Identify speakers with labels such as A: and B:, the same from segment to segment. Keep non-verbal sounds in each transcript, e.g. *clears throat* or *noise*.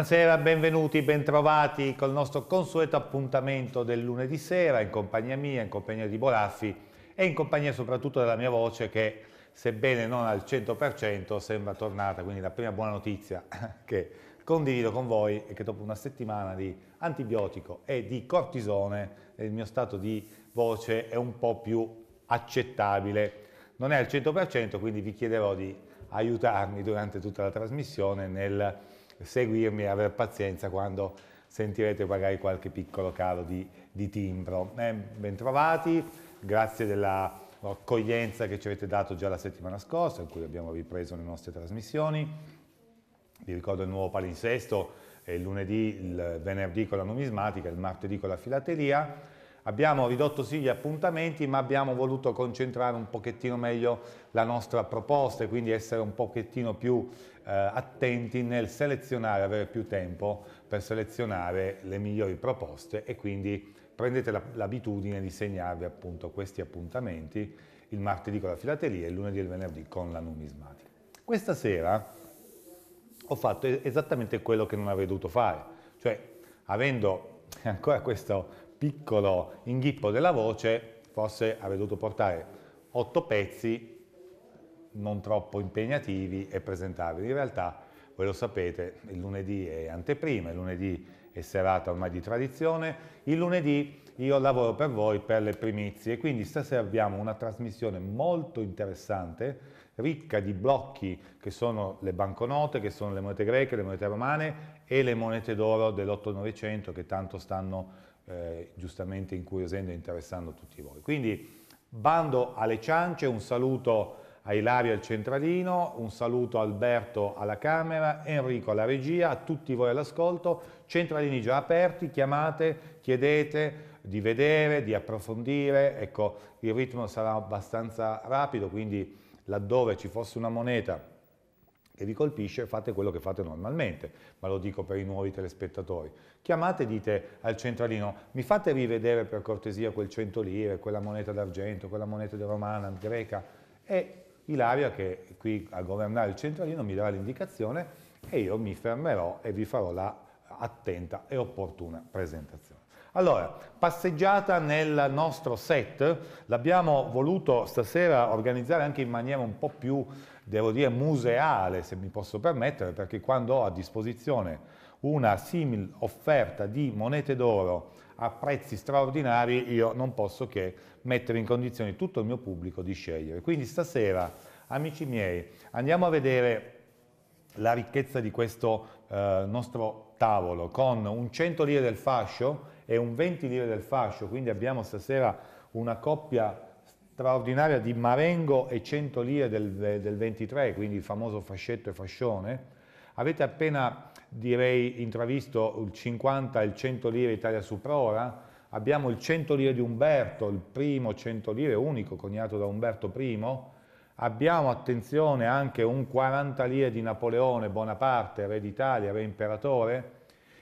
A: Buonasera, benvenuti, bentrovati col nostro consueto appuntamento del lunedì sera in compagnia mia, in compagnia di Boraffi e in compagnia soprattutto della mia voce che sebbene non al 100% sembra tornata, quindi la prima buona notizia *laughs* che condivido con voi è che dopo una settimana di antibiotico e di cortisone il mio stato di voce è un po' più accettabile. Non è al 100%, quindi vi chiederò di aiutarmi durante tutta la trasmissione nel seguirmi e aver pazienza quando sentirete magari qualche piccolo calo di, di timbro. Eh, bentrovati, grazie dell'accoglienza che ci avete dato già la settimana scorsa, in cui abbiamo ripreso le nostre trasmissioni. Vi ricordo il nuovo palinsesto, il lunedì, il venerdì con la numismatica, il martedì con la filateria. Abbiamo ridotto sì gli appuntamenti, ma abbiamo voluto concentrare un pochettino meglio la nostra proposta e quindi essere un pochettino più eh, attenti nel selezionare, avere più tempo per selezionare le migliori proposte e quindi prendete l'abitudine di segnarvi appunto questi appuntamenti il martedì con la filateria e il lunedì e il venerdì con la numismatica. Questa sera ho fatto esattamente quello che non avrei dovuto fare, cioè avendo *laughs* ancora questo piccolo inghippo della voce forse avrei dovuto portare otto pezzi non troppo impegnativi e presentarli. In realtà, voi lo sapete, il lunedì è anteprima, il lunedì è serata ormai di tradizione, il lunedì io lavoro per voi per le primizie, quindi stasera abbiamo una trasmissione molto interessante, ricca di blocchi che sono le banconote, che sono le monete greche, le monete romane e le monete d'oro dell'otto-novecento che tanto stanno eh, giustamente incuriosendo e interessando tutti voi. Quindi bando alle ciance, un saluto a Ilario al centralino, un saluto a Alberto alla camera, Enrico alla regia, a tutti voi all'ascolto, centralini già aperti, chiamate, chiedete di vedere, di approfondire, ecco il ritmo sarà abbastanza rapido, quindi laddove ci fosse una moneta che vi colpisce, fate quello che fate normalmente, ma lo dico per i nuovi telespettatori. Chiamate e dite al centralino, mi fate rivedere per cortesia quel 100 lire, quella moneta d'argento, quella moneta di romana, greca, e Ilaria, che è qui a governare il centralino, mi darà l'indicazione e io mi fermerò e vi farò la attenta e opportuna presentazione. Allora, passeggiata nel nostro set, l'abbiamo voluto stasera organizzare anche in maniera un po' più devo dire, museale, se mi posso permettere, perché quando ho a disposizione una simil offerta di monete d'oro a prezzi straordinari, io non posso che mettere in condizione tutto il mio pubblico di scegliere. Quindi stasera, amici miei, andiamo a vedere la ricchezza di questo eh, nostro tavolo con un 100 lire del fascio e un 20 lire del fascio, quindi abbiamo stasera una coppia straordinaria di Marengo e 100 lire del, del 23, quindi il famoso fascetto e fascione. Avete appena, direi, intravisto il 50 e il 100 lire Italia Suprora, abbiamo il 100 lire di Umberto, il primo 100 lire unico coniato da Umberto I, abbiamo, attenzione, anche un 40 lire di Napoleone Bonaparte, re d'Italia, re imperatore,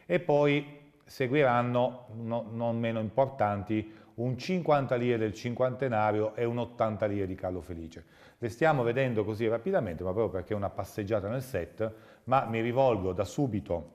A: e poi seguiranno, no, non meno importanti, un 50 lire del cinquantenario e un 80 lire di Carlo Felice. Le stiamo vedendo così rapidamente, ma proprio perché è una passeggiata nel set, ma mi rivolgo da subito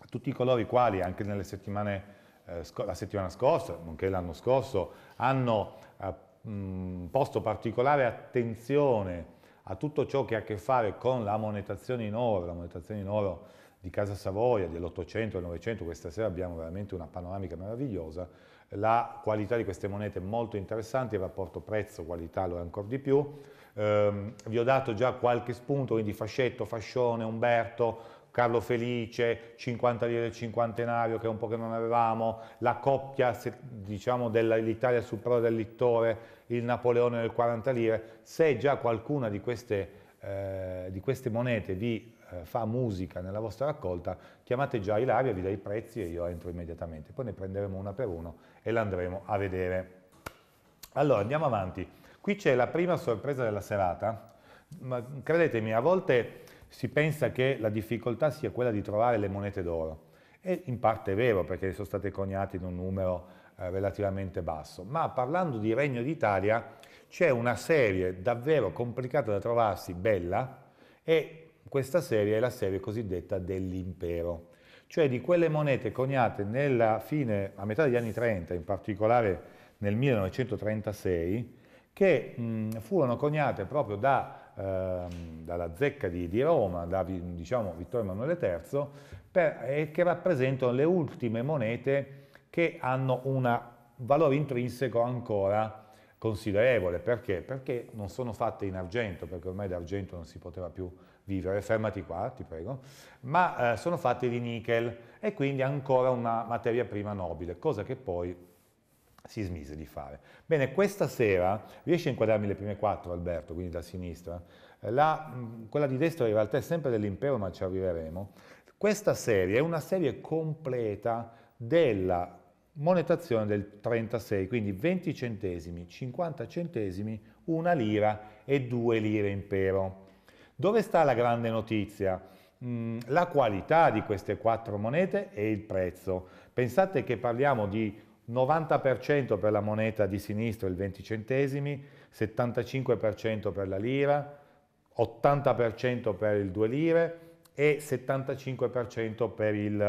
A: a tutti coloro i quali anche nelle settimane, eh, la settimana scorsa, nonché l'anno scorso, hanno eh, mh, posto particolare attenzione a tutto ciò che ha a che fare con la monetazione in oro, la monetazione in oro di Casa Savoia, dell'Ottocento, del Novecento, questa sera abbiamo veramente una panoramica meravigliosa, la qualità di queste monete è molto interessante, il rapporto prezzo-qualità lo è ancora di più. Eh, vi ho dato già qualche spunto, quindi Fascetto, Fascione, Umberto, Carlo Felice, 50 lire del cinquantenario che è un po' che non avevamo, la coppia diciamo, dell'Italia sul pro del littore, il Napoleone del 40 lire. Se già qualcuna di queste, eh, di queste monete vi eh, fa musica nella vostra raccolta, chiamate già Ilaria, vi dà i prezzi e io entro immediatamente. Poi ne prenderemo una per uno e l'andremo a vedere. Allora, andiamo avanti. Qui c'è la prima sorpresa della serata, ma credetemi, a volte si pensa che la difficoltà sia quella di trovare le monete d'oro. E in parte è vero, perché sono state coniate in un numero eh, relativamente basso. Ma parlando di Regno d'Italia, c'è una serie davvero complicata da trovarsi, bella, e questa serie è la serie cosiddetta dell'impero, cioè di quelle monete coniate nella fine, a metà degli anni 30, in particolare nel 1936, che mh, furono coniate proprio da, eh, dalla zecca di, di Roma, da diciamo, Vittorio Emanuele III, per, e che rappresentano le ultime monete che hanno un valore intrinseco ancora considerevole. Perché? Perché non sono fatte in argento, perché ormai d'argento non si poteva più vivere, eh, fermati qua, ti prego, ma eh, sono fatti di nickel e quindi ancora una materia prima nobile, cosa che poi si smise di fare. Bene, questa sera, riesci a inquadrarmi le prime quattro Alberto, quindi da sinistra? Eh, la, mm, quella di destra in realtà è sempre dell'impero, ma ci arriveremo. Questa serie è una serie completa della monetazione del 36, quindi 20 centesimi, 50 centesimi, una lira e due lire impero. Dove sta la grande notizia? Mm, la qualità di queste quattro monete e il prezzo. Pensate che parliamo di 90% per la moneta di sinistra, il 20 centesimi, 75% per la lira, 80% per il 2 lire e 75% per il...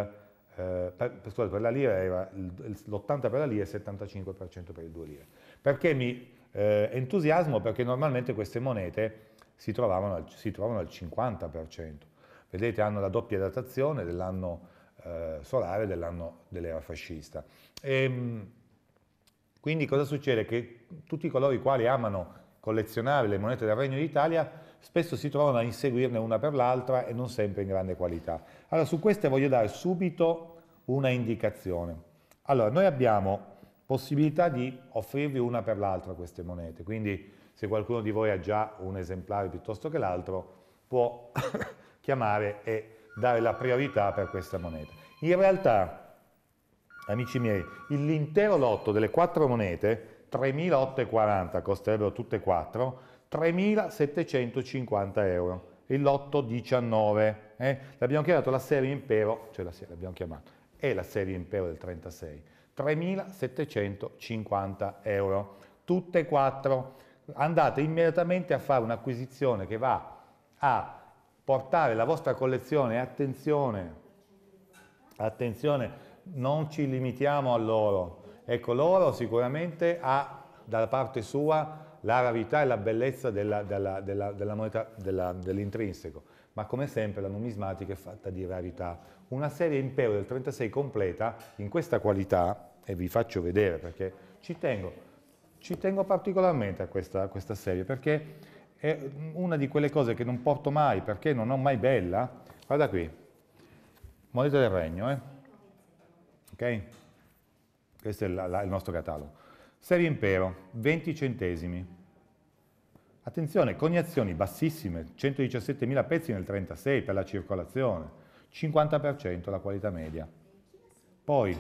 A: Eh, per, scusate, per la lira era l'80 per la lira e il 75% per il 2 lire. Perché mi eh, entusiasmo? Perché normalmente queste monete si trovavano al, si trovano al 50%. Vedete, hanno la doppia datazione dell'anno eh, solare e dell'anno dell'era fascista. E, ehm, quindi cosa succede? Che tutti coloro i quali amano collezionare le monete del Regno d'Italia spesso si trovano a inseguirne una per l'altra e non sempre in grande qualità. Allora, su queste voglio dare subito una indicazione. Allora, noi abbiamo possibilità di offrirvi una per l'altra queste monete, quindi se qualcuno di voi ha già un esemplare piuttosto che l'altro, può *coughs* chiamare e dare la priorità per questa moneta. In realtà, amici miei, l'intero lotto delle quattro monete, 3.840 costerebbero tutte e quattro, 3.750 euro. Il lotto 19, eh? l'abbiamo chiamato la serie impero, cioè la serie, l'abbiamo chiamato, è la serie impero del 36, 3.750 euro, tutte e quattro andate immediatamente a fare un'acquisizione che va a portare la vostra collezione, attenzione, attenzione, non ci limitiamo a loro, ecco loro sicuramente ha dalla parte sua la rarità e la bellezza dell'intrinseco, ma come sempre la numismatica è fatta di rarità. Una serie Impero del 36 completa in questa qualità, e vi faccio vedere perché ci tengo, ci tengo particolarmente a questa, a questa serie perché è una di quelle cose che non porto mai perché non ho mai bella. Guarda qui, moneta del regno, eh? ok? Questo è la, la, il nostro catalogo. Serie impero, 20 centesimi. Attenzione, coniazioni bassissime, 117.000 pezzi nel 36 per la circolazione, 50% la qualità media. Poi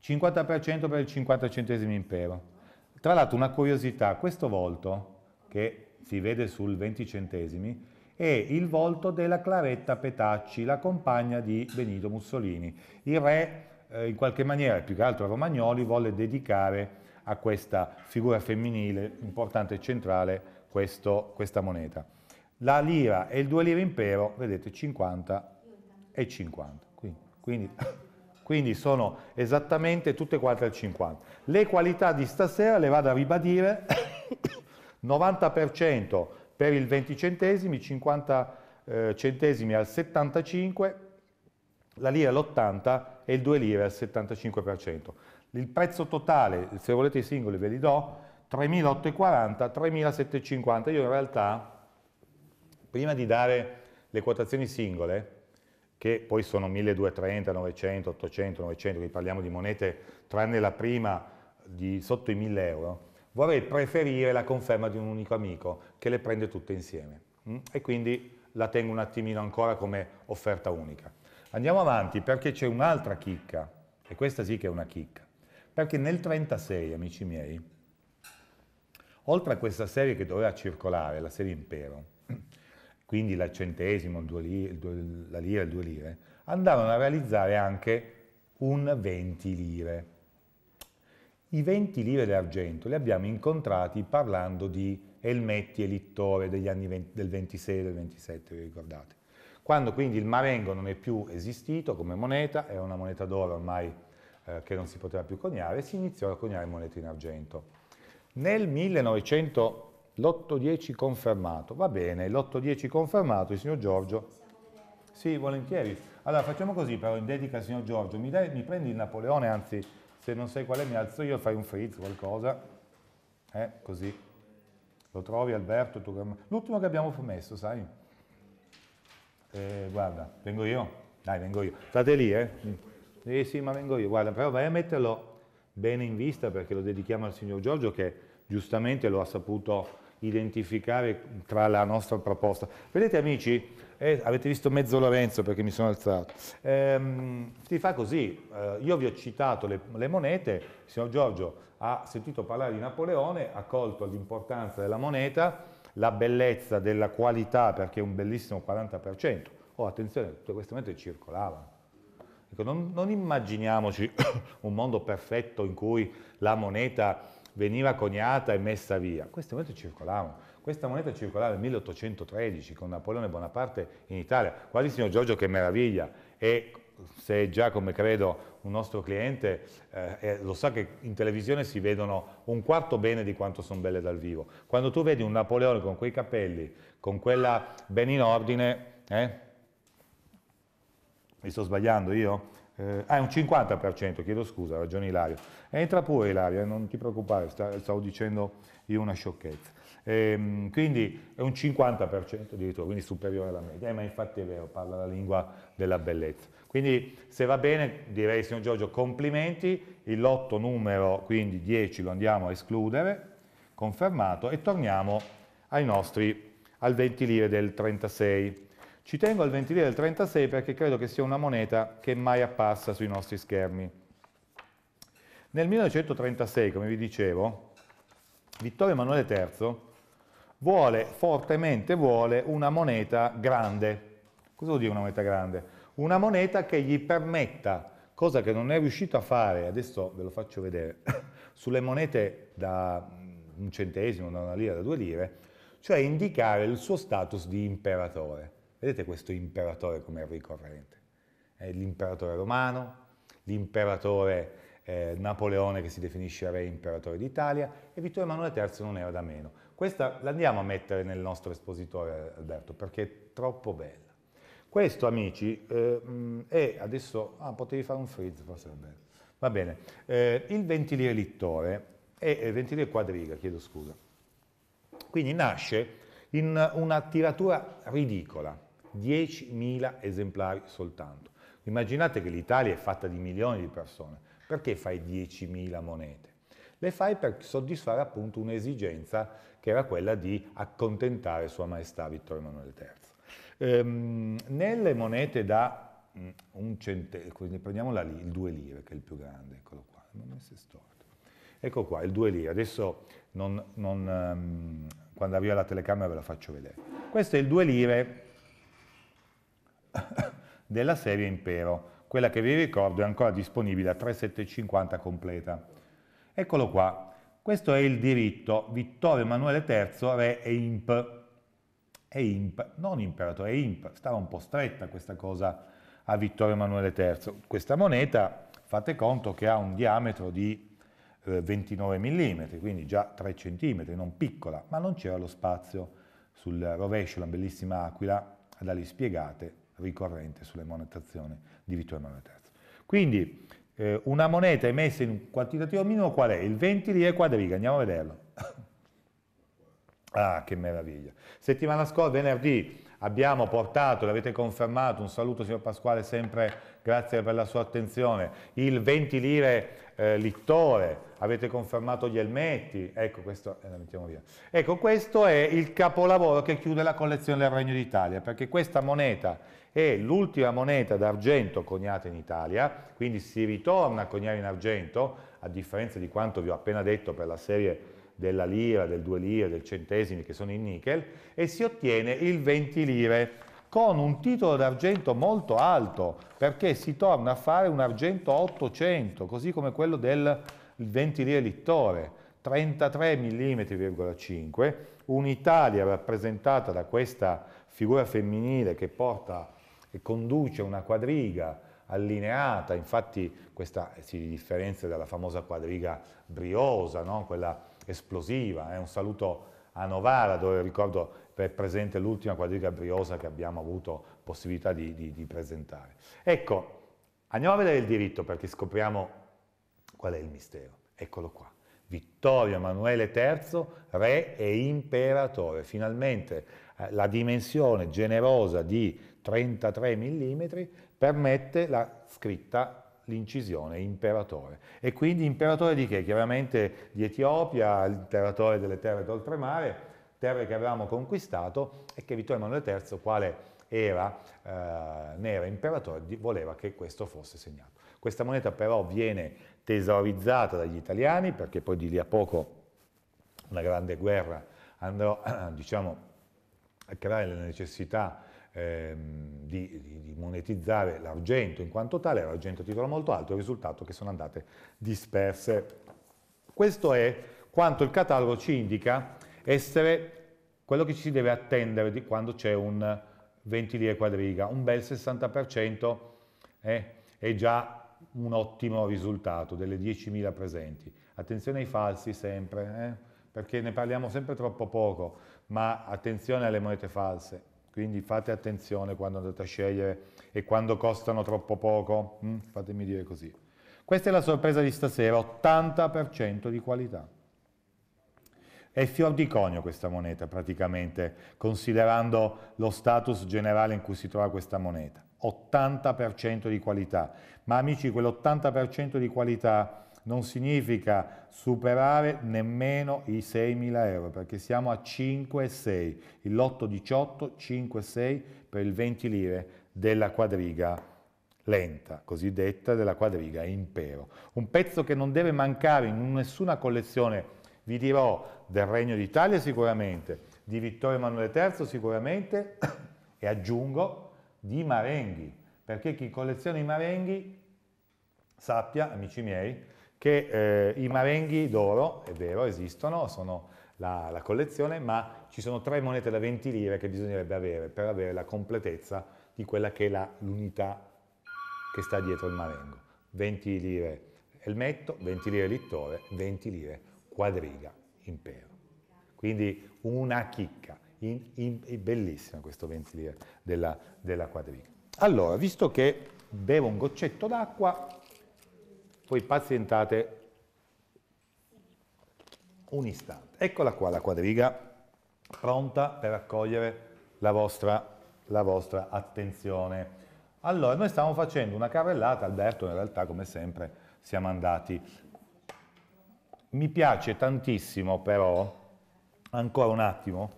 A: 50% per il 50 centesimi impero, tra l'altro una curiosità, questo volto che si vede sul 20 centesimi è il volto della Claretta Petacci, la compagna di Benito Mussolini. Il re eh, in qualche maniera, più che altro Romagnoli, volle dedicare a questa figura femminile importante e centrale questo, questa moneta. La lira e il 2 lire impero, vedete, 50 e 50. Quindi, quindi *laughs* Quindi sono esattamente tutte quante al 50. Le qualità di stasera le vado a ribadire 90% *coughs* per il 20 centesimi, 50 eh, centesimi al 75, la lira all'80 e il 2 lire al 75%. Il prezzo totale, se volete i singoli ve li do, 3.840, 3.750. Io in realtà, prima di dare le quotazioni singole, che poi sono 1230, 900, 800, 900, quindi parliamo di monete, tranne la prima di sotto i 1000 euro, vorrei preferire la conferma di un unico amico che le prende tutte insieme mm? e quindi la tengo un attimino ancora come offerta unica. Andiamo avanti perché c'è un'altra chicca e questa sì che è una chicca, perché nel 36, amici miei, oltre a questa serie che doveva circolare, la serie Impero, quindi la centesimo, lire, la lira, il due lire, andarono a realizzare anche un 20 lire. I 20 lire d'argento li abbiamo incontrati parlando di Elmetti e Littore degli anni 20, del 26 e del 27, vi ricordate? Quando quindi il marengo non è più esistito come moneta, era una moneta d'oro ormai eh, che non si poteva più coniare, si iniziò a coniare monete in argento. Nel 1900 l'8-10 confermato, va bene, l'8-10 confermato, il signor Giorgio. Sì, volentieri. Allora facciamo così però, in dedica al signor Giorgio, mi, dai, mi prendi il Napoleone, anzi se non sai quale mi alzo io fai un frizz, qualcosa. Eh, così. Lo trovi Alberto, tu... l'ultimo che abbiamo promesso, sai? Eh, guarda, vengo io? Dai, vengo io. State lì, eh? Mm. Eh sì, ma vengo io. Guarda, però vai a metterlo bene in vista perché lo dedichiamo al signor Giorgio che giustamente lo ha saputo identificare tra la nostra proposta. Vedete amici, eh, avete visto mezzo Lorenzo perché mi sono alzato, ehm, si fa così, eh, io vi ho citato le, le monete, il signor Giorgio ha sentito parlare di Napoleone, ha colto l'importanza della moneta, la bellezza della qualità perché è un bellissimo 40%, oh attenzione, tutte queste monete circolavano, ecco, non, non immaginiamoci *coughs* un mondo perfetto in cui la moneta veniva coniata e messa via. Queste monete circolavano, questa moneta circolava nel 1813 con Napoleone Bonaparte in Italia. Guardi signor Giorgio che meraviglia e se è già come credo un nostro cliente eh, eh lo sa che in televisione si vedono un quarto bene di quanto sono belle dal vivo. Quando tu vedi un Napoleone con quei capelli, con quella ben in ordine, eh? mi sto sbagliando io? eh, ah, è un 50%, chiedo scusa, ha ragione Ilario. Entra pure Ilario, eh, non ti preoccupare, stavo dicendo io una sciocchezza. Ehm, quindi è un 50% addirittura, quindi superiore alla media. Eh, ma infatti è vero, parla la lingua della bellezza. Quindi se va bene, direi signor Giorgio, complimenti, il lotto numero quindi 10 lo andiamo a escludere, confermato, e torniamo ai nostri, al 20 lire del 36. Ci tengo al ventilire del 36 perché credo che sia una moneta che mai appassa sui nostri schermi. Nel 1936, come vi dicevo, Vittorio Emanuele III vuole, fortemente vuole, una moneta grande. Cosa vuol dire una moneta grande? Una moneta che gli permetta, cosa che non è riuscito a fare, adesso ve lo faccio vedere, *coughs* sulle monete da un centesimo, da una lira, da due lire, cioè indicare il suo status di imperatore. Vedete questo imperatore come ricorrente? È l'imperatore romano, l'imperatore eh, Napoleone che si definisce re imperatore d'Italia e Vittorio Emanuele III non era da meno. Questa l'andiamo a mettere nel nostro espositore Alberto perché è troppo bella. Questo amici eh, mm, è adesso, ah potevi fare un freeze forse va bene, va bene, eh, il ventiliere littore, e eh, ventiliere quadriga chiedo scusa, quindi nasce in una tiratura ridicola, 10.000 esemplari soltanto. Immaginate che l'Italia è fatta di milioni di persone, perché fai 10.000 monete? Le fai per soddisfare appunto un'esigenza che era quella di accontentare Sua Maestà Vittorio Emanuele III. Ehm, nelle monete da mm, un centesimo, prendiamo la, il 2 lire che è il più grande, eccolo qua, non è storto. Ecco qua, il 2 lire, adesso non, non, um, quando arriva la telecamera ve la faccio vedere. Questo è il 2 lire *laughs* della serie Impero. Quella che vi ricordo è ancora disponibile a 3750 completa. Eccolo qua. Questo è il diritto Vittorio Emanuele III, re e imp. E imp, non imperatore, è imp. Stava un po' stretta questa cosa a Vittorio Emanuele III. Questa moneta, fate conto che ha un diametro di 29 eh, mm, quindi già 3 cm, non piccola, ma non c'era lo spazio sul rovescio, la bellissima aquila da lì spiegate, ricorrente sulle monetazioni di Vittorio Emanuele III. Quindi eh, una moneta emessa in un quantitativo minimo qual è? Il 20 lire quadriga, andiamo a vederlo. *laughs* ah, che meraviglia. Settimana scorsa, venerdì, abbiamo portato, l'avete confermato, un saluto signor Pasquale, sempre grazie per la sua attenzione, il 20 lire eh, littore, avete confermato gli elmetti, ecco questo, eh, ecco questo è il capolavoro che chiude la collezione del Regno d'Italia, perché questa moneta è l'ultima moneta d'argento coniata in Italia, quindi si ritorna a coniare in argento, a differenza di quanto vi ho appena detto per la serie della lira, del 2 lire, del centesimi che sono in nickel, e si ottiene il 20 lire con un titolo d'argento molto alto, perché si torna a fare un argento 800, così come quello del 20 lire littore, 33 mm,5, un'Italia rappresentata da questa figura femminile che porta conduce una quadriga allineata, infatti questa si differenzia dalla famosa quadriga briosa, no? quella esplosiva, è eh? un saluto a Novara dove ricordo è presente l'ultima quadriga briosa che abbiamo avuto possibilità di, di, di presentare. Ecco, andiamo a vedere il diritto perché scopriamo qual è il mistero. Eccolo qua. Vittorio Emanuele III, re e imperatore. Finalmente eh, la dimensione generosa di 33 mm, permette la scritta l'incisione imperatore. E quindi imperatore di che? Chiaramente di Etiopia, imperatore delle terre d'oltremare, terre che avevamo conquistato e che Vittorio Emanuele III, quale era, eh, ne era imperatore, voleva che questo fosse segnato. Questa moneta però viene tesaurizzata dagli italiani perché poi di lì a poco una grande guerra andrò, *clears throat* diciamo, a creare le necessità ehm, di, di, monetizzare l'argento in quanto tale, l'argento a titolo molto alto, il risultato è che sono andate disperse. Questo è quanto il catalogo ci indica essere quello che ci si deve attendere di quando c'è un 20 lire quadriga, un bel 60% eh, è già un ottimo risultato delle 10.000 presenti. Attenzione ai falsi sempre, eh, perché ne parliamo sempre troppo poco, ma attenzione alle monete false. Quindi fate attenzione quando andate a scegliere e quando costano troppo poco, mm, fatemi dire così. Questa è la sorpresa di stasera, 80% di qualità. È fior di conio questa moneta praticamente, considerando lo status generale in cui si trova questa moneta. 80% di qualità. Ma amici, quell'80% di qualità non significa superare nemmeno i 6.000 euro, perché siamo a 5,6, il lotto 18, 5,6 per il 20 lire della quadriga lenta, cosiddetta della quadriga impero. Un pezzo che non deve mancare in nessuna collezione, vi dirò, del Regno d'Italia sicuramente, di Vittorio Emanuele III sicuramente, *coughs* e aggiungo di Marenghi, perché chi colleziona i Marenghi sappia, amici miei, che eh, i marenghi d'oro, è vero, esistono, sono la, la, collezione, ma ci sono tre monete da 20 lire che bisognerebbe avere per avere la completezza di quella che è l'unità che sta dietro il marengo. 20 lire elmetto, 20 lire littore, 20 lire quadriga, impero. Quindi una chicca, in, in, in bellissimo questo 20 lire della, della quadriga. Allora, visto che bevo un goccetto d'acqua, poi pazientate un istante. Eccola qua la quadriga, pronta per accogliere la vostra, la vostra attenzione. Allora, noi stiamo facendo una carrellata, Alberto in realtà come sempre siamo andati. Mi piace tantissimo però, ancora un attimo,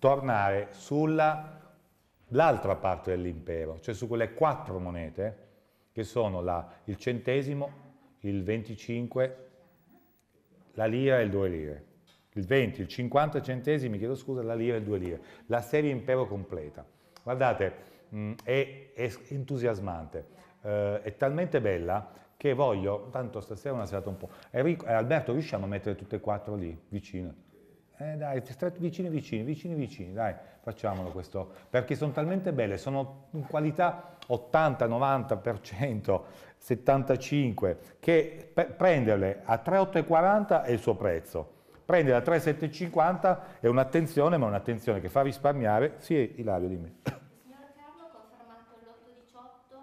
A: tornare sull'altra parte dell'impero, cioè su quelle quattro monete che sono la, il centesimo, il 25, la lira e il 2 lire. Il 20, il 50 centesimi, chiedo scusa, la lira e il 2 lire. La serie impero completa. Guardate, mh, mm, è, è, entusiasmante, eh, è talmente bella che voglio, tanto stasera è una serata un po'. Enrico, eh, Alberto, riusciamo a mettere tutte e quattro lì, vicino? Eh dai, vicini, vicini, vicini, vicini, dai, Facciamolo questo, perché sono talmente belle, sono in qualità 80, 90%, 75%, che prenderle a 3,840 è il suo prezzo. Prenderle a 3,750 è un'attenzione, ma un'attenzione che fa risparmiare. Sì, Ilario, dimmi. Signor Carlo, confermato l'8,18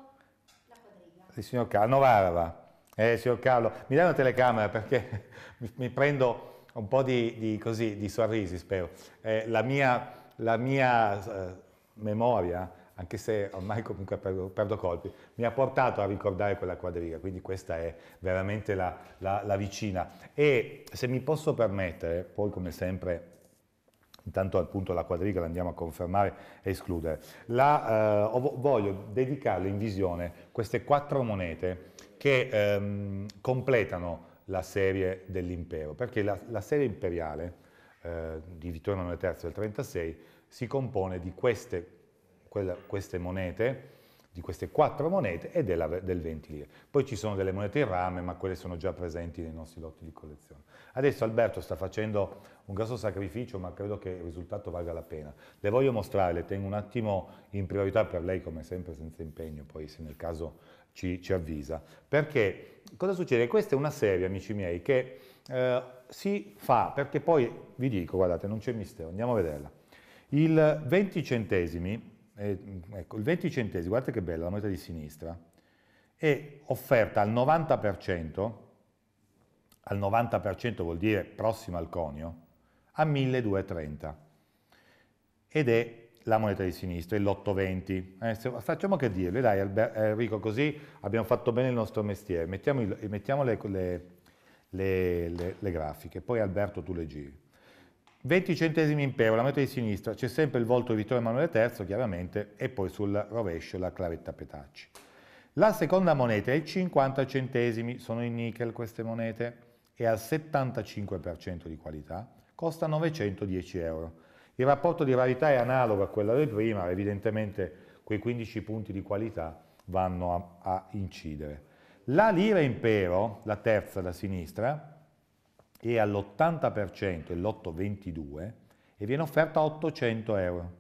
A: la quadriglia. Il signor Carlo, Novarava. Eh, signor Carlo, mi dai una telecamera perché *laughs* mi, mi prendo un po' di, di, così, di sorrisi, spero. Eh, la mia la mia eh, memoria, anche se ormai comunque perdo, perdo, colpi, mi ha portato a ricordare quella quadriga, quindi questa è veramente la, la, la vicina. E se mi posso permettere, poi come sempre intanto appunto la quadriga la andiamo a confermare e escludere. La, eh, voglio dedicarle in visione queste quattro monete che ehm, completano la serie dell'impero, perché la, la serie imperiale eh, di Vittorio Emanuele III del 1936 si compone di queste, quella, queste monete, di queste quattro monete e della, del 20 lire. Poi ci sono delle monete in rame, ma quelle sono già presenti nei nostri lotti di collezione. Adesso Alberto sta facendo un grosso sacrificio, ma credo che il risultato valga la pena. Le voglio mostrare, le tengo un attimo in priorità per lei, come sempre senza impegno, poi se nel caso ci, ci avvisa. Perché cosa succede? Questa è una serie, amici miei, che eh, si fa, perché poi vi dico, guardate, non c'è mistero, andiamo a vederla. Il 20 centesimi, eh, ecco, il 20 centesimi, guardate che bella la moneta di sinistra, è offerta al 90%, al 90% vuol dire prossima al conio, a 1230 ed è la moneta di sinistra, è l'820. Eh, se, facciamo che dirle, dai Alber- eh, Enrico, così abbiamo fatto bene il nostro mestiere. Mettiamo, il, mettiamo le, le le, le, le grafiche. Poi Alberto tu le giri. 20 centesimi impero, la metà di sinistra, c'è sempre il volto di Vittorio Emanuele III, chiaramente, e poi sul rovescio la clavetta Petacci. La seconda moneta è il 50 centesimi, sono in nickel queste monete, è al 75% di qualità, costa 910 euro. Il rapporto di rarità è analogo a quello di prima, evidentemente quei 15 punti di qualità vanno a, a incidere. La lira impero, la terza da sinistra, è all'80%, è l'8,22 e viene offerta a 800 euro.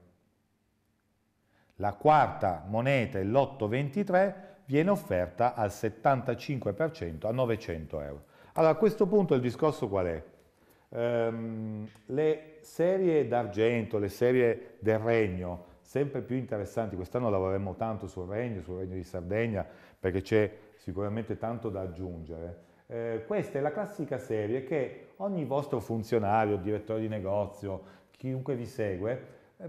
A: La quarta moneta, l'8,23, viene offerta al 75% a 900 euro. Allora a questo punto il discorso qual è? Um, le serie d'argento, le serie del regno, sempre più interessanti, quest'anno lavoreremo tanto sul regno, sul regno di Sardegna, perché c'è sicuramente tanto da aggiungere. Eh, questa è la classica serie che ogni vostro funzionario, direttore di negozio, chiunque vi segue, eh,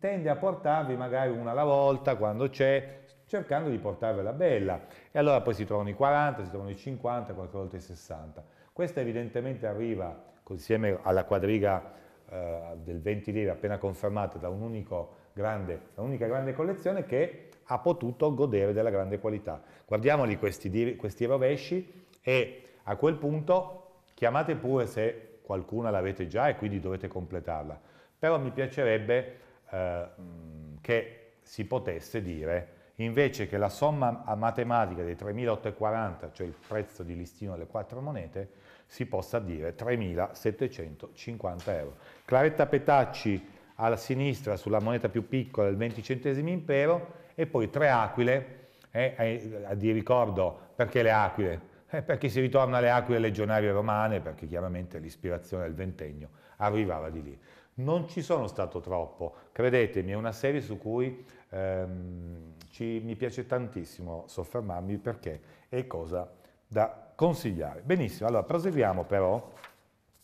A: tende a portarvi magari una alla volta quando c'è, cercando di portarvela bella. E allora poi si trovano i 40, si trovano i 50, qualche volta i 60. Questa evidentemente arriva insieme alla quadriga eh, del 20 lire appena confermata da, un unico grande, da un'unica grande collezione che ha potuto godere della grande qualità. Guardiamoli questi, questi rovesci e a quel punto chiamate pure se qualcuna l'avete già e quindi dovete completarla, però mi piacerebbe eh, che si potesse dire invece che la somma matematica dei 3.840, cioè il prezzo di listino delle quattro monete, si possa dire 3.750 euro. Claretta Petacci alla sinistra sulla moneta più piccola del 20 centesimi impero, e poi tre aquile, eh, eh, di ricordo perché le aquile? Eh, perché si ritorna alle aquile legionarie romane, perché chiaramente l'ispirazione del ventennio arrivava di lì. Non ci sono stato troppo, credetemi, è una serie su cui ehm, ci, mi piace tantissimo soffermarmi perché è cosa da consigliare. Benissimo, allora proseguiamo però,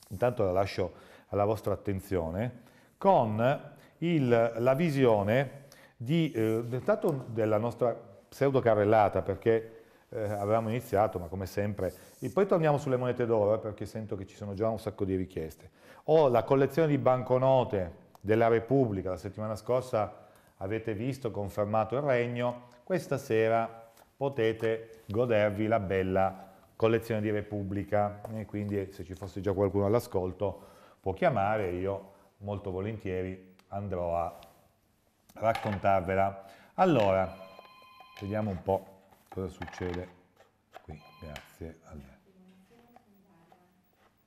A: intanto la lascio alla vostra attenzione, con il, la visione di, eh, intanto della nostra pseudo carrellata, perché eh, avevamo iniziato, ma come sempre, e poi torniamo sulle monete d'oro, eh, perché sento che ci sono già un sacco di richieste. Ho la collezione di banconote della Repubblica, la settimana scorsa avete visto confermato il regno, questa sera potete godervi la bella collezione di Repubblica, e quindi se ci fosse già qualcuno all'ascolto può chiamare, io molto volentieri andrò a raccontarvela. Allora, vediamo un po' cosa succede qui, grazie Allora.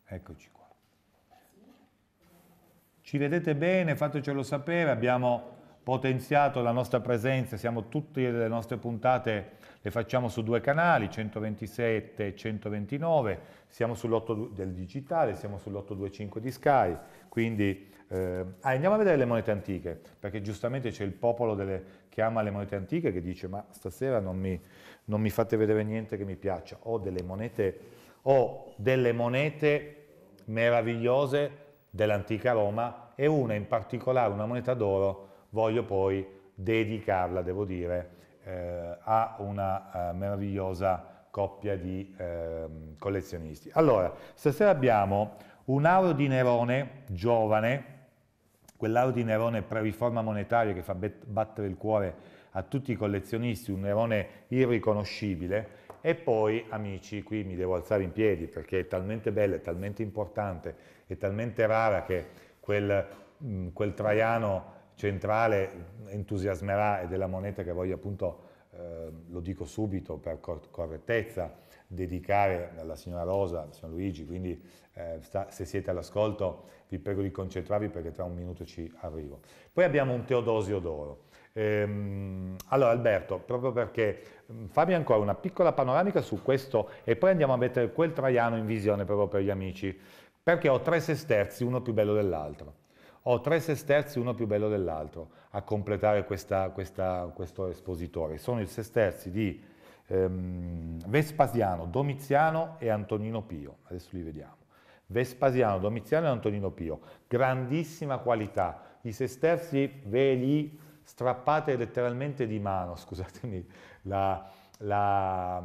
A: Eccoci qua. Ci vedete bene, fatecelo sapere, abbiamo potenziato la nostra presenza, siamo tutte le nostre puntate, le facciamo su due canali, 127 e 129, siamo sull'8 del digitale, siamo sull'825 di Sky, quindi eh, ah, andiamo a vedere le monete antiche, perché giustamente c'è il popolo delle, che ama le monete antiche che dice ma stasera non mi, non mi fate vedere niente che mi piaccia, ho delle monete, ho delle monete meravigliose dell'antica Roma e una in particolare, una moneta d'oro, voglio poi dedicarla, devo dire, eh, a una eh, meravigliosa coppia di ehm, collezionisti. Allora, stasera abbiamo un auro di Nerone, giovane, quell'aro di pre-riforma monetaria che fa battere il cuore a tutti i collezionisti, un Nerone irriconoscibile, e poi, amici, qui mi devo alzare in piedi perché è talmente bella, è talmente importante, è talmente rara che quel, mm, quel Traiano centrale entusiasmerà ed è la moneta che voglio appunto, eh, lo dico subito per cor correttezza, dedicare alla signora Rosa, al signor Luigi, quindi eh, sta, se siete all'ascolto vi prego di concentrarvi perché tra un minuto ci arrivo. Poi abbiamo un Teodosio d'Oro. Ehm, allora Alberto, proprio perché mm, fammi ancora una piccola panoramica su questo e poi andiamo a mettere quel Traiano in visione proprio per gli amici, perché ho tre sesterzi, uno più bello dell'altro. Ho tre sesterzi, uno più bello dell'altro, a completare questa, questa, questo espositore. Sono i sesterzi di ehm, Vespasiano, Domiziano e Antonino Pio. Adesso li vediamo. Vespasiano, Domiziano e Antonino Pio, grandissima qualità. I sesterzi ve li strappate letteralmente di mano, *laughs* scusatemi la, la,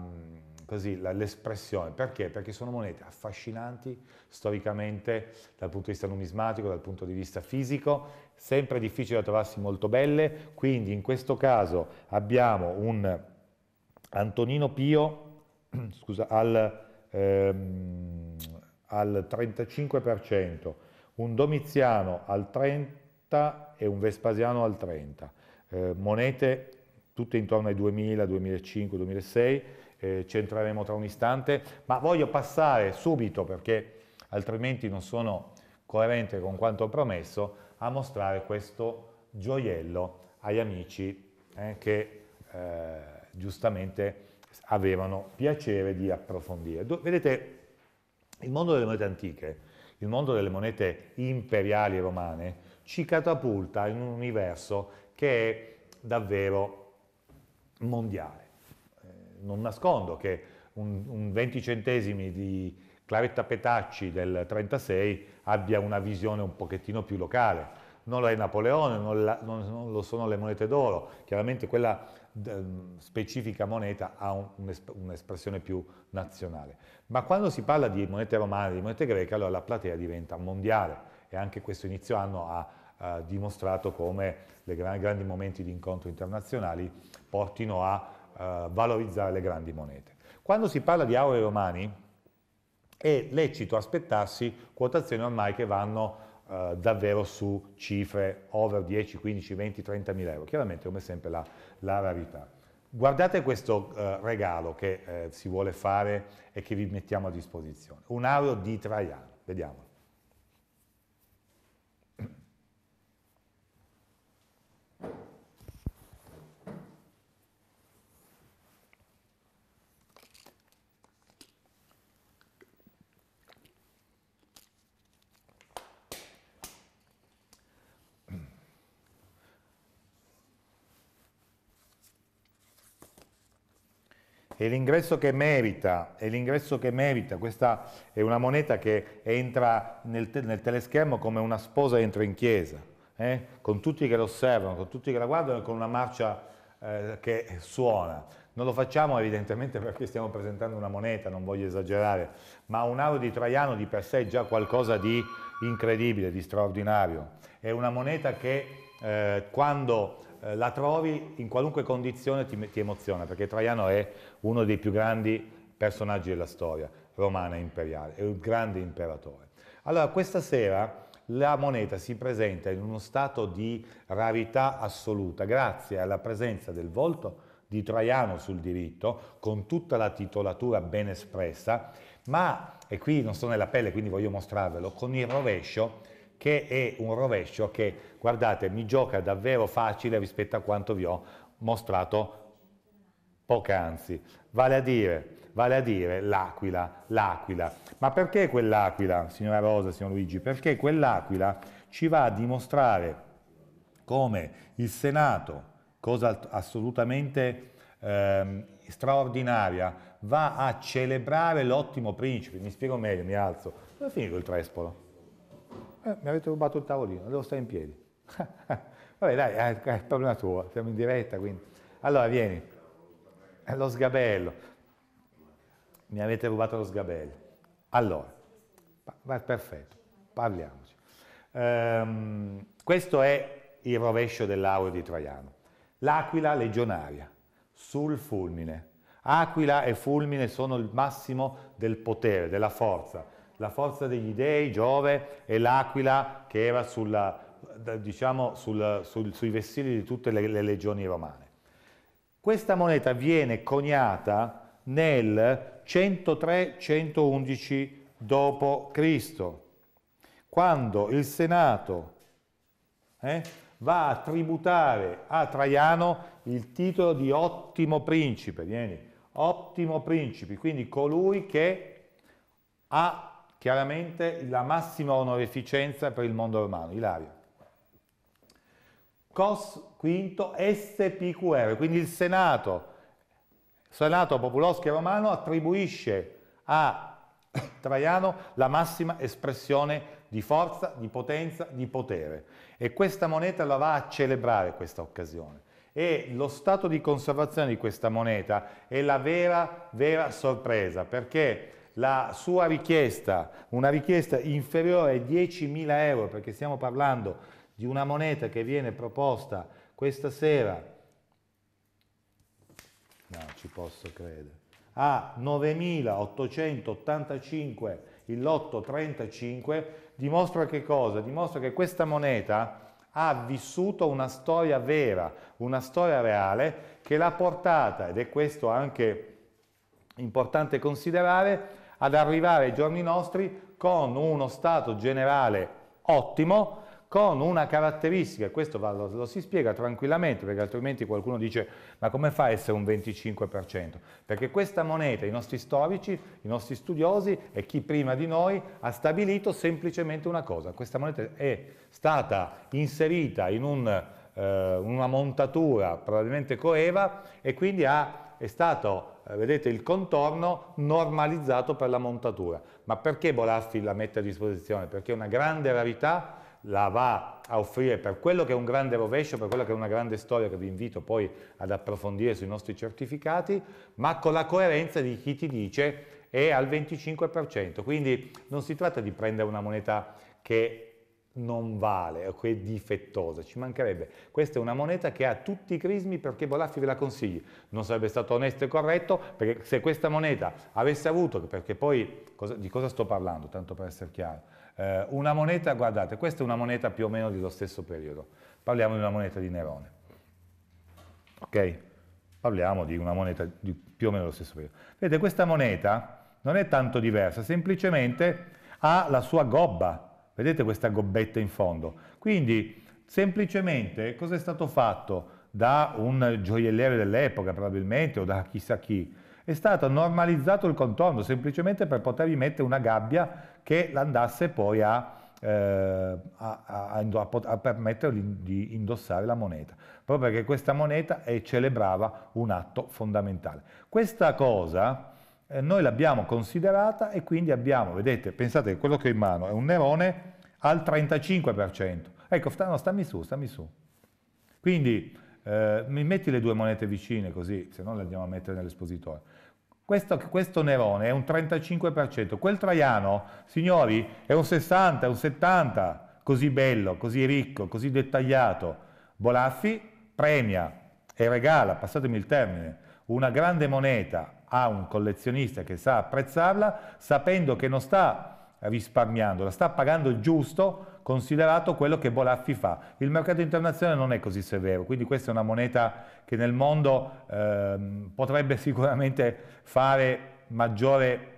A: così, la, l'espressione. Perché? Perché sono monete affascinanti storicamente dal punto di vista numismatico, dal punto di vista fisico, sempre difficile da trovarsi molto belle, quindi in questo caso abbiamo un Antonino Pio *clears throat* scusa, al, ehm, al 35%, un Domiziano al 30% e un Vespasiano al 30%. Eh, monete tutte intorno ai 2000, 2005, 2006, eh, ci entreremo tra un istante, ma voglio passare subito perché altrimenti non sono coerente con quanto ho promesso, a mostrare questo gioiello agli amici eh, che eh, giustamente avevano piacere di approfondire. vedete, il mondo delle monete antiche, il mondo delle monete imperiali romane, ci catapulta in un universo che è davvero mondiale. Eh, non nascondo che un, un 20 centesimi di Claretta Petacci del 36 abbia una visione un pochettino più locale. Non lo è Napoleone, non, la, non, non lo sono le monete d'oro, chiaramente quella Ehm, specifica moneta ha un'espressione più nazionale. Ma quando si parla di monete romane, di monete greche, allora la platea diventa mondiale e anche questo inizio anno ha eh, dimostrato come i gran, grandi momenti di incontro internazionali portino a eh, valorizzare le grandi monete. Quando si parla di aurei romani è lecito aspettarsi quotazioni ormai che vanno eh, davvero su cifre over 10, 15, 20, 30 mila euro. Chiaramente come sempre la, la rarità. Guardate questo eh, regalo che eh, si vuole fare e che vi mettiamo a disposizione, un aureo di Traiano, vediamolo. è l'ingresso che merita, è l'ingresso che merita, questa è una moneta che entra nel, te nel teleschermo come una sposa entra in chiesa, eh? con tutti che l'osservano, con tutti che la guardano e con una marcia eh, che suona. Non lo facciamo evidentemente perché stiamo presentando una moneta, non voglio esagerare, ma un aro di Traiano di per sé è già qualcosa di incredibile, di straordinario. È una moneta che eh, quando eh, la trovi in qualunque condizione ti, ti, emoziona, perché Traiano è uno dei più grandi personaggi della storia romana e imperiale, è un grande imperatore. Allora, questa sera la moneta si presenta in uno stato di rarità assoluta, grazie alla presenza del volto di Traiano sul diritto, con tutta la titolatura ben espressa, ma, e qui non sono nella pelle, quindi voglio mostrarvelo, con il rovescio che è un rovescio che, guardate, mi gioca davvero facile rispetto a quanto vi ho mostrato poc'anzi. Vale a dire, vale a dire l'aquila, l'aquila. Ma perché quell'aquila, signora Rosa, signor Luigi? Perché quell'aquila ci va a dimostrare come il Senato, cosa assolutamente eh, straordinaria, va a celebrare l'ottimo principe. Mi spiego meglio, mi alzo. Dove finisco il trespolo? eh, mi avete rubato il tavolino, devo stare in piedi. *laughs* Vabbè dai, è, eh, è problema tuo, siamo in diretta quindi. Allora vieni, eh, lo sgabello, mi avete rubato lo sgabello. Allora, va perfetto, parliamoci. Ehm, questo è il rovescio dell'aureo di Traiano. L'aquila legionaria sul fulmine. Aquila e fulmine sono il massimo del potere, della forza, la forza degli dei, Giove e l'aquila che era sulla, diciamo, sul, sul, sui vestiti di tutte le, le legioni romane. Questa moneta viene coniata nel 103-111 d.C., quando il Senato eh, va a tributare a Traiano il titolo di ottimo principe, vieni, ottimo principe, quindi colui che ha chiaramente la massima onorificenza per il mondo romano, Ilario. Cos quinto SPQR, quindi il Senato, Senato Popoloschi Romano attribuisce a *coughs* Traiano la massima espressione di forza, di potenza, di potere e questa moneta la va a celebrare questa occasione e lo stato di conservazione di questa moneta è la vera, vera sorpresa perché la sua richiesta, una richiesta inferiore ai 10.000 euro, perché stiamo parlando di una moneta che viene proposta questa sera, no, ci posso credere, a 9.885 il lotto 35, dimostra che cosa? Dimostra che questa moneta ha vissuto una storia vera, una storia reale che l'ha portata, ed è questo anche importante considerare, ad arrivare ai giorni nostri con uno stato generale ottimo, con una caratteristica, e questo va, lo, lo, si spiega tranquillamente perché altrimenti qualcuno dice ma come fa a essere un 25%? Perché questa moneta i nostri storici, i nostri studiosi e chi prima di noi ha stabilito semplicemente una cosa, questa moneta è stata inserita in un, eh, una montatura probabilmente coeva e quindi ha, è stato eh, vedete il contorno normalizzato per la montatura. Ma perché Bolaffi la mette a disposizione? Perché una grande rarità la va a offrire per quello che è un grande rovescio, per quello che è una grande storia che vi invito poi ad approfondire sui nostri certificati, ma con la coerenza di chi ti dice è al 25%. Quindi non si tratta di prendere una moneta che non vale o che è difettosa, ci mancherebbe. Questa è una moneta che ha tutti i crismi perché Bolaffi ve la consigli. Non sarebbe stato onesto e corretto perché se questa moneta avesse avuto, perché poi cosa, di cosa sto parlando, tanto per essere chiaro, eh, una moneta, guardate, questa è una moneta più o meno dello stesso periodo. Parliamo di una moneta di Nerone. Ok? Parliamo di una moneta di più o meno dello stesso periodo. Vedete, questa moneta non è tanto diversa, semplicemente ha la sua gobba Vedete questa gobbetta in fondo? Quindi semplicemente cosa è stato fatto da un gioielliere dell'epoca probabilmente o da chissà chi? È stato normalizzato il contorno semplicemente per potervi mettere una gabbia che l'andasse poi a, eh, a, a, a permettergli di indossare la moneta, proprio perché questa moneta è, celebrava un atto fondamentale. Questa cosa eh, noi l'abbiamo considerata e quindi abbiamo, vedete, pensate che quello che ho in mano è un Nerone al 35%. Ecco, no, stammi su, stammi su. Quindi eh, mi metti le due monete vicine così, se no le andiamo a mettere nell'espositore. Questo, questo, Nerone è un 35%, quel Traiano, signori, è un 60, è un 70, così bello, così ricco, così dettagliato. Bolaffi premia e regala, passatemi il termine, una grande moneta a un collezionista che sa apprezzarla, sapendo che non sta risparmiando, la sta pagando il giusto considerato quello che Bolaffi fa. Il mercato internazionale non è così severo, quindi questa è una moneta che nel mondo eh, potrebbe *laughs* sicuramente fare maggiore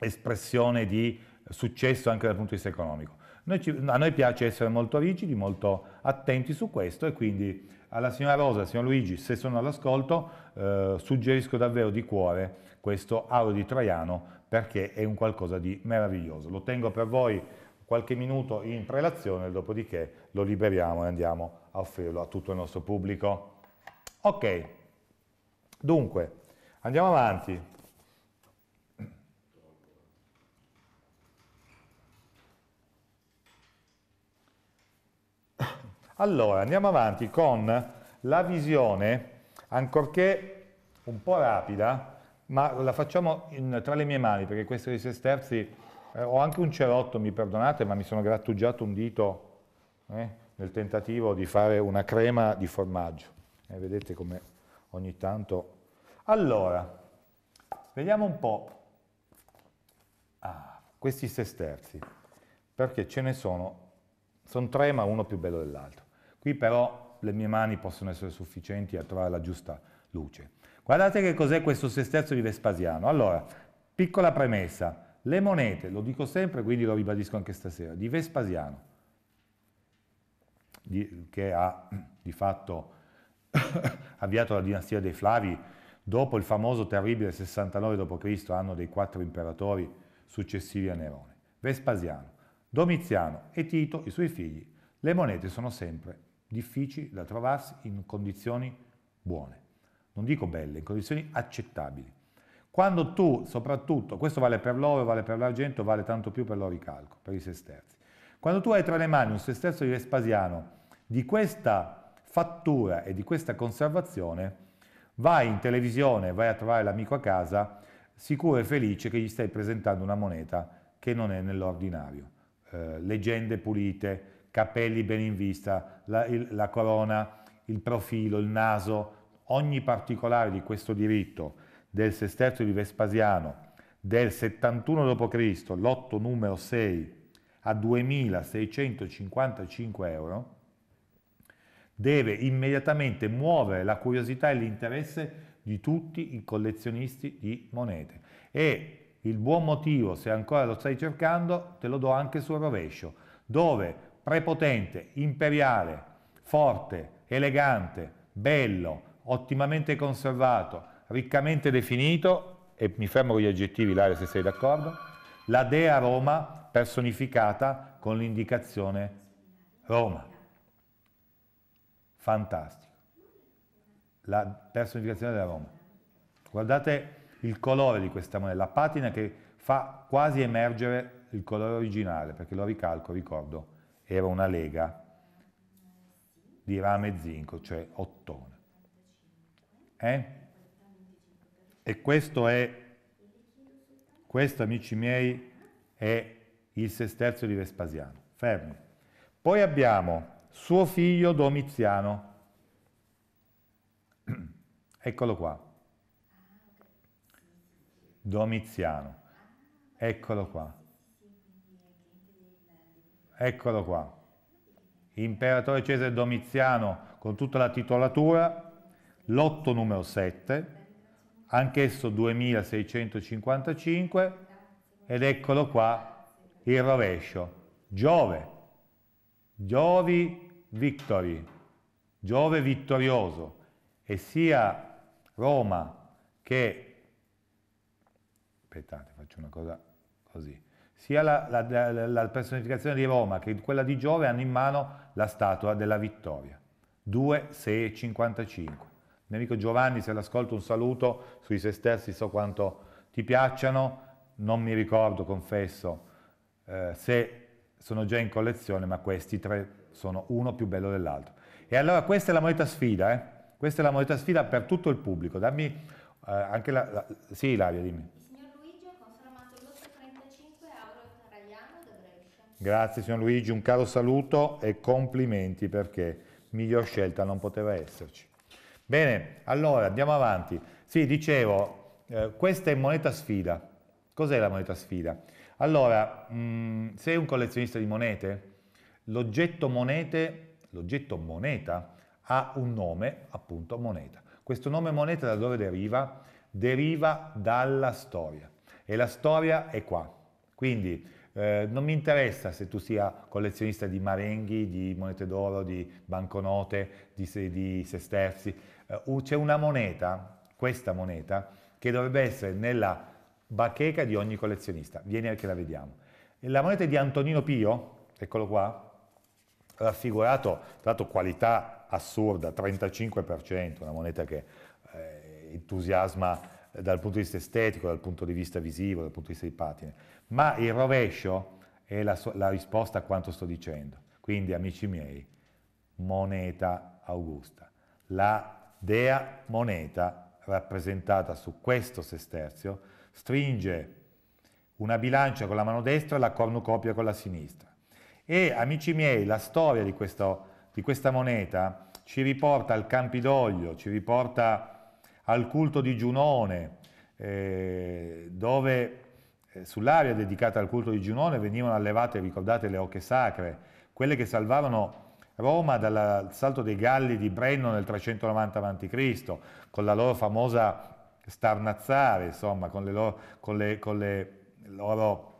A: espressione di successo anche dal punto di vista economico. Noi ci, a noi piace essere molto rigidi, molto attenti su questo e quindi alla signora Rosa, al signor Luigi, se sono all'ascolto, eh, suggerisco davvero di cuore questo aro di Troiano perché è un qualcosa di meraviglioso. Lo tengo per voi qualche minuto in prelazione, dopodiché lo liberiamo e andiamo a offrirlo a tutto il nostro pubblico. Ok, dunque, andiamo avanti. Allora, andiamo avanti con la visione, ancorché un po' rapida, ma la facciamo in, tra le mie mani, perché questo dei sesterzi, eh, ho anche un cerotto, mi perdonate, ma mi sono grattugiato un dito eh, nel tentativo di fare una crema di formaggio. Eh, vedete come ogni tanto... Allora, vediamo un po' ah, questi sesterzi, perché ce ne sono, sono tre ma uno più bello dell'altro. Qui però le mie mani possono essere sufficienti a trovare la giusta luce. Guardate che cos'è questo sesterzo di Vespasiano. Allora, piccola premessa, le monete, lo dico sempre, quindi lo ribadisco anche stasera, di Vespasiano, di, che ha di fatto *coughs* avviato la dinastia dei Flavi dopo il famoso terribile 69 d.C., anno dei quattro imperatori successivi a Nerone. Vespasiano, Domiziano e Tito, i suoi figli, le monete sono sempre difficili da trovarsi in condizioni buone, non dico belle, in condizioni accettabili. Quando tu, soprattutto, questo vale per l'oro, vale per l'argento, vale tanto più per l'oricalco, per i sesterzi, quando tu hai tra le mani un sesterzo di Vespasiano di questa fattura e di questa conservazione, vai in televisione, vai a trovare l'amico a casa, sicuro e felice che gli stai presentando una moneta che non è nell'ordinario. Eh, leggende pulite, capelli ben in vista, la, il, la corona, il profilo, il naso, ogni particolare di questo diritto del sesterzo di Vespasiano del 71 d.C., lotto numero 6, a 2.655 euro, deve immediatamente muovere la curiosità e l'interesse di tutti i collezionisti di monete. E il buon motivo, se ancora lo stai cercando, te lo do anche sul rovescio, dove prepotente, imperiale, forte, elegante, bello, ottimamente conservato, riccamente definito, e mi fermo con gli aggettivi, Laria, se sei d'accordo, la dea Roma personificata con l'indicazione Roma. Fantastico. La personificazione della Roma. Guardate il colore di questa moneta, la patina che fa quasi emergere il colore originale, perché lo ricalco, ricordo, era una lega di rame e zinco, cioè ottone. Eh? E questo è, questo amici miei, è il sesterzo di Vespasiano. Fermi. Poi abbiamo suo figlio Domiziano. *clears throat* Eccolo qua. Domiziano. Eccolo qua eccolo qua, imperatore Cesare Domiziano con tutta la titolatura, lotto numero 7, anch'esso 2655, ed eccolo qua il rovescio, Giove, Giovi Victori, Giove vittorioso, e sia Roma che, aspettate faccio una cosa così, sia la, la, la personificazione di Roma che quella di Giove hanno in mano la statua della vittoria. 2, 6 e 55. mio amico Giovanni, se l'ascolto un saluto sui se stessi, so quanto ti piacciono, non mi ricordo, confesso, eh, se sono già in collezione, ma questi tre sono uno più bello dell'altro. E allora questa è la moneta sfida, eh? questa è la moneta sfida per tutto il pubblico. Dammi eh, anche la, la... Sì, Ilaria, dimmi. Grazie signor Luigi, un caro saluto e complimenti perché miglior scelta non poteva esserci. Bene, allora andiamo avanti. Sì, dicevo, eh, questa è moneta sfida. Cos'è la moneta sfida? Allora, mh, mm, sei un collezionista di monete? L'oggetto monete, l'oggetto moneta ha un nome, appunto moneta. Questo nome moneta da dove deriva? Deriva dalla storia. E la storia è qua. Quindi eh, non mi interessa se tu sia collezionista di marenghi, di monete d'oro, di banconote, di, di sesterzi. Eh, c'è una moneta, questa moneta, che dovrebbe essere nella bacheca di ogni collezionista. Vieni che la vediamo. La moneta di Antonino Pio, eccolo qua, raffigurato, tra l'altro qualità assurda, 35%, una moneta che eh, entusiasma dal punto di vista estetico, dal punto di vista visivo, dal punto di vista di patine, ma il rovescio è la, la risposta a quanto sto dicendo. Quindi, amici miei, moneta augusta, la dea moneta rappresentata su questo sesterzio stringe una bilancia con la mano destra e la cornucopia con la sinistra. E amici miei, la storia di, questo, di questa moneta ci riporta al Campidoglio, ci riporta al culto di Giunone, eh, dove eh, sull'area dedicata al culto di Giunone venivano allevate, ricordate, le oche sacre, quelle che salvarono Roma dal salto dei Galli di Brenno nel 390 a.C., con la loro famosa starnazzare, insomma, con, le loro, con, le, con le loro,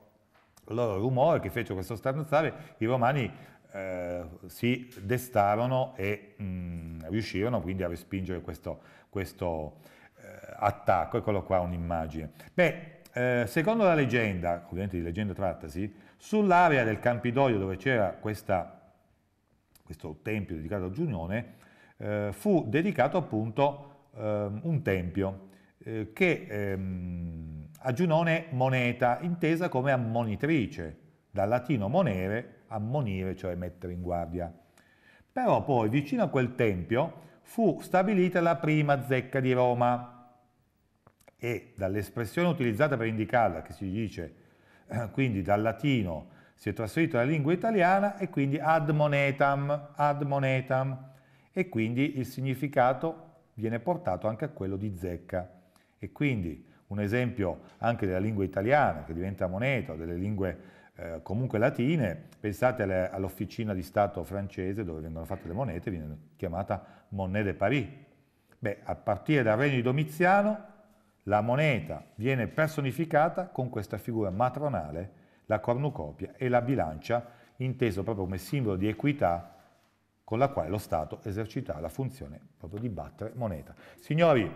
A: loro rumore che fece questo starnazzare, i romani eh, si destarono e mh, mm, riuscirono quindi a respingere questo, questo eh, attacco. Eccolo qua un'immagine. Beh, eh, secondo la leggenda, ovviamente di leggenda trattasi, sull'area del Campidoglio dove c'era questo tempio dedicato a Giunione, eh, fu dedicato appunto ehm, un tempio eh, che ehm, a Giunone moneta, intesa come ammonitrice, dal latino monere, ammonire, cioè mettere in guardia. Però poi vicino a quel tempio fu stabilita la prima zecca di Roma e dall'espressione utilizzata per indicarla, che si dice eh, quindi dal latino, si è trasferito alla lingua italiana e quindi ad monetam, ad monetam e quindi il significato viene portato anche a quello di zecca. E quindi un esempio anche della lingua italiana che diventa moneta o delle lingue eh, comunque latine, pensate all'officina di Stato francese dove vengono fatte le monete, viene chiamata Monnaie de Paris. Beh, a partire dal regno di Domiziano, la moneta viene personificata con questa figura matronale, la cornucopia e la bilancia, inteso proprio come simbolo di equità con la quale lo Stato esercita la funzione proprio di battere moneta. Signori,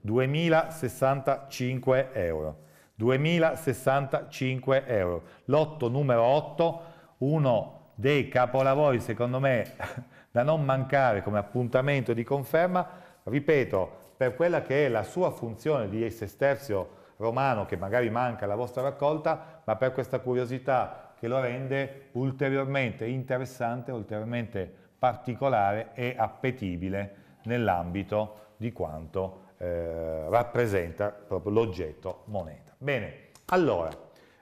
A: 2065 euro. 2065 euro. Lotto numero 8, uno dei capolavori, secondo me, *laughs* da non mancare come appuntamento di conferma, ripeto, per quella che è la sua funzione di sesterzio romano, che magari manca alla vostra raccolta, ma per questa curiosità che lo rende ulteriormente interessante, ulteriormente particolare e appetibile nell'ambito di quanto eh, rappresenta proprio l'oggetto moneta. Bene, allora,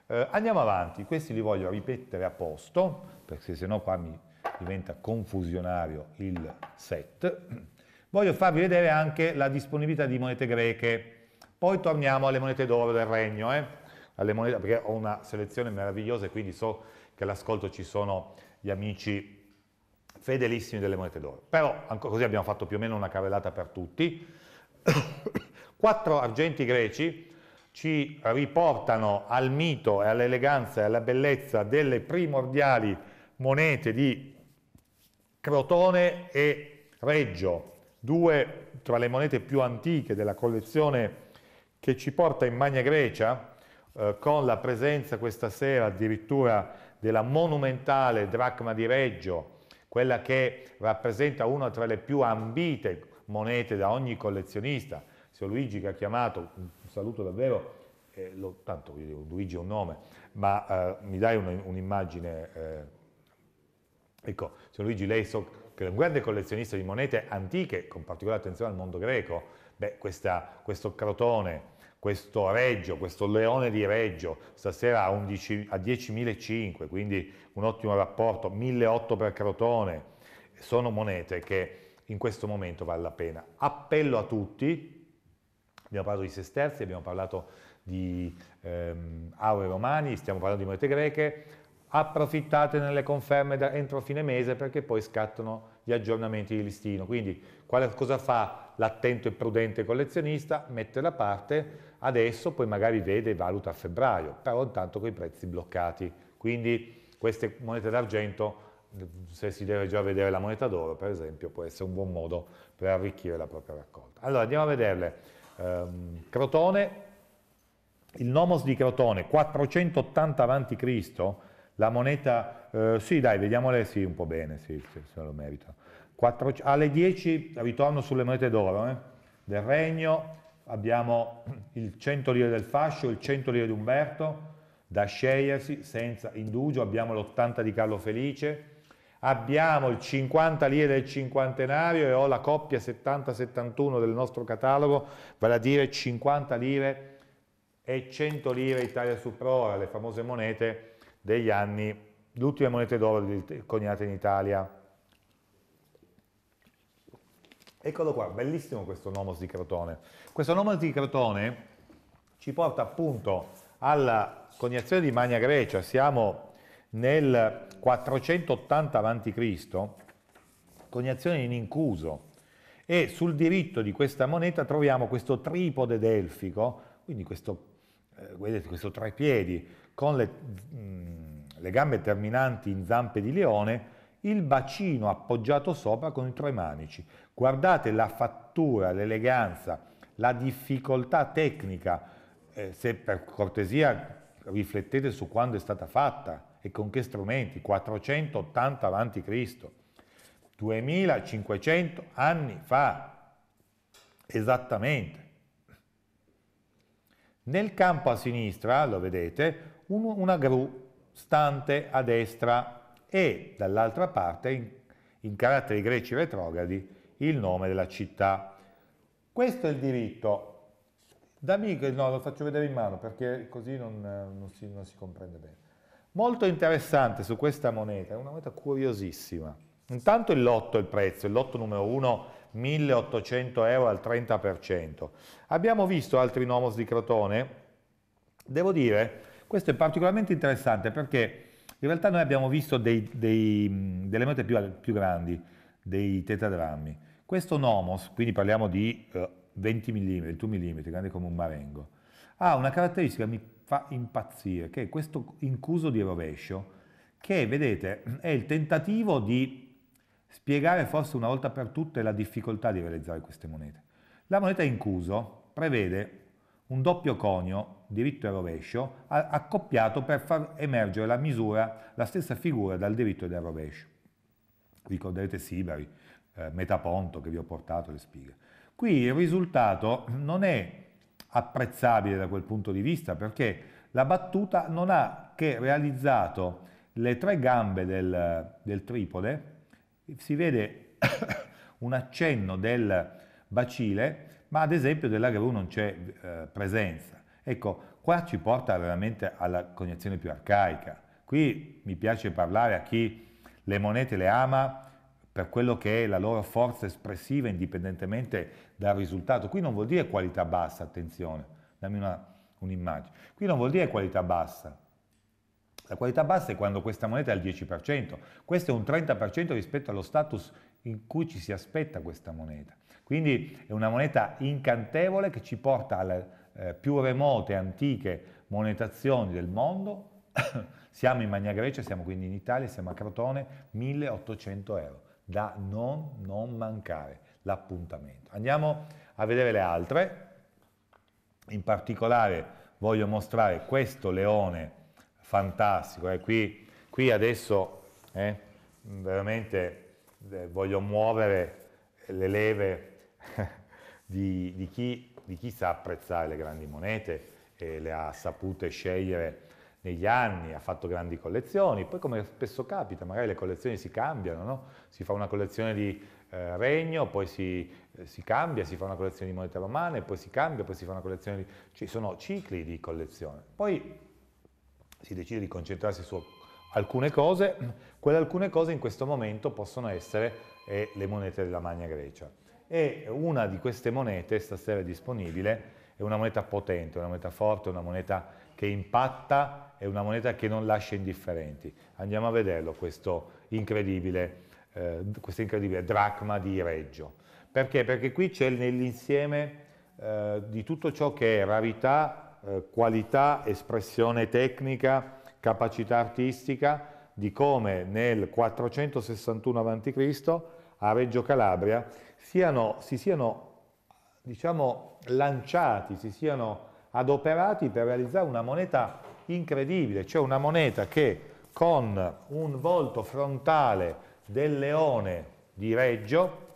A: eh, andiamo avanti, questi li voglio ripetere a posto, perché se no qua mi diventa confusionario il set, voglio farvi vedere anche la disponibilità di monete greche. Poi torniamo alle monete d'oro del regno, eh? monete, perché ho una selezione meravigliosa e quindi so che all'ascolto ci sono gli amici fedelissimi delle monete d'oro. Però così abbiamo fatto più o meno una carrellata per tutti. *coughs* Quattro argenti greci ci riportano al mito e all'eleganza e alla bellezza delle primordiali monete di Crotone e Reggio, due tra le monete più antiche della collezione che ci porta in Magna Grecia, eh, con la presenza questa sera addirittura della monumentale dracma di Reggio, quella che rappresenta una tra le più ambite monete da ogni collezionista. Se Luigi che ha chiamato, un saluto davvero, eh, lo, tanto Luigi è un nome, ma eh, mi dai un'immagine eh, Ecco, signor Luigi, lei so che è un grande collezionista di monete antiche, con particolare attenzione al mondo greco, beh, questa, questo crotone, questo Reggio, questo Leone di Reggio, stasera a, 11, a 10.005, quindi un ottimo rapporto, 1.800 per crotone, sono monete che in questo momento vale la pena. Appello a tutti, abbiamo parlato di sesterzi, abbiamo parlato di ehm, aure romani, stiamo parlando di monete greche, approfittate nelle conferme da, entro fine mese perché poi scattano gli aggiornamenti di listino. Quindi quale, cosa fa l'attento e prudente collezionista? Mette da parte adesso, poi magari vede e valuta a febbraio, però intanto con i prezzi bloccati. Quindi queste monete d'argento, se si deve già vedere la moneta d'oro, per esempio, può essere un buon modo per arricchire la propria raccolta. Allora andiamo a vederle. Ehm, Crotone, il nomos di Crotone, 480 a.C., la moneta, eh, sì dai, vediamole, sì, un po' bene, sì, sì se lo merita. Quattro, alle 10 ritorno sulle monete d'oro eh, del Regno, abbiamo il 100 lire del Fascio, il 100 lire di Umberto, da scegliersi senza indugio, abbiamo l'80 di Carlo Felice, abbiamo il 50 lire del cinquantenario e ho la coppia 70-71 del nostro catalogo, vale a dire 50 lire e 100 lire Italia su prora, le famose monete degli anni, l'ultima moneta d'oro coniata in Italia. Eccolo qua, bellissimo questo nomos di Crotone. Questo nomos di Crotone ci porta appunto alla coniazione di Magna Grecia, siamo nel 480 a.C., coniazione in incuso, e sul diritto di questa moneta troviamo questo tripode delfico, quindi questo, eh, vedete, questo tre piedi, con le... Mm, le gambe terminanti in zampe di leone, il bacino appoggiato sopra con i tre manici. Guardate la fattura, l'eleganza, la difficoltà tecnica, eh, se per cortesia riflettete su quando è stata fatta e con che strumenti, 480 avanti Cristo, 2500 anni fa, esattamente. Nel campo a sinistra, lo vedete, un, una gru stante a destra e dall'altra parte in, in caratteri greci retrogradi il nome della città. Questo è il diritto. Dammi, no, lo faccio vedere in mano perché così non, non, si, non si comprende bene. Molto interessante su questa moneta, è una moneta curiosissima. Intanto il lotto è il prezzo, il lotto numero 1, 1800 euro al 30%. Abbiamo visto altri nomos di Crotone, devo dire questo è particolarmente interessante perché in realtà noi abbiamo visto dei, dei, delle monete più, più, grandi, dei tetradrammi. Questo nomos, quindi parliamo di eh, 20 mm, 2 mm, grande come un marengo, ha una caratteristica che mi fa impazzire, che è questo incuso di rovescio, che vedete è il tentativo di spiegare forse una volta per tutte la difficoltà di realizzare queste monete. La moneta incuso prevede un doppio conio, diritto e rovescio, accoppiato per far emergere la misura, la stessa figura dal diritto e dal rovescio. Ricorderete Sibari, eh, Metaponto che vi ho portato le spighe. Qui il risultato non è apprezzabile da quel punto di vista perché la battuta non ha che realizzato le tre gambe del, del tripode, si vede *coughs* un accenno del bacile ma ad esempio dell'agro non c'è eh, presenza. Ecco, qua ci porta veramente alla cognizione più arcaica. Qui mi piace parlare a chi le monete le ama per quello che è la loro forza espressiva indipendentemente dal risultato. Qui non vuol dire qualità bassa, attenzione, dammi un'immagine. Qui non vuol dire qualità bassa. La qualità bassa è quando questa moneta è al 10%, questo è un 30% rispetto allo status in cui ci si aspetta questa moneta. Quindi è una moneta incantevole che ci porta alle eh, più remote antiche monetazioni del mondo. *coughs* siamo in Magna Grecia, siamo quindi in Italia, siamo a Crotone, 1800 euro, da non, non mancare l'appuntamento. Andiamo a vedere le altre, in particolare voglio mostrare questo leone fantastico, eh, qui, qui, adesso eh, veramente eh, voglio muovere le leve *laughs* di, di, chi, di, chi, sa apprezzare le grandi monete e le ha sapute scegliere negli anni, ha fatto grandi collezioni, poi come spesso capita, magari le collezioni si cambiano, no? si fa una collezione di eh, regno, poi si, eh, si, cambia, si fa una collezione di monete romane, poi si cambia, poi si fa una collezione di... ci cioè, sono cicli di collezione. Poi si decide di concentrarsi su alcune cose, quelle alcune cose in questo momento possono essere eh, le monete della Magna Grecia e una di queste monete stasera è disponibile, è una moneta potente, una moneta forte, una moneta che impatta, è una moneta che non lascia indifferenti. Andiamo a vederlo incredibile, eh, questa incredibile dracma di Reggio. Perché? Perché qui c'è nell'insieme eh, di tutto ciò che è rarità, eh, qualità, espressione tecnica, capacità artistica, di come nel 461 a.C. a Reggio Calabria siano, si siano diciamo, lanciati, si siano adoperati per realizzare una moneta incredibile, cioè una moneta che con un volto frontale del leone di Reggio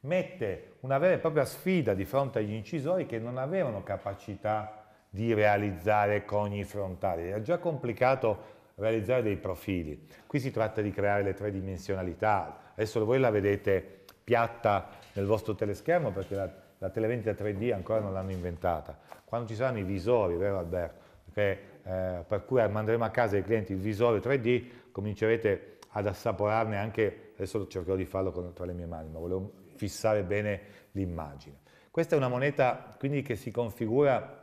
A: mette una vera e propria sfida di fronte agli incisori che non avevano capacità di realizzare coni frontali. Era già complicato realizzare dei profili. Qui si tratta di creare le tre dimensionalità. Adesso voi la vedete piatta nel vostro teleschermo perché la, la televendita 3D ancora non l'hanno inventata. Quando ci saranno i visori, vero Alberto? Perché, eh, per cui manderemo a casa ai clienti il visore 3D, comincerete ad assaporarne anche, adesso cercherò di farlo con, tra le mie mani, ma volevo fissare bene l'immagine. Questa è una moneta quindi che si configura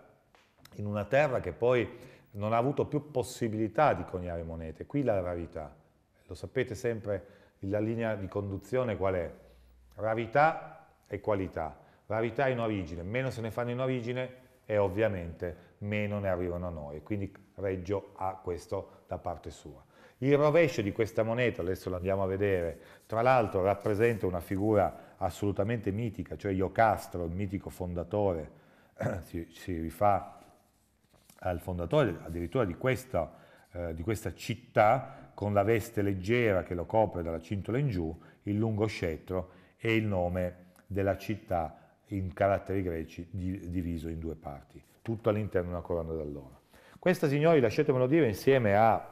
A: in una terra che poi non ha avuto più possibilità di coniare monete. Qui la rarità, lo sapete sempre, la linea di conduzione qual è? Rarità e qualità. Rarità in origine, meno se ne fanno in origine e ovviamente meno ne arrivano a noi, quindi Reggio ha questo da parte sua. Il rovescio di questa moneta, adesso lo andiamo a vedere, tra l'altro rappresenta una figura assolutamente mitica, cioè Iocastro, il mitico fondatore, *clears throat* si, si rifà al fondatore addirittura di questa, eh, di questa città, con la veste leggera che lo copre dalla cintola in giù, il lungo scettro e il nome della città in caratteri greci diviso in due parti, tutto all'interno di una corona d'allora. Questa, signori, lasciatemelo dire, insieme alla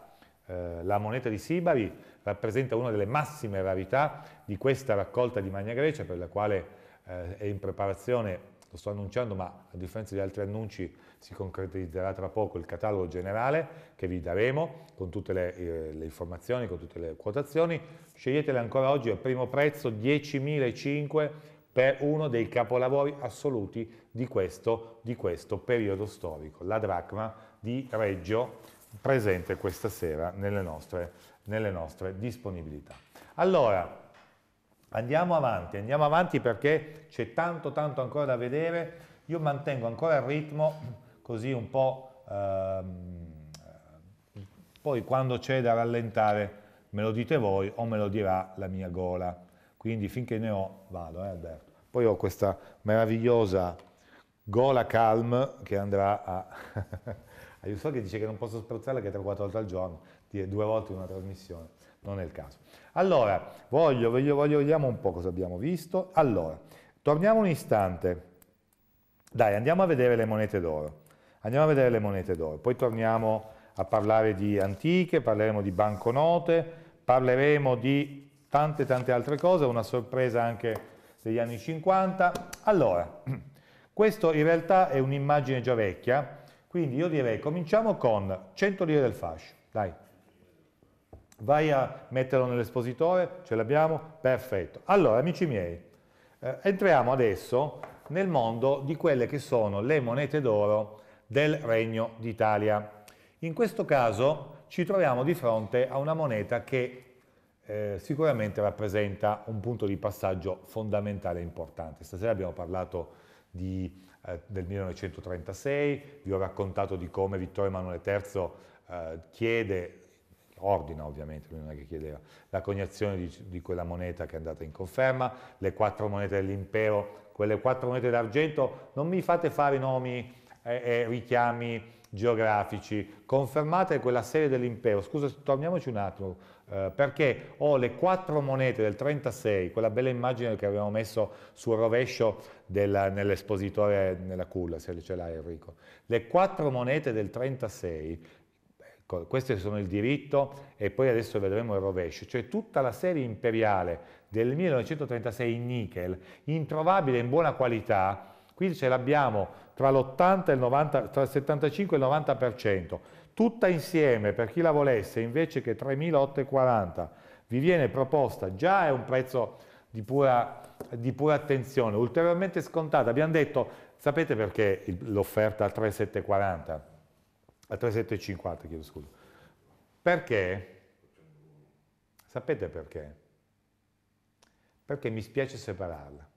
A: eh, moneta di Sibari, rappresenta una delle massime rarità di questa raccolta di Magna Grecia, per la quale eh, è in preparazione, lo sto annunciando, ma a differenza di altri annunci si concretizzerà tra poco il catalogo generale che vi daremo con tutte le, eh, le informazioni, con tutte le quotazioni, sceglietele ancora oggi al primo prezzo 10.005 per uno dei capolavori assoluti di questo, di questo periodo storico, la dracma di Reggio presente questa sera nelle nostre, nelle nostre disponibilità. Allora, andiamo avanti, andiamo avanti perché c'è tanto tanto ancora da vedere, io mantengo ancora il ritmo così un po'... Ehm, poi quando c'è da rallentare me lo dite voi o me lo dirà la mia gola. Quindi finché ne ho vado, eh, Alberto. Poi ho questa meravigliosa gola calm che andrà a... Aiuto *laughs* che dice che non posso spruzzarla che 3 quattro volte al giorno, due volte in una trasmissione, non è il caso. Allora, voglio, voglio, voglio vediamo un po' cosa abbiamo visto. Allora, torniamo un istante. Dai, andiamo a vedere le monete d'oro. Andiamo a vedere le monete d'oro, poi torniamo a parlare di antiche, parleremo di banconote, parleremo di tante tante altre cose, una sorpresa anche degli anni 50. Allora, *clears throat* questo in realtà è un'immagine già vecchia, quindi io direi cominciamo con 100 lire del fascio, dai. Vai a metterlo nell'espositore, ce l'abbiamo, perfetto. Allora, amici miei, eh, entriamo adesso nel mondo di quelle che sono le monete d'oro del Regno d'Italia. In questo caso ci troviamo di fronte a una moneta che eh, sicuramente rappresenta un punto di passaggio fondamentale e importante. Stasera abbiamo parlato di, eh, del 1936, vi ho raccontato di come Vittorio Emanuele III eh, chiede, ordina ovviamente, lui non è che chiedeva, la coniazione di, di quella moneta che è andata in conferma, le quattro monete dell'impero, quelle quattro monete d'argento, non mi fate fare nomi e eh, eh, richiami geografici, Confermate quella serie dell'impero. Scusa, torniamoci un attimo, eh, perché ho le quattro monete del 36, quella bella immagine che abbiamo messo sul rovescio nell'espositore nella culla, se ce l'hai Enrico. Le quattro monete del 36, ecco, queste sono il diritto e poi adesso vedremo il rovescio, cioè tutta la serie imperiale del 1936 in nickel, introvabile in buona qualità, qui ce l'abbiamo tra l'80 e il 90, tra il 75 e il 90%, tutta insieme per chi la volesse invece che 3.840 vi viene proposta, già è un prezzo di pura, di pura attenzione, ulteriormente scontata. Abbiamo detto, sapete perché l'offerta a 3740? A 3750, chiedo scusa. Perché? Sapete perché? Perché mi spiace separarla.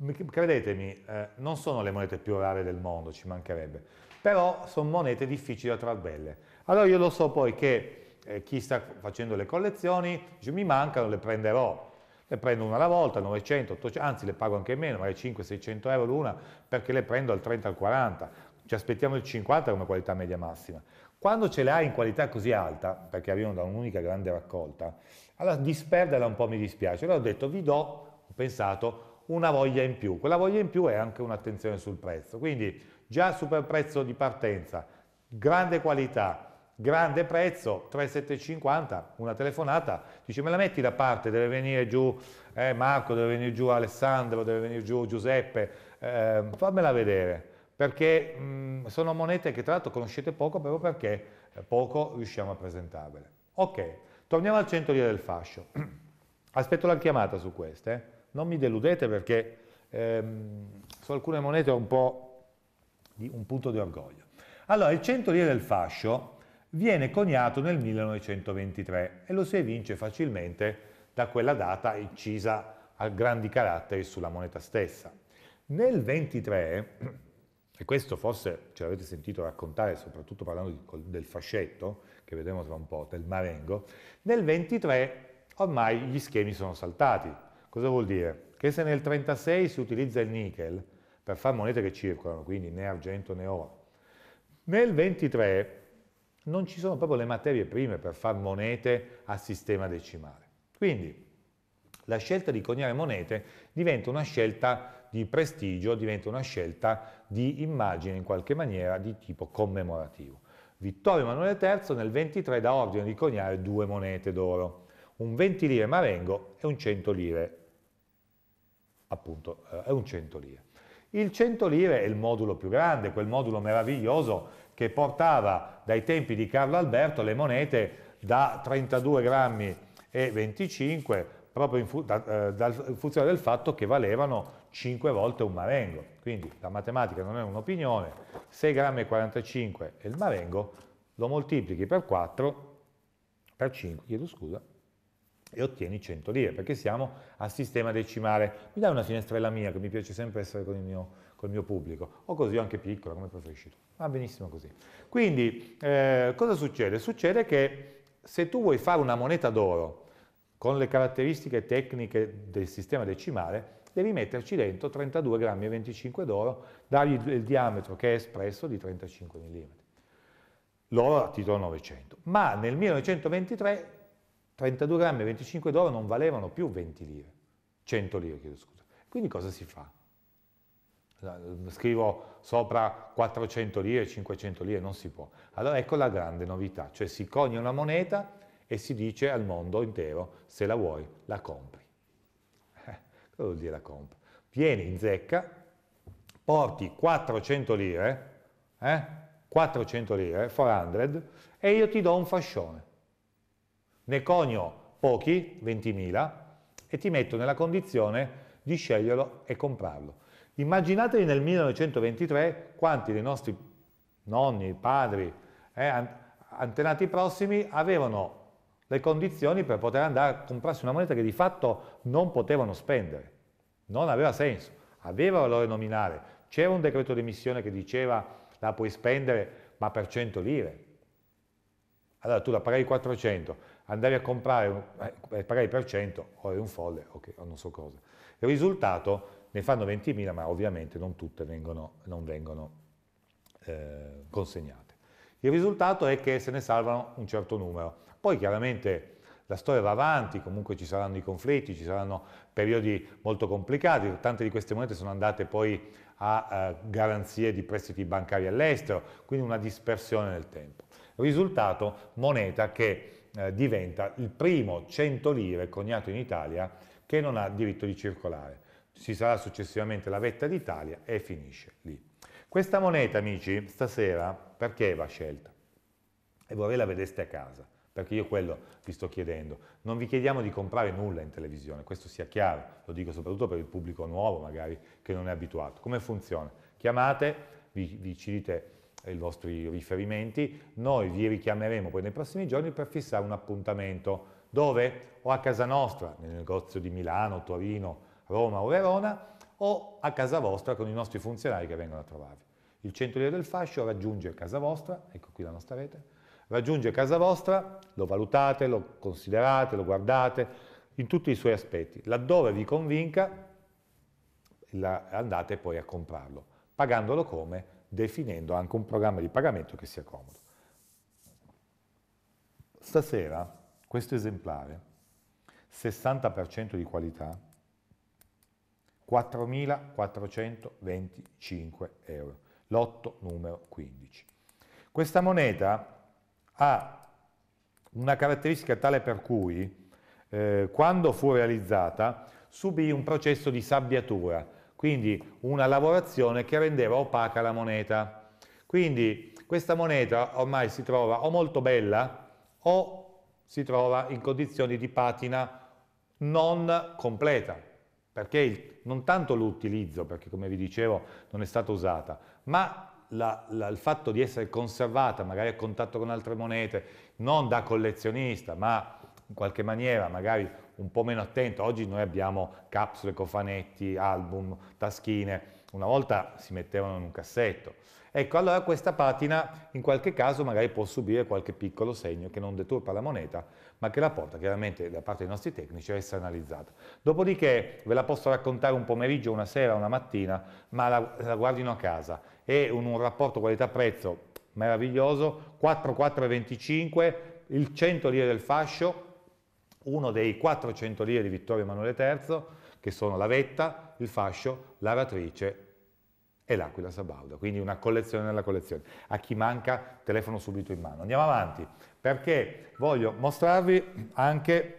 A: Credetemi, eh, non sono le monete più rare del mondo, ci mancherebbe, però sono monete difficili da trovare belle. Allora io lo so poi che eh, chi sta facendo le collezioni dice mi mancano, le prenderò, le prendo una alla volta, 900, 800, anzi le pago anche meno, magari 500-600 euro l'una, perché le prendo al 30, al 40, ci aspettiamo il 50 come qualità media massima. Quando ce le hai in qualità così alta, perché arrivano da un'unica grande raccolta, allora disperderla un po' mi dispiace. Allora ho detto vi do, ho pensato, una voglia in più. Quella voglia in più è anche un'attenzione sul prezzo. Quindi già super prezzo di partenza, grande qualità, grande prezzo, 3,750, una telefonata, dice me la metti da parte, deve venire giù eh, Marco, deve venire giù Alessandro, deve venire giù Giuseppe, eh, fammela vedere, perché mh, sono monete che tra l'altro conoscete poco, proprio perché eh, poco riusciamo a presentarvele. Ok, torniamo al centro del fascio. *clears throat* Aspetto la chiamata su queste. Eh non mi deludete perché ehm, su alcune monete ho un po' di, un punto di orgoglio. Allora, il 100 lire del fascio viene coniato nel 1923 e lo si evince facilmente da quella data incisa a grandi caratteri sulla moneta stessa. Nel 23, e questo forse ce l'avete sentito raccontare, soprattutto parlando di, del fascetto, che vedremo tra un po', del marengo, nel 23 ormai gli schemi sono saltati. Cosa vuol dire? Che se nel 1936 si utilizza il nickel per fare monete che circolano, quindi né argento né oro, nel 1923 non ci sono proprio le materie prime per fare monete a sistema decimale. Quindi la scelta di coniare monete diventa una scelta di prestigio, diventa una scelta di immagine in qualche maniera di tipo commemorativo. Vittorio Emanuele III nel 23 dà ordine di coniare due monete d'oro un 20 lire Marengo e un 100 lire, appunto, eh, è un 100 lire. Il 100 lire è il modulo più grande, quel modulo meraviglioso che portava dai tempi di Carlo Alberto le monete da 32 grammi e 25 proprio in, fu da, eh, da, in funzione del fatto che valevano 5 volte un marengo. Quindi la matematica non è un'opinione, 6 grammi e 45 è il marengo, lo moltiplichi per 4, per 5, chiedo scusa, e ottieni 100 lire, perché siamo a sistema decimale. Mi dai una finestrella mia, che mi piace sempre essere con il mio, col mio pubblico, o così o anche piccola, come preferisci tu. Va benissimo così. Quindi, eh, cosa succede? Succede che se tu vuoi fare una moneta d'oro con le caratteristiche tecniche del sistema decimale, devi metterci dentro 32 grammi e 25 d'oro, dargli il diametro che è espresso di 35 mm. L'oro a titolo 900. Ma nel 1923 32 grammi e 25 d'oro non valevano più 20 lire, 100 lire chiedo scusa. Quindi cosa si fa? Ehm, scrivo sopra 400 lire, 500 lire, non si può. Allora ecco la grande novità, cioè si coglie una moneta e si dice al mondo intero se la vuoi la compri. Eh, vuol dire la compri? Vieni in zecca, porti 400 lire, eh? 400 lire, 400, e io ti do un fascione ne conio pochi, 20.000, e ti metto nella condizione di sceglierlo e comprarlo. Immaginatevi nel 1923 quanti dei nostri nonni, padri, eh, antenati prossimi avevano le condizioni per poter andare a comprarsi una moneta che di fatto non potevano spendere. Non aveva senso, aveva valore nominale, c'era un decreto di emissione che diceva la puoi spendere ma per 100 lire. Allora tu la paghi 400, andare a comprare e eh, pagare per 100 o è un folle okay, o non so cosa. Il risultato ne fanno 20.000 ma ovviamente non tutte vengono, non vengono eh, consegnate. Il risultato è che se ne salvano un certo numero. Poi chiaramente la storia va avanti, comunque ci saranno i conflitti, ci saranno periodi molto complicati, tante di queste monete sono andate poi a eh, garanzie di prestiti bancari all'estero, quindi una dispersione nel tempo. Risultato, moneta che eh, diventa il primo 100 lire coniato in Italia che non ha diritto di circolare. Si sarà successivamente la vetta d'Italia e finisce lì. Questa moneta, amici, stasera perché va scelta? E vorrei la vedeste a casa, perché io quello vi sto chiedendo. Non vi chiediamo di comprare nulla in televisione, questo sia chiaro, lo dico soprattutto per il pubblico nuovo magari che non è abituato. Come funziona? Chiamate, vi, vi ci dite i vostri riferimenti, noi vi richiameremo poi nei prossimi giorni per fissare un appuntamento. Dove? O a casa nostra, nel negozio di Milano, Torino, Roma o Verona, o a casa vostra con i nostri funzionari che vengono a trovarvi. Il centro del fascio raggiunge casa vostra, ecco qui la nostra rete, raggiunge casa vostra, lo valutate, lo considerate, lo guardate in tutti i suoi aspetti. Laddove vi convinca, andate poi a comprarlo, pagandolo come? definendo anche un programma di pagamento che sia comodo. Stasera questo esemplare, 60% di qualità, 4.425 euro, lotto numero 15. Questa moneta ha una caratteristica tale per cui eh, quando fu realizzata subì un processo di sabbiatura, quindi una lavorazione che rendeva opaca la moneta. Quindi questa moneta ormai si trova o molto bella o si trova in condizioni di patina non completa, perché il, non tanto l'utilizzo, perché come vi dicevo non è stata usata, ma la, la, il fatto di essere conservata magari a contatto con altre monete, non da collezionista, ma in qualche maniera magari un po' meno attento. Oggi noi abbiamo capsule, cofanetti, album, taschine, una volta si mettevano in un cassetto. Ecco, allora questa patina in qualche caso magari può subire qualche piccolo segno che non deturpa la moneta, ma che la porta chiaramente da parte dei nostri tecnici a essere analizzata. Dopodiché ve la posso raccontare un pomeriggio, una sera, una mattina, ma la, la guardino a casa. È un, un rapporto qualità-prezzo meraviglioso, 4,4,25, il 100 lire del fascio, uno dei quattro centolieri di Vittorio Emanuele III, che sono la vetta, il fascio, l'aratrice e l'aquila sabauda, quindi una collezione nella collezione. A chi manca, telefono subito in mano. Andiamo avanti, perché voglio mostrarvi anche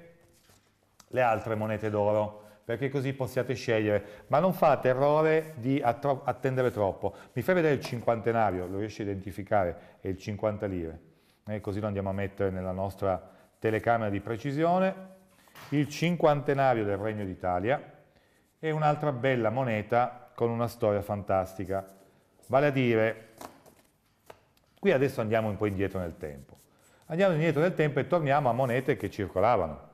A: le altre monete d'oro, perché così possiate scegliere, ma non fate errore di attendere troppo. Mi fai vedere il cinquantenario, lo riesci a identificare, è il 50 lire, eh, così lo andiamo a mettere nella nostra telecamera di precisione, il cinquantenario del Regno d'Italia e un'altra bella moneta con una storia fantastica. Vale a dire, qui adesso andiamo un po' indietro nel tempo. Andiamo indietro nel tempo e torniamo a monete che circolavano.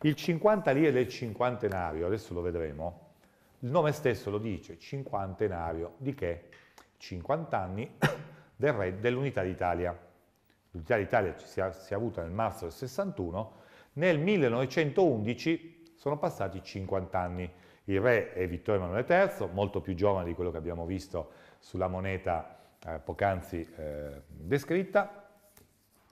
A: Il 50 lire del cinquantenario, adesso lo vedremo, il nome stesso lo dice, cinquantenario di che? 50 anni *coughs* del re dell'unità d'Italia l'unità d'Italia si è, si è avuta nel marzo del 61, nel 1911 sono passati 50 anni. Il re è Vittorio Emanuele III, molto più giovane di quello che abbiamo visto sulla moneta eh, poc'anzi eh, descritta,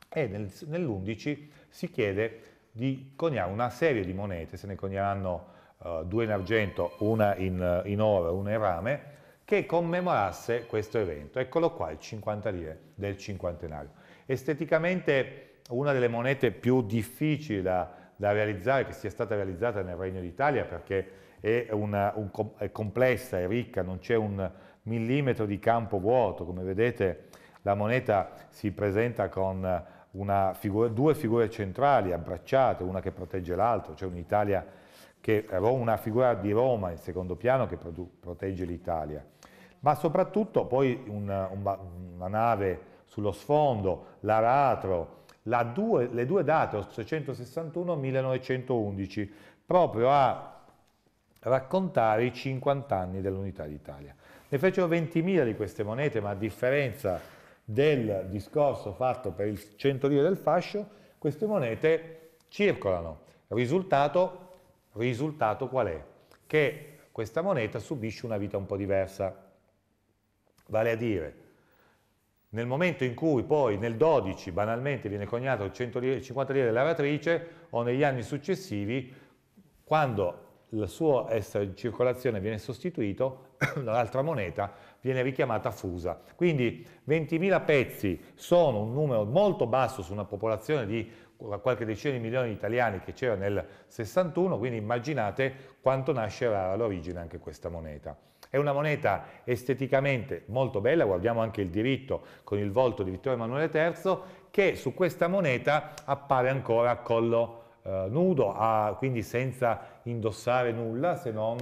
A: e nel, nell'11 si chiede di coniare una serie di monete, se ne conieranno eh, due in argento, una in, in oro e una in rame, che commemorasse questo evento. Eccolo qua, il 50 lire del cinquantenario. Esteticamente una delle monete più difficili da, da realizzare, che sia stata realizzata nel Regno d'Italia, perché è, una, un, è complessa, è ricca, non c'è un millimetro di campo vuoto. Come vedete la moneta si presenta con figura, due figure centrali abbracciate, una che protegge l'altra, cioè un'Italia che una figura di Roma in secondo piano che protegge l'Italia, ma soprattutto poi una, una nave sullo sfondo, l'aratro, la due, le due date 861-1911, proprio a raccontare i 50 anni dell'unità d'Italia. Ne fecero 20.000 di queste monete, ma a differenza del discorso fatto per il 100 lire del fascio, queste monete circolano. Risultato, risultato qual è? Che questa moneta subisce una vita un po' diversa. Vale a dire, nel momento in cui poi nel 12 banalmente viene coniato il 150 lire lavatrice o negli anni successivi, quando il suo essere in circolazione viene sostituito, *coughs* l'altra moneta viene richiamata fusa. Quindi 20.000 pezzi sono un numero molto basso su una popolazione di qualche decina di milioni di italiani che c'era nel 61, quindi immaginate quanto nascerà all'origine anche questa moneta. È una moneta esteticamente molto bella, guardiamo anche il diritto con il volto di Vittorio Emanuele III, che su questa moneta appare ancora a collo eh, nudo, a, quindi senza indossare nulla se non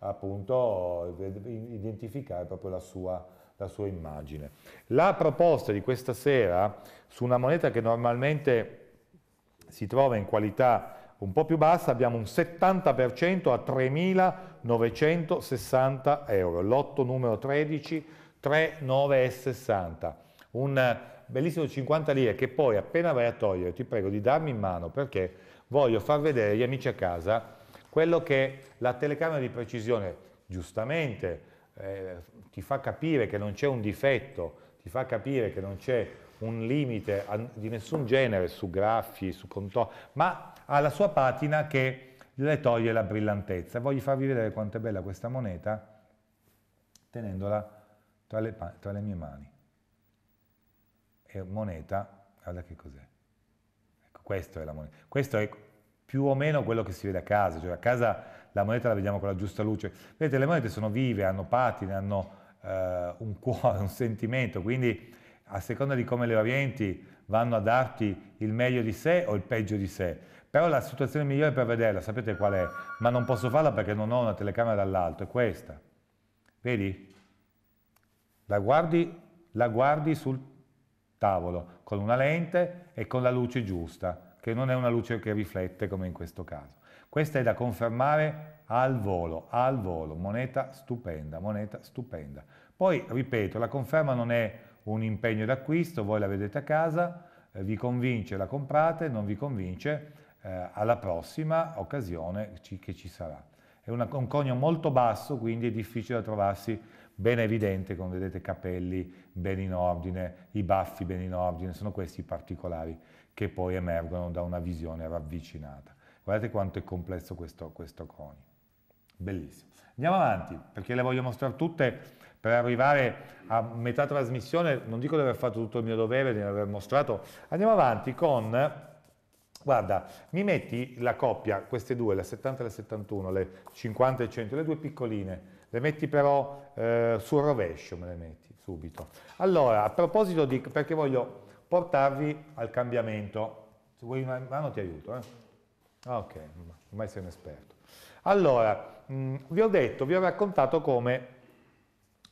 A: appunto identificare proprio la sua, la sua immagine. La proposta di questa sera su una moneta che normalmente si trova in qualità un po' più bassa abbiamo un 70% a 3.960 euro, lotto numero 13 39,60, un eh, bellissimo 50 lire che poi appena vai a togliere ti prego di darmi in mano perché voglio far vedere agli amici a casa quello che la telecamera di precisione giustamente eh, ti fa capire che non c'è un difetto, ti fa capire che non c'è un limite di nessun genere su graffi, su contorni, ma ha la sua patina che le toglie la brillantezza. Voglio farvi vedere quanto è bella questa moneta tenendola tra le, tra le mie mani. È moneta, guarda che cos'è. Ecco, questa è la moneta. Questo è più o meno quello che si vede a casa, cioè a casa la moneta la vediamo con la giusta luce. Vedete, le monete sono vive, hanno patine, hanno eh, un cuore, *laughs* un sentimento, quindi a seconda di come le orienti vanno a darti il meglio di sé o il peggio di sé. Però la situazione migliore per vederla, sapete qual è? Ma non posso farla perché non ho una telecamera dall'alto, è questa. Vedi? La guardi, la guardi sul tavolo con una lente e con la luce giusta, che non è una luce che riflette come in questo caso. Questa è da confermare al volo, al volo, moneta stupenda, moneta stupenda. Poi, ripeto, la conferma non è un impegno d'acquisto, voi la vedete a casa, eh, vi convince, la comprate, non vi convince, eh, alla prossima occasione ci, che ci sarà. È una, un conio molto basso, quindi è difficile da trovarsi ben evidente, come vedete capelli ben in ordine, i baffi ben in ordine, sono questi i particolari che poi emergono da una visione ravvicinata. Guardate quanto è complesso questo, questo conio. Bellissimo. Andiamo avanti, perché le voglio mostrare tutte per arrivare a metà trasmissione, non dico di aver fatto tutto il mio dovere, di aver mostrato, andiamo avanti con guarda, mi metti la coppia, queste due, la 70 e la 71, le 50 e 100, le due piccoline, le metti però eh, sul rovescio, me le metti subito. Allora, a proposito di, perché voglio portarvi al cambiamento, se vuoi una mano ti aiuto, eh? Ah, ok, ormai sei un esperto. Allora, mh, mm, vi ho detto, vi ho raccontato come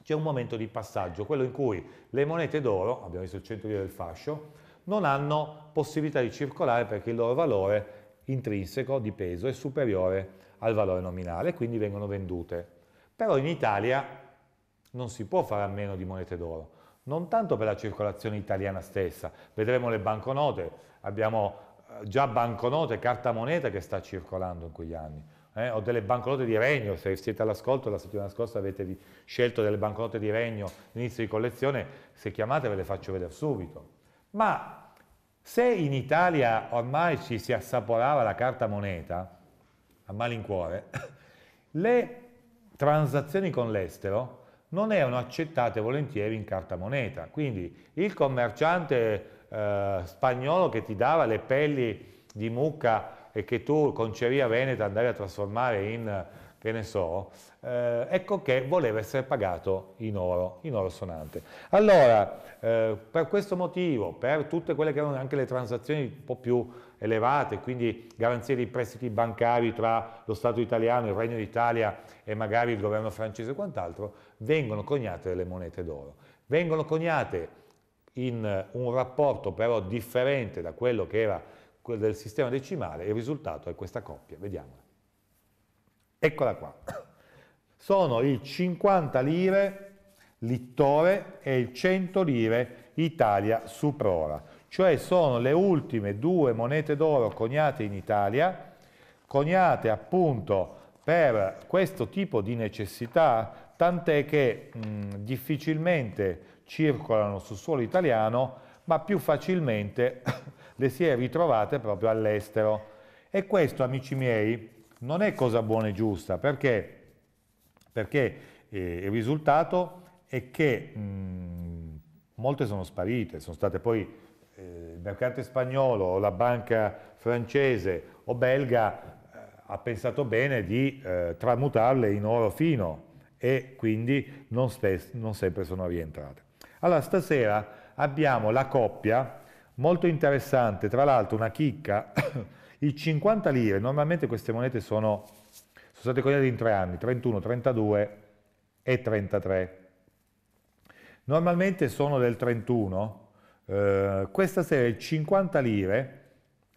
A: c'è un momento di passaggio, quello in cui le monete d'oro, abbiamo visto il 100 lire del fascio, non hanno possibilità di circolare perché il loro valore intrinseco di peso è superiore al valore nominale quindi vengono vendute. Però in Italia non si può fare a meno di monete d'oro, non tanto per la circolazione italiana stessa, vedremo le banconote, abbiamo eh, già banconote, carta moneta che sta circolando in quegli anni. Eh, ho delle banconote di regno, se siete all'ascolto la settimana scorsa avete scelto delle banconote di regno inizio di collezione, se chiamate ve le faccio vedere subito. Ma se in Italia ormai ci si assaporava la carta moneta, a malincuore, *laughs* le transazioni con l'estero non erano accettate volentieri in carta moneta. Quindi il commerciante eh, spagnolo che ti dava le pelli di mucca e che tu con ceria veneta andavi a trasformare in che ne so, eh, ecco che voleva essere pagato in oro, in oro sonante. Allora, eh, per questo motivo, per tutte quelle che erano anche le transazioni un po' più elevate, quindi garanzie di prestiti bancari tra lo Stato italiano, il Regno d'Italia e magari il governo francese e quant'altro, vengono coniate le monete d'oro. Vengono coniate in eh, un rapporto però differente da quello che era del sistema decimale, il risultato è questa coppia, vediamola. Eccola qua. Sono il 50 lire Littore e il 100 lire Italia Suprora, cioè sono le ultime due monete d'oro coniate in Italia, coniate appunto per questo tipo di necessità, tant'è che mh, difficilmente circolano sul suolo italiano, ma più facilmente *coughs* le si è ritrovate proprio all'estero. E questo, amici miei, non è cosa buona e giusta, perché, perché eh, il risultato è che mh, mm, molte sono sparite, sono state poi eh, il mercante spagnolo o la banca francese o belga eh, ha pensato bene di eh, tramutarle in oro fino e quindi non, non sempre sono rientrate. Allora stasera abbiamo la coppia molto interessante, tra l'altro una chicca i 50 lire, normalmente queste monete sono, sono state coniate in tre anni, 31, 32 e 33. Normalmente sono del 31, eh, questa sera il 50 lire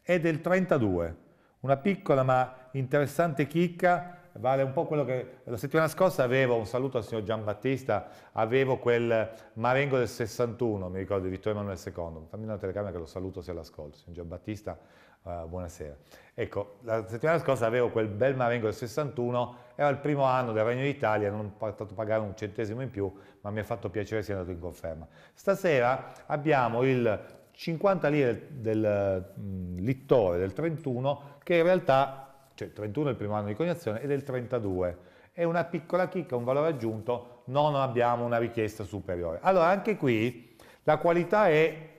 A: è del 32, una piccola ma interessante chicca vale un po' quello che la settimana scorsa avevo, un saluto al signor Giambattista, avevo quel Marengo del 61, mi ricordo, di Vittorio Emanuele II, fammi una telecamera che lo saluto se l'ascolto, signor Giambattista Uh, buonasera. Ecco, la settimana scorsa avevo quel bel Marengo del 61, era il primo anno del Regno d'Italia, non ho potuto pagare un centesimo in più, ma mi ha fatto piacere sia andato in conferma. Stasera abbiamo il 50 lire del, del mm, mh, littore del 31, che in realtà, cioè 31 è il primo anno di coniazione, ed è del 32. È una piccola chicca, un valore aggiunto, non abbiamo una richiesta superiore. Allora, anche qui la qualità è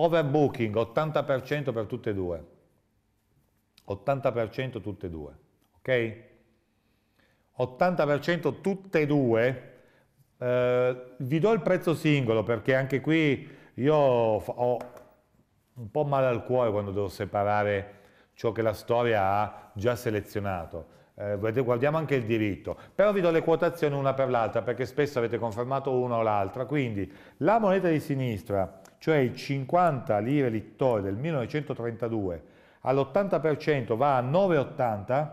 A: Overbooking 80% per tutte e due. 80% tutte e due, ok? 80% tutte e due. Eh, vi do il prezzo singolo perché anche qui io ho un po' male al cuore quando devo separare ciò che la storia ha già selezionato. Eh, guardiamo anche il diritto, però vi do le quotazioni una per l'altra perché spesso avete confermato una o l'altra, quindi la moneta di sinistra cioè il 50 lire littore del 1932 all'80% va a 9,80,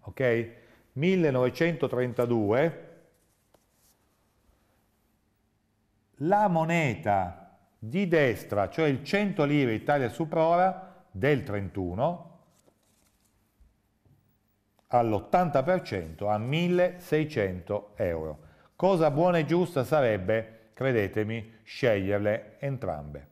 A: ok? 1932, la moneta di destra, cioè il 100 lire Italia Suprora del 31, all'80% a 1600 euro. Cosa buona e giusta sarebbe credetemi, sceglierle entrambe.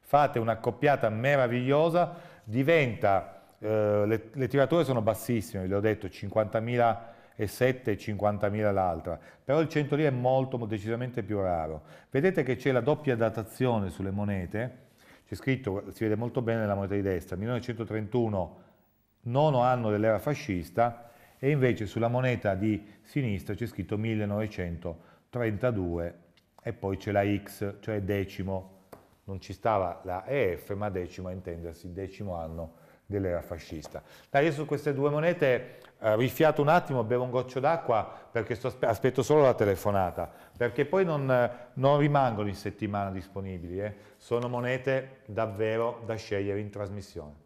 A: Fate un'accoppiata meravigliosa, diventa, eh, le, le, tirature sono bassissime, vi ho detto, 50.000 e 7 e 50.000 l'altra, però il 100 lì è molto, decisamente più raro. Vedete che c'è la doppia datazione sulle monete, c'è scritto, si vede molto bene nella moneta di destra, 1931, nono anno dell'era fascista, e invece sulla moneta di sinistra c'è scritto 1931 32 e poi c'è la X, cioè decimo. Non ci stava la EF, ma decimo a intendersi, decimo anno dell'era fascista. Dai, io su queste due monete eh, rifiato un attimo, bevo un goccio d'acqua perché sto, aspetto solo la telefonata, perché poi non, non rimangono in settimana disponibili, eh. sono monete davvero da scegliere in trasmissione.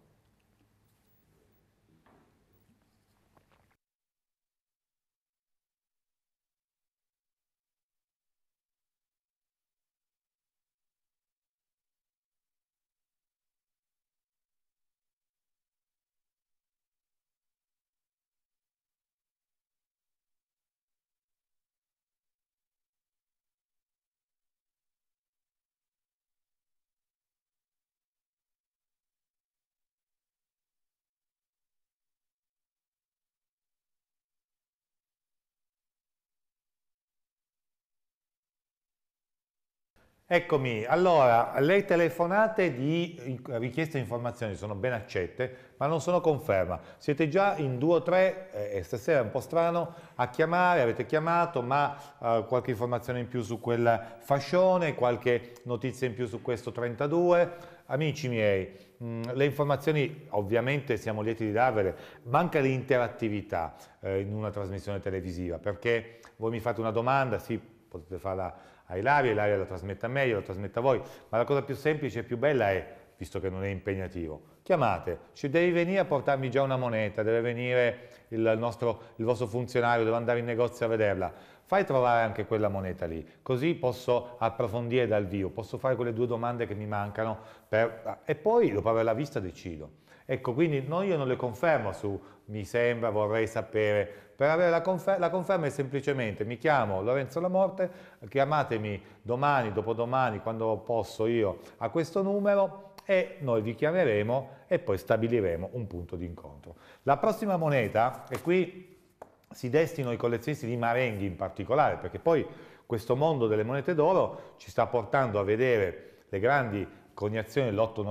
A: Eccomi, allora le telefonate di richieste di informazioni sono ben accette, ma non sono conferma. Siete già in due o tre, eh, e stasera è un po' strano, a chiamare, avete chiamato, ma eh, qualche informazione in più su quel fascione, qualche notizia in più su questo 32. Amici miei, mh, mm, le informazioni ovviamente siamo lieti di darvele, manca l'interattività eh, in una trasmissione televisiva, perché voi mi fate una domanda, sì, potete farla a e l'aria la trasmetta a me, io la trasmetta a voi, ma la cosa più semplice e più bella è, visto che non è impegnativo, chiamate, ci devi venire a portarmi già una moneta, deve venire il, nostro, il vostro funzionario, deve andare in negozio a vederla, fai trovare anche quella moneta lì, così posso approfondire dal vivo, posso fare quelle due domande che mi mancano per, e poi dopo averla vista decido. Ecco, quindi no, io non le confermo su mi sembra, vorrei sapere. Per avere la, confer la conferma è semplicemente mi chiamo Lorenzo Lamorte, chiamatemi domani, dopodomani, quando posso io, a questo numero e noi vi chiameremo e poi stabiliremo un punto di incontro. La prossima moneta, e qui si destino i collezionisti di marenghi in particolare, perché poi questo mondo delle monete d'oro ci sta portando a vedere le grandi coniazione dellotto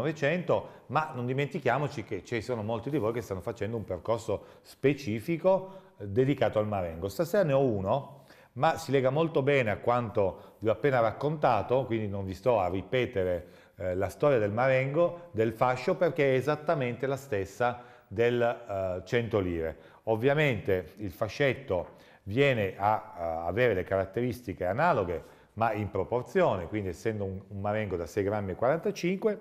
A: ma non dimentichiamoci che ci sono molti di voi che stanno facendo un percorso specifico eh, dedicato al Marengo. Stasera ne ho uno, ma si lega molto bene a quanto vi ho appena raccontato, quindi non vi sto a ripetere eh, la storia del Marengo, del fascio, perché è esattamente la stessa del eh, 100 lire. Ovviamente il fascetto viene a, a eh, avere le caratteristiche analoghe ma in proporzione, quindi essendo un, un marengo da 6,45 grammi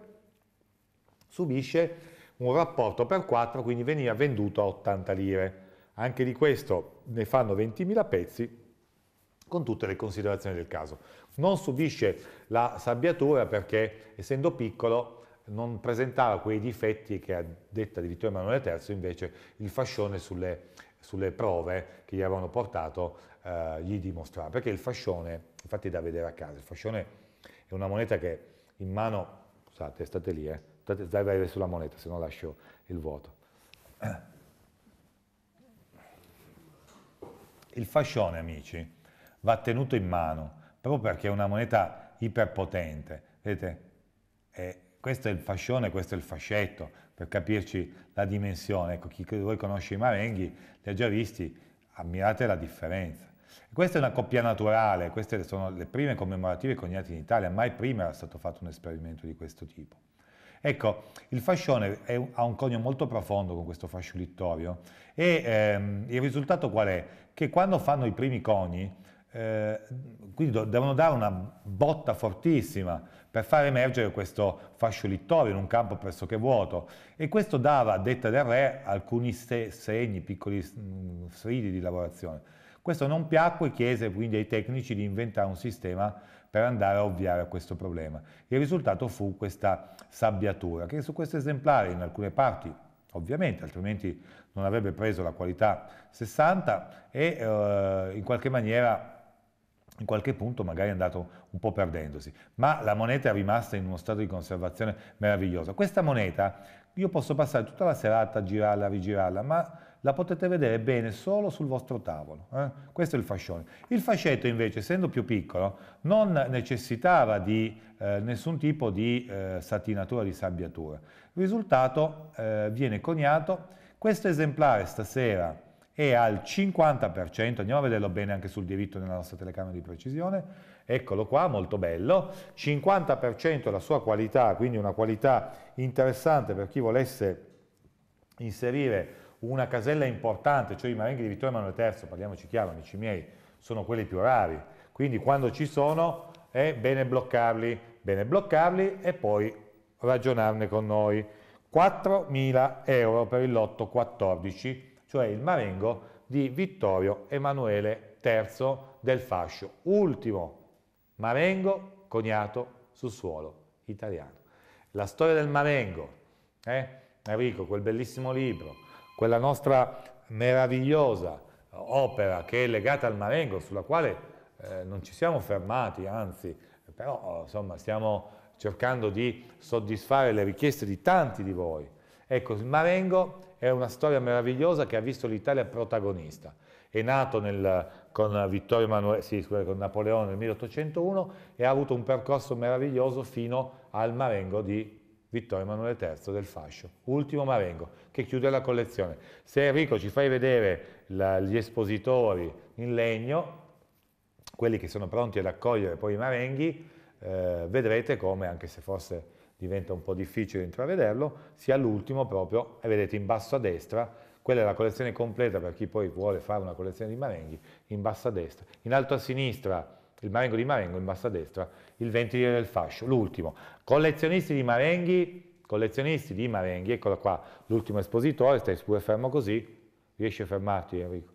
A: subisce un rapporto per 4, quindi veniva venduto a 80 lire. Anche di questo ne fanno 20.000 pezzi con tutte le considerazioni del caso. Non subisce la sabbiatura perché, essendo piccolo, non presentava quei difetti che a detta di Vittorio Emanuele III invece il fascione sulle, sulle prove che gli avevano portato eh, gli dimostrava, perché il fascione infatti è da vedere a casa. Il fascione è una moneta che in mano, scusate, state lì, eh, state, dai vedere sulla moneta, se no lascio il vuoto. Il fascione, amici, va tenuto in mano, proprio perché è una moneta iperpotente. Vedete? È, questo è il fascione, questo è il fascetto, per capirci la dimensione. Ecco, chi di voi conosce i marenghi, li ha già visti, ammirate la differenza. Questa è una coppia naturale, queste sono le prime commemorative coniate in Italia, mai prima era stato fatto un esperimento di questo tipo. Ecco, il fascione un, ha un conio molto profondo con questo fascio littorio e ehm, il risultato qual è? Che quando fanno i primi coni, eh, quindi do, devono dare una botta fortissima per far emergere questo fascio littorio in un campo pressoché vuoto e questo dava, a detta del re, alcuni se, segni, piccoli mh, mm, stridi di lavorazione. Questo non piacque e chiese quindi ai tecnici di inventare un sistema per andare a ovviare a questo problema. Il risultato fu questa sabbiatura, che su questo esemplare in alcune parti, ovviamente, altrimenti non avrebbe preso la qualità 60 e eh, in qualche maniera in qualche punto magari è andato un po' perdendosi, ma la moneta è rimasta in uno stato di conservazione meraviglioso. Questa moneta io posso passare tutta la serata a girarla, a rigirarla, ma la potete vedere bene solo sul vostro tavolo. Eh? Questo è il fascione. Il fascetto invece, essendo più piccolo, non necessitava di eh, nessun tipo di eh, satinatura, di sabbiatura. Il risultato eh, viene coniato. Questo esemplare stasera è al 50%, andiamo a vederlo bene anche sul diritto nella nostra telecamera di precisione, eccolo qua, molto bello, 50% la sua qualità, quindi una qualità interessante per chi volesse inserire una casella importante, cioè i marenghi di Vittorio Emanuele III, parliamoci chiaro amici miei, sono quelli più rari, quindi quando ci sono è bene bloccarli, bene bloccarli e poi ragionarne con noi. 4.000 euro per il lotto 14, cioè il marengo di Vittorio Emanuele III del fascio, ultimo marengo coniato sul suolo italiano. La storia del marengo, eh? Enrico, quel bellissimo libro, quella nostra meravigliosa opera che è legata al Marengo, sulla quale eh, non ci siamo fermati, anzi, però oh, insomma stiamo cercando di soddisfare le richieste di tanti di voi. Ecco, il Marengo è una storia meravigliosa che ha visto l'Italia protagonista. È nato nel, con, Emanuele, sì, scusate, con Napoleone nel 1801 e ha avuto un percorso meraviglioso fino al Marengo di Vittorio Emanuele III del Fascio, ultimo Marengo, che chiude la collezione. Se Enrico ci fai vedere la, gli espositori in legno, quelli che sono pronti ad accogliere poi i marenghi, eh, vedrete come, anche se forse diventa un po' difficile intravederlo, sia l'ultimo proprio, e vedete in basso a destra, quella è la collezione completa per chi poi vuole fare una collezione di marenghi, in basso a destra. In alto a sinistra il marengo di Marengo, in basso a destra il ventile del fascio, l'ultimo. Collezionisti di Marenghi, collezionisti di Marenghi, eccolo qua, l'ultimo espositore, stai pure fermo così, riesci a fermarti Enrico,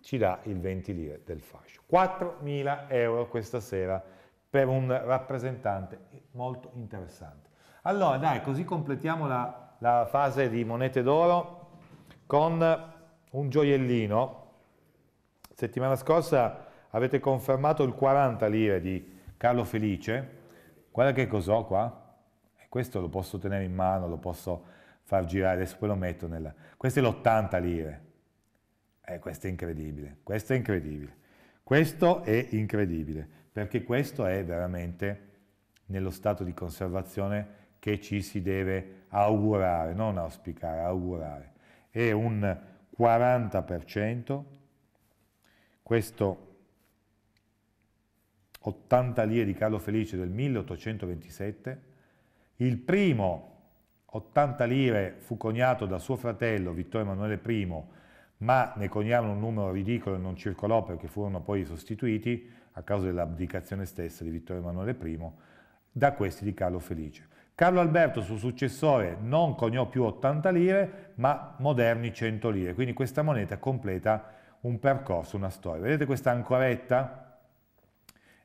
A: ci dà il 20 lire del fascio. 4.000 euro questa sera per un rappresentante molto interessante. Allora dai, così completiamo la, la fase di monete d'oro con un gioiellino. Settimana scorsa avete confermato il 40 lire di Carlo Felice, guarda che cos'ho qua, e eh, questo lo posso tenere in mano, lo posso far girare, adesso poi lo metto nella... Questo è l'80 lire, eh, questo è incredibile, questo è incredibile, questo è incredibile, perché questo è veramente nello stato di conservazione che ci si deve augurare, non auspicare, augurare. È un 40%, questo 80 lire di Carlo Felice del 1827, il primo 80 lire fu coniato da suo fratello Vittorio Emanuele I, ma ne coniarono un numero ridicolo e non circolò perché furono poi sostituiti a causa dell'abdicazione stessa di Vittorio Emanuele I da questi di Carlo Felice. Carlo Alberto, suo successore, non coniò più 80 lire, ma moderni 100 lire. Quindi questa moneta completa un percorso, una storia. Vedete questa ancoretta?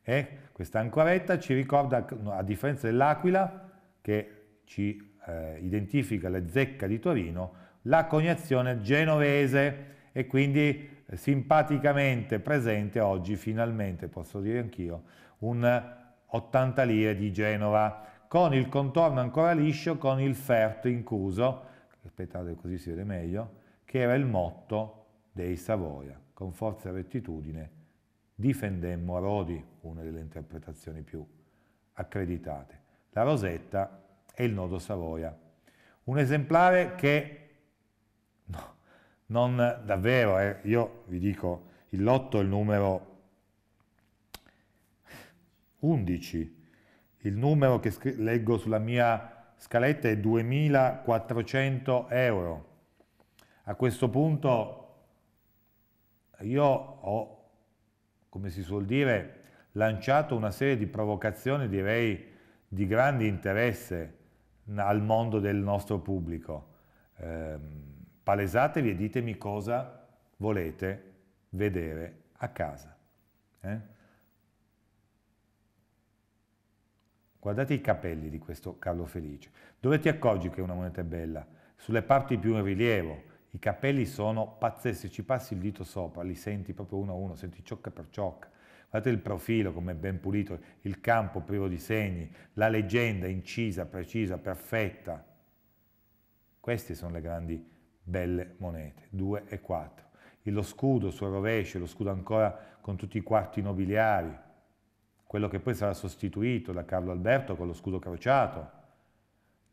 A: Eh? Questa ancoretta ci ricorda, a differenza dell'aquila, che ci eh, identifica la zecca di Torino, la coniazione genovese e quindi eh, simpaticamente presente oggi, finalmente, posso dire anch'io, un 80 lire di Genova, con il contorno ancora liscio, con il ferto incluso, aspettate così si vede meglio, che era il motto dei Savoia, con forza e rettitudine difendemmo a Rodi, una delle interpretazioni più accreditate. La Rosetta e il nodo Savoia. Un esemplare che, no, non davvero, eh, io vi dico, il lotto è il numero 11, il numero che leggo sulla mia scaletta è 2400 euro. A questo punto io ho come si suol dire, lanciato una serie di provocazioni, direi, di grande interesse al mondo del nostro pubblico. Eh, palesatevi e ditemi cosa volete vedere a casa. Eh? Guardate i capelli di questo Carlo Felice. Dove ti accorgi che una moneta è bella? Sulle parti più in rilievo, i capelli sono pazzeschi, ci passi il dito sopra, li senti proprio uno a uno, senti ciocca per ciocca. Guardate il profilo come è ben pulito, il campo privo di segni, la leggenda incisa, precisa, perfetta. Queste sono le grandi belle monete, 2 e 4. E lo scudo sul rovescio, lo scudo ancora con tutti i quarti nobiliari, quello che poi sarà sostituito da Carlo Alberto con lo scudo crociato,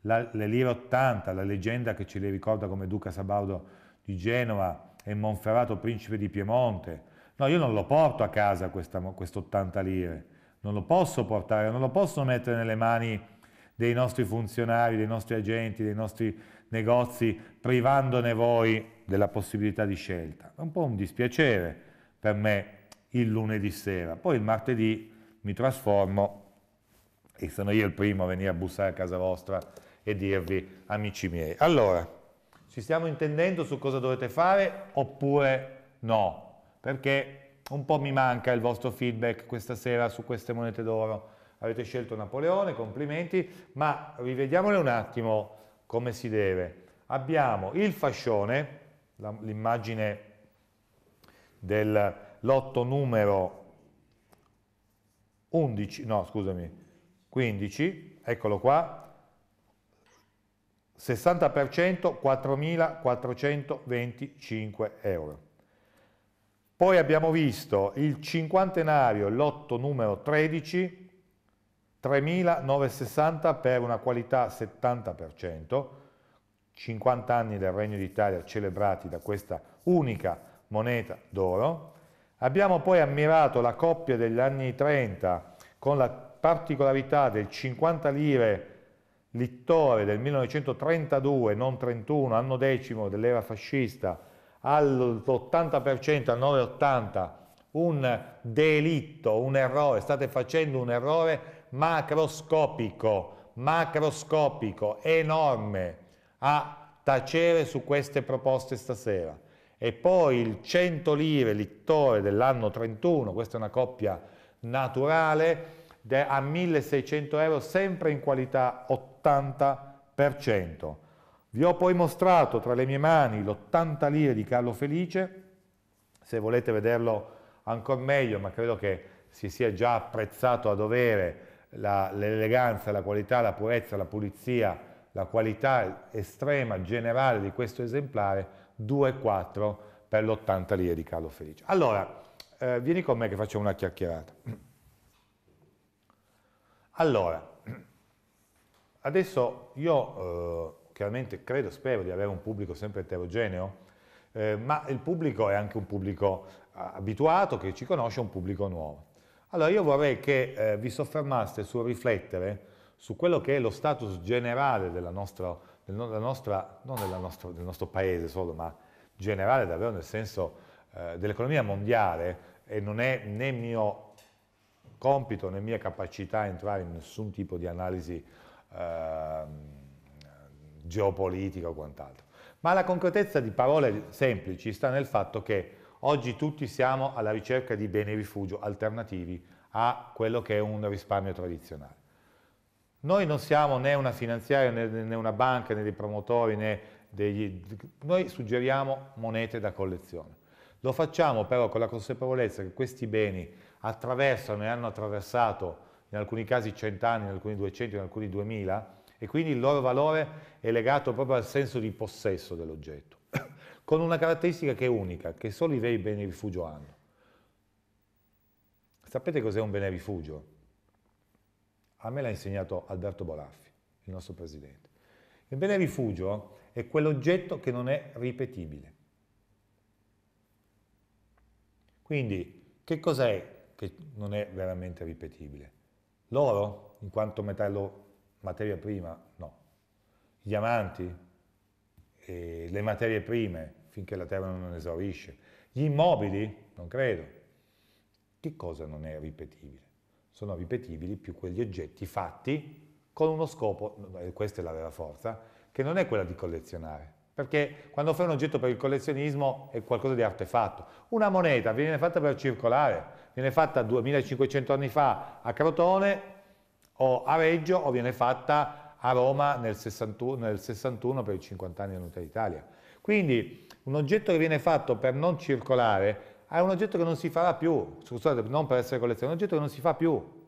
A: la, le lire 80, la leggenda che ce le ricorda come Duca Sabaudo di Genova e Monferrato Principe di Piemonte. No, io non lo porto a casa queste 80 lire, non lo posso portare, non lo posso mettere nelle mani dei nostri funzionari, dei nostri agenti, dei nostri negozi, privandone voi della possibilità di scelta. È un po' un dispiacere per me il lunedì sera. Poi il martedì mi trasformo e sono io il primo a venire a bussare a casa vostra e dirvi amici miei. Allora, ci stiamo intendendo su cosa dovete fare oppure no? Perché un po' mi manca il vostro feedback questa sera su queste monete d'oro. Avete scelto Napoleone, complimenti, ma rivediamole un attimo come si deve. Abbiamo il fascione, l'immagine del lotto numero 11, no scusami, 15, eccolo qua, 60% 4.425 euro. Poi abbiamo visto il cinquantenario, lotto numero 13, 3.960 per una qualità 70%, 50 anni del Regno d'Italia celebrati da questa unica moneta d'oro. Abbiamo poi ammirato la coppia degli anni 30 con la particolarità del 50 lire Littore del 1932, non 31, anno decimo dell'era fascista, all'80%, al 9,80, un delitto, un errore, state facendo un errore macroscopico, macroscopico, enorme, a tacere su queste proposte stasera. E poi il 100 lire, littore dell'anno 31, questa è una coppia naturale, a 1600 euro, sempre in qualità 80 80%. Vi ho poi mostrato tra le mie mani l'80 lire di Carlo Felice, se volete vederlo ancora meglio, ma credo che si sia già apprezzato a dovere l'eleganza, la, la qualità, la purezza, la pulizia, la qualità estrema, generale di questo esemplare, 2,4 per l'80 lire di Carlo Felice. Allora, eh, vieni con me che facciamo una chiacchierata. Allora, Adesso io eh, chiaramente credo, spero di avere un pubblico sempre eterogeneo, eh, ma il pubblico è anche un pubblico eh, abituato, che ci conosce, un pubblico nuovo. Allora io vorrei che eh, vi soffermaste sul riflettere su quello che è lo status generale della nostra, della nostra non della nostra, del nostro paese solo, ma generale davvero nel senso eh, dell'economia mondiale e non è né mio compito né mia capacità entrare in nessun tipo di analisi Ehm, geopolitica o quant'altro. Ma la concretezza di parole semplici sta nel fatto che oggi tutti siamo alla ricerca di beni rifugio alternativi a quello che è un risparmio tradizionale. Noi non siamo né una finanziaria, né una banca, né dei promotori, né degli... Noi suggeriamo monete da collezione. Lo facciamo però con la consapevolezza che questi beni attraversano e hanno attraversato in alcuni casi 100 anni, in alcuni 200, in alcuni 2000, e quindi il loro valore è legato proprio al senso di possesso dell'oggetto, *coughs* con una caratteristica che è unica, che solo i veri beni rifugio hanno. Sapete cos'è un bene rifugio? A me l'ha insegnato Alberto Bolaffi, il nostro presidente. Il bene rifugio è quell'oggetto che non è ripetibile. Quindi, che cos'è che non è veramente ripetibile? L'oro, in quanto metallo materia prima, no. I diamanti, eh, le materie prime, finché la terra non esaurisce. Gli immobili, non credo. Che cosa non è ripetibile? Sono ripetibili più quegli oggetti fatti con uno scopo, e questa è la vera forza, che non è quella di collezionare. Perché quando fai un oggetto per il collezionismo è qualcosa di artefatto. Una moneta viene fatta per circolare, viene fatta 2500 anni fa a Crotone o a Reggio o viene fatta a Roma nel 61, nel 61 per i 50 anni dell'Unità d'Italia. Quindi un oggetto che viene fatto per non circolare è un oggetto che non si farà più, scusate, non per essere collezionato, è un oggetto che non si fa più.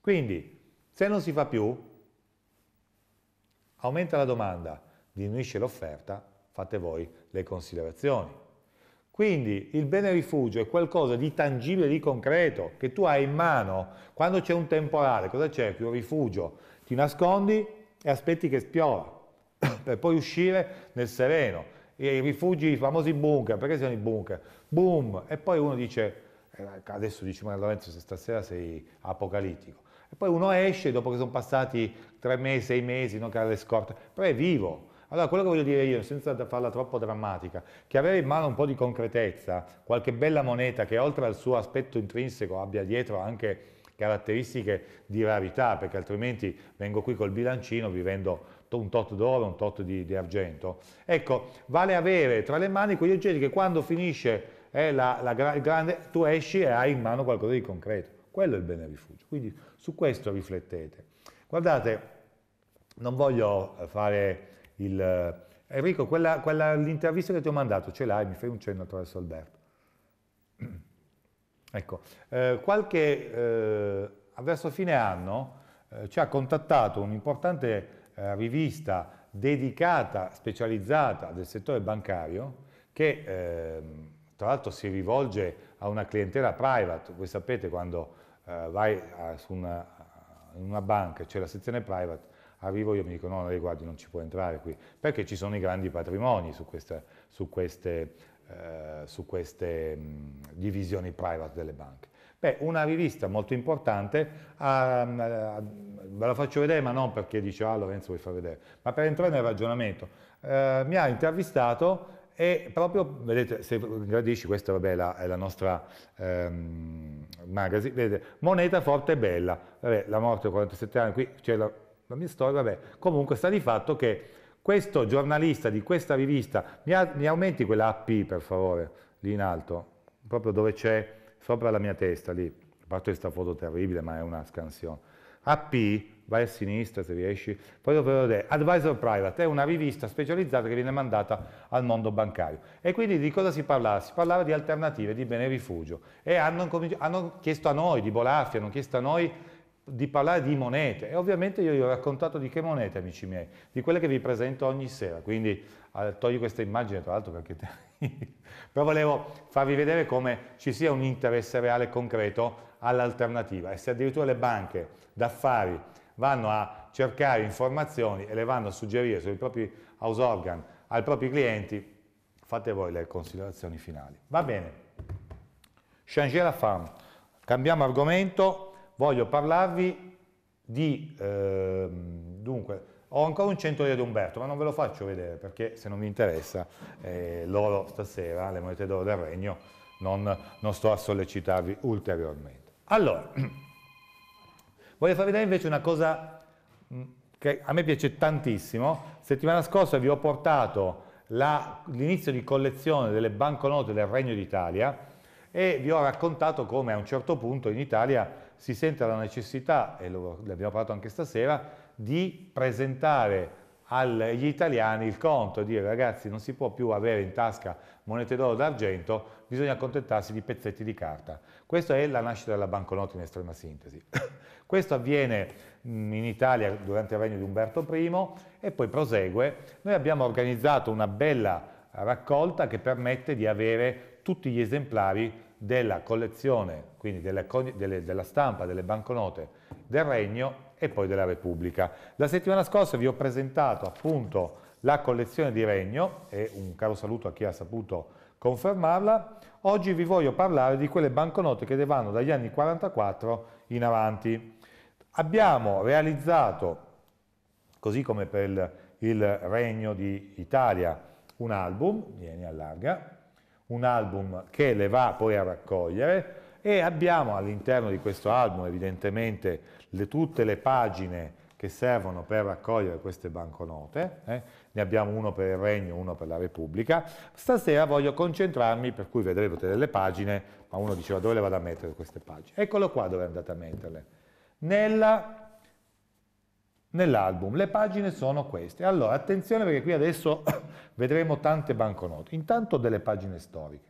A: Quindi, se non si fa più, aumenta la domanda, diminuisce l'offerta, fate voi le considerazioni. Quindi il bene rifugio è qualcosa di tangibile, di concreto, che tu hai in mano. Quando c'è un temporale, cosa cerchi? Un rifugio. Ti nascondi e aspetti che spiova, *coughs* per poi uscire nel sereno. E I rifugi, i famosi bunker, perché sono i bunker? Boom! E poi uno dice, eh, adesso dici, ma Lorenzo, se stasera sei apocalittico. E poi uno esce dopo che sono passati tre mesi, sei mesi, non cade le scorte, però è vivo allora, quello che voglio dire io, senza farla troppo drammatica, che avere in mano un po' di concretezza, qualche bella moneta che oltre al suo aspetto intrinseco abbia dietro anche caratteristiche di rarità, perché altrimenti vengo qui col bilancino, vi vendo un tot d'oro, un tot di, di, argento. Ecco, vale avere tra le mani quegli oggetti che quando finisce eh, la, la gra grande, tu esci e hai in mano qualcosa di concreto. Quello è il bene rifugio. Quindi su questo riflettete. Guardate, non voglio fare il... Eh, Enrico, quella, quella, l'intervista che ti ho mandato ce l'hai, mi fai un cenno attraverso Alberto. *clears throat* Ecco, eh, qualche, eh, verso fine anno eh, ci ha contattato un'importante eh, rivista dedicata, specializzata del settore bancario, che ehm, tra l'altro si rivolge a una clientela private. Voi sapete quando eh, vai a, una, in una banca, c'è la sezione private, arrivo io e mi dico no, no, guardi non ci può entrare qui, perché ci sono i grandi patrimoni su, questa, su queste, eh, su queste mh, mm, divisioni private delle banche. Beh, una rivista molto importante, ah, ah, ve la faccio vedere ma non perché dice ah Lorenzo vuoi far vedere, ma per entrare nel ragionamento, eh, mi ha intervistato e proprio, vedete, se gradisci, questa vabbè, la, è la nostra ehm, magazine, vedete, moneta forte e bella, vabbè, la morte a 47 anni, qui c'è la la mia storia, vabbè, comunque sta di fatto che questo giornalista di questa rivista, mi, a, mi aumenti quella AP per favore, lì in alto, proprio dove c'è, sopra la mia testa, lì, a parte questa foto terribile, ma è una scansione. AP, vai a sinistra se riesci, poi dopo vedo, Advisor Private è una rivista specializzata che viene mandata al mondo bancario. E quindi di cosa si parlava? Si parlava di alternative, di bene rifugio. E hanno, hanno chiesto a noi, di Bolaffi, hanno chiesto a noi di parlare di monete e ovviamente io gli ho raccontato di che monete amici miei, di quelle che vi presento ogni sera, quindi eh, togli questa immagine tra l'altro perché *laughs* però volevo farvi vedere come ci sia un interesse reale e concreto all'alternativa e se addirittura le banche d'affari vanno a cercare informazioni e le vanno a suggerire sui propri house organ ai propri clienti, fate voi le considerazioni finali. Va bene, changer la femme, cambiamo argomento, Voglio parlarvi di... Eh, dunque, ho ancora un centro di Umberto, ma non ve lo faccio vedere perché se non vi interessa eh, l'oro stasera, le monete d'oro del regno, non, non sto a sollecitarvi ulteriormente. Allora, *clears throat* voglio far vedere invece una cosa mm, che a me piace tantissimo. Settimana scorsa vi ho portato l'inizio di collezione delle banconote del Regno d'Italia e vi ho raccontato come a un certo punto in Italia si sente la necessità, e lo, l'abbiamo parlato anche stasera, di presentare agli italiani il conto e dire ragazzi non si può più avere in tasca monete d'oro d'argento, bisogna accontentarsi di pezzetti di carta. Questa è la nascita della banconota in estrema sintesi. *coughs* Questo avviene mm, in Italia durante il regno di Umberto I e poi prosegue. Noi abbiamo organizzato una bella raccolta che permette di avere tutti gli esemplari della collezione, quindi delle, delle, della stampa delle banconote del Regno e poi della Repubblica. La settimana scorsa vi ho presentato appunto la collezione di Regno e un caro saluto a chi ha saputo confermarla. Oggi vi voglio parlare di quelle banconote che vanno dagli anni 44 in avanti. Abbiamo realizzato, così come per il, il Regno d'Italia, un album, vieni allarga, un album che le va poi a raccogliere e abbiamo all'interno di questo album evidentemente le, tutte le pagine che servono per raccogliere queste banconote, eh? ne abbiamo uno per il Regno, uno per la Repubblica. Stasera voglio concentrarmi, per cui vedrete delle pagine, ma uno diceva dove le vado a mettere queste pagine. Eccolo qua dove andate a metterle. Nella nell'album. Le pagine sono queste. Allora, attenzione perché qui adesso *coughs* vedremo tante banconote. Intanto delle pagine storiche.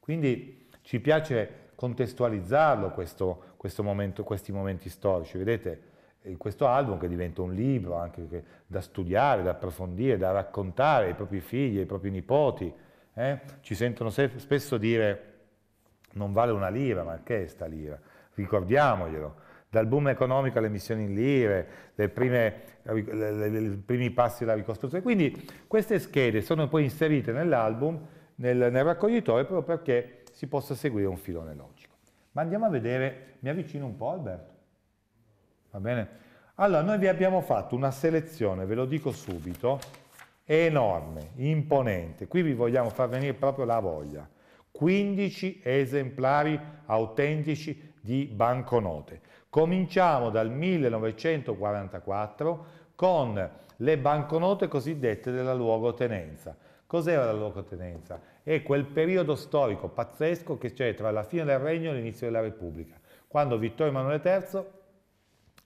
A: Quindi ci piace contestualizzarlo questo, questo momento, questi momenti storici. Vedete eh, questo album che diventa un libro anche da studiare, da approfondire, da raccontare ai propri figli, ai propri nipoti. Eh? Ci sentono spesso dire non vale una lira, ma che è sta lira? Ricordiamoglielo dal boom economico alle missioni in lire, prime, i primi passi della ricostruzione. Quindi queste schede sono poi inserite nell'album, nel, nel raccoglitore, proprio perché si possa seguire un filone logico. Ma andiamo a vedere, mi avvicino un po' Alberto, va bene? Allora, noi vi abbiamo fatto una selezione, ve lo dico subito, enorme, imponente. Qui vi vogliamo far venire proprio la voglia. 15 esemplari autentici di banconote. Cominciamo dal 1944 con le banconote cosiddette della luogotenenza. Cos'era la luogotenenza? È quel periodo storico pazzesco che c'è tra la fine del Regno e l'inizio della Repubblica, quando Vittorio Emanuele III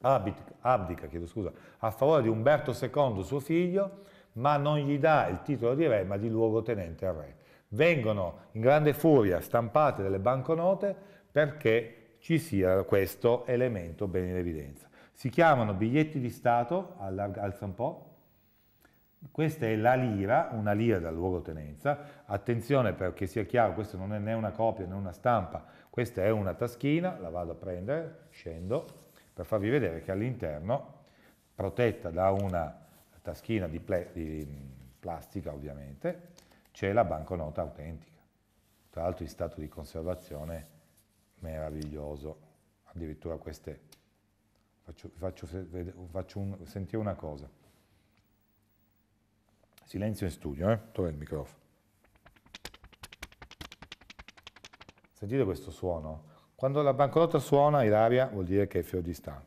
A: abdica, abdica scusa, a favore di Umberto II, suo figlio, ma non gli dà il titolo di re, ma di luogotenente al re. Vengono in grande furia stampate delle banconote perché ci sia questo elemento ben in evidenza. Si chiamano biglietti di Stato, alza un po', questa è la lira, una lira da luogotenenza, attenzione perché sia chiaro, questa non è né una copia né una stampa, questa è una taschina, la vado a prendere, scendo, per farvi vedere che all'interno, protetta da una taschina di, di plastica ovviamente, c'è la banconota autentica, tra l'altro in stato di conservazione meraviglioso. Addirittura queste, faccio, faccio, faccio un, sentire una cosa. Silenzio in studio, eh? Dov'è il microfono? Sentite questo suono? Quando la banconota suona, Ilaria, vuol dire che è fior di stampa.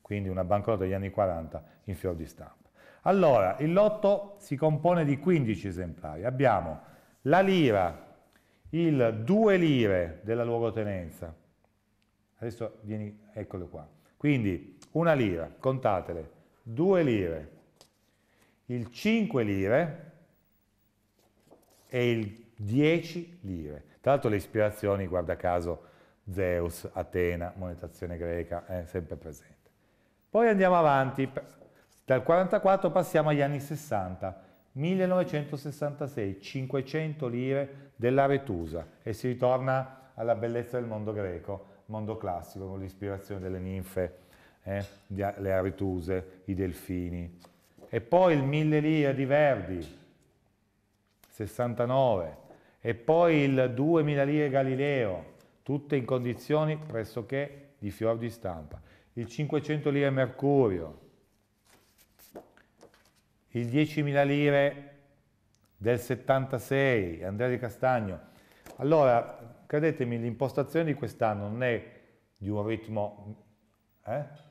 A: Quindi una banconota degli anni 40 in fior di stampa. Allora, il lotto si compone di 15 esemplari. Abbiamo la lira, il 2 lire della luogotenenza. Adesso vieni, eccolo qua. Quindi una lira, contatele, 2 lire, il 5 lire e il 10 lire. Tra l'altro le ispirazioni, guarda caso, Zeus, Atena, monetazione greca, è eh, sempre presente. Poi andiamo avanti, dal 44 passiamo agli anni 60. 1966, 500 lire della Retusa e si ritorna alla bellezza del mondo greco, mondo classico, con l'ispirazione delle ninfe, eh, le aretuse, i delfini. E poi il 1000 lire di Verdi, 69, e poi il 2000 lire Galileo, tutte in condizioni pressoché di fior di stampa. Il 500 lire Mercurio, il 10.000 lire del 76, Andrea Di Castagno. Allora, credetemi, l'impostazione di quest'anno non è di un ritmo... Eh?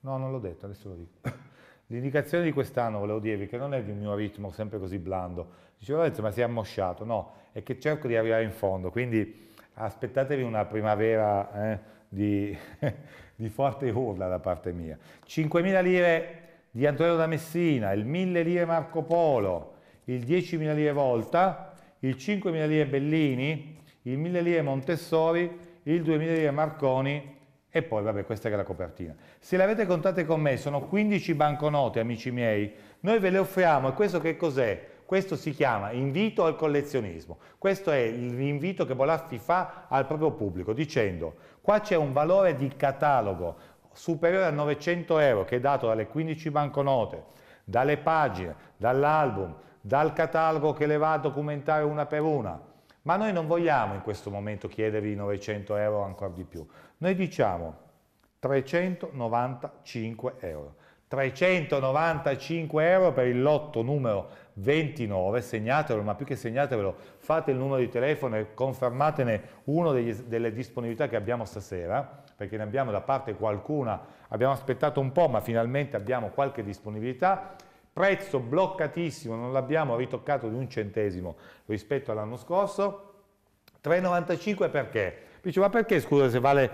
A: No, non l'ho detto, adesso lo dico. *coughs* L'indicazione di quest'anno, volevo dirvi, che non è di un mio ritmo sempre così blando. Dicevo ma si è ammosciato? No, è che cerco di arrivare in fondo, quindi aspettatevi una primavera eh, di, *laughs* di forte urla da parte mia. 5.000 lire di Antonio da Messina, il 1000 lire Marco Polo, il 10.000 lire Volta, il 5.000 lire Bellini, il 1.000 lire Montessori, il 2.000 lire Marconi e poi vabbè questa è la copertina. Se l'avete contate con me sono 15 banconote amici miei, noi ve le offriamo e questo che cos'è? Questo si chiama invito al collezionismo. Questo è l'invito che Bolaffi fa al proprio pubblico dicendo qua c'è un valore di catalogo, superiore a 900 euro, che è dato dalle 15 banconote, dalle pagine, dall'album, dal catalogo che le va a documentare una per una. Ma noi non vogliamo in questo momento chiedervi 900 euro o ancora di più. Noi diciamo 395 euro. 395 euro per il lotto numero 29, segnatelo, ma più che segnatevelo, fate il numero di telefono e confermatene una delle disponibilità che abbiamo stasera perché ne abbiamo da parte qualcuna, abbiamo aspettato un po', ma finalmente abbiamo qualche disponibilità. Prezzo bloccatissimo, non l'abbiamo ritoccato di un centesimo rispetto all'anno scorso. 3,95 perché? Dice, ma perché scusa se vale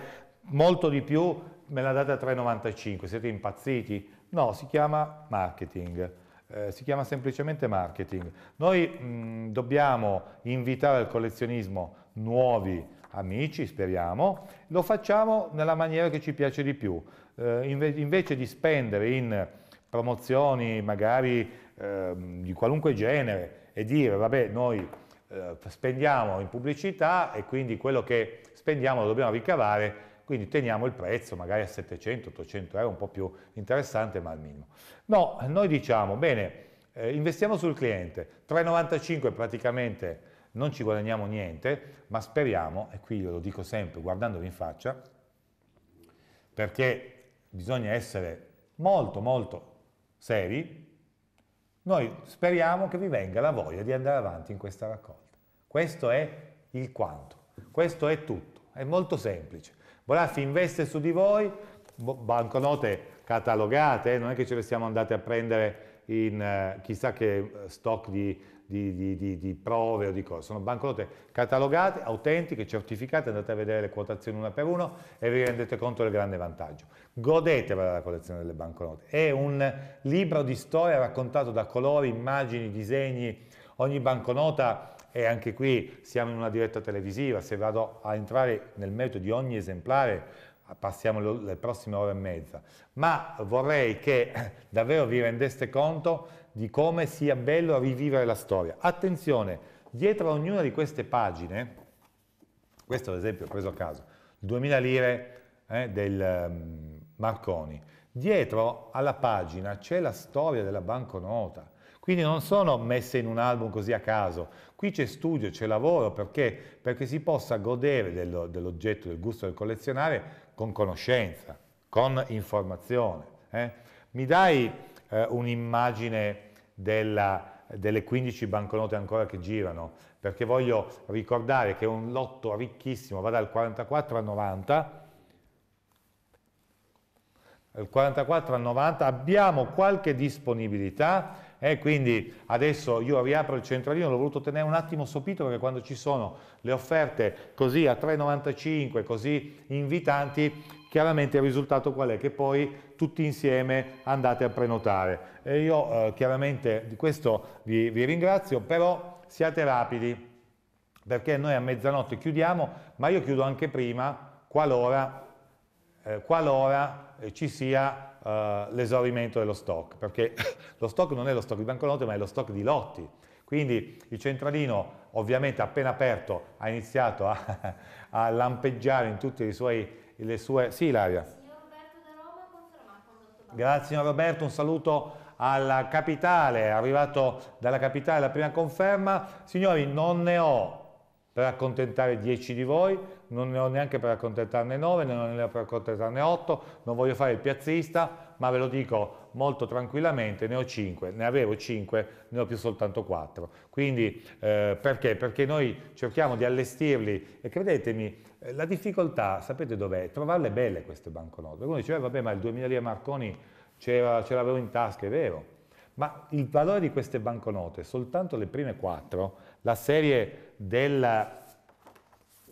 A: molto di più me la date a 3,95? Siete impazziti? No, si chiama marketing. Eh, si chiama semplicemente marketing. Noi mh, dobbiamo invitare al collezionismo nuovi, amici, speriamo, lo facciamo nella maniera che ci piace di più. Eh, invece di spendere in promozioni magari eh, di qualunque genere e dire vabbè noi eh, spendiamo in pubblicità e quindi quello che spendiamo lo dobbiamo ricavare, quindi teniamo il prezzo magari a 700-800 euro, un po' più interessante ma al minimo. No, noi diciamo bene, eh, investiamo sul cliente, 3,95 praticamente non ci guadagniamo niente, ma speriamo, e qui io lo dico sempre guardandovi in faccia, perché bisogna essere molto molto seri, noi speriamo che vi venga la voglia di andare avanti in questa raccolta. Questo è il quanto, questo è tutto, è molto semplice. Boraffi investe su di voi, banconote catalogate, non è che ce le siamo andate a prendere in eh, chissà che eh, stock di di, di, di, di, prove o di cose, sono banconote catalogate, autentiche, certificate, andate a vedere le quotazioni una per una e vi rendete conto del grande vantaggio. Godetevi la collezione delle banconote, è un libro di storia raccontato da colori, immagini, disegni, ogni banconota e anche qui siamo in una diretta televisiva, se vado a entrare nel merito di ogni esemplare passiamo le prossime ore e mezza, ma vorrei che davvero vi rendeste conto di come sia bello rivivere la storia. Attenzione, dietro a ognuna di queste pagine, questo ad esempio ho preso a caso, 2000 lire eh, del um, Marconi, dietro alla pagina c'è la storia della banconota, quindi non sono messe in un album così a caso, qui c'è studio, c'è lavoro perché, perché si possa godere dell'oggetto, del gusto del collezionare con conoscenza, con informazione. Eh. Mi dai eh, un'immagine della, delle 15 banconote ancora che girano, perché voglio ricordare che è un lotto ricchissimo, va dal 44 al 90, dal 44 al 90 abbiamo qualche disponibilità, e eh, quindi adesso io riapro il centralino, l'ho voluto tenere un attimo sopito perché quando ci sono le offerte così a 3,95, così invitanti, chiaramente il risultato qual è? Che poi tutti insieme andate a prenotare. E io eh, chiaramente di questo vi, vi ringrazio, però siate rapidi, perché noi a mezzanotte chiudiamo, ma io chiudo anche prima, qualora eh, qualora eh, ci sia uh, l'esaurimento dello stock, perché lo stock non è lo stock di banconote ma è lo stock di lotti. Quindi il centralino ovviamente appena aperto ha iniziato a, *laughs* a lampeggiare in tutti i suoi le sue... Sì, Ilaria. Grazie, signor Roberto, un saluto alla capitale, arrivato dalla capitale la prima conferma. Signori, non ne ho per accontentare dieci di voi, non ne ho neanche per accontentarne nove, non ne ho per accontentarne otto, non voglio fare il piazzista, ma ve lo dico, molto tranquillamente, ne ho 5, ne avevo 5, ne ho più soltanto 4. Quindi eh, perché? Perché noi cerchiamo di allestirli e credetemi, eh, la difficoltà, sapete dov'è? Trovarle belle queste banconote. Uno diceva, eh, vabbè, ma il 2000 lire Marconi ce l'avevo in tasca, è vero. Ma il valore di queste banconote, soltanto le prime 4, la serie della,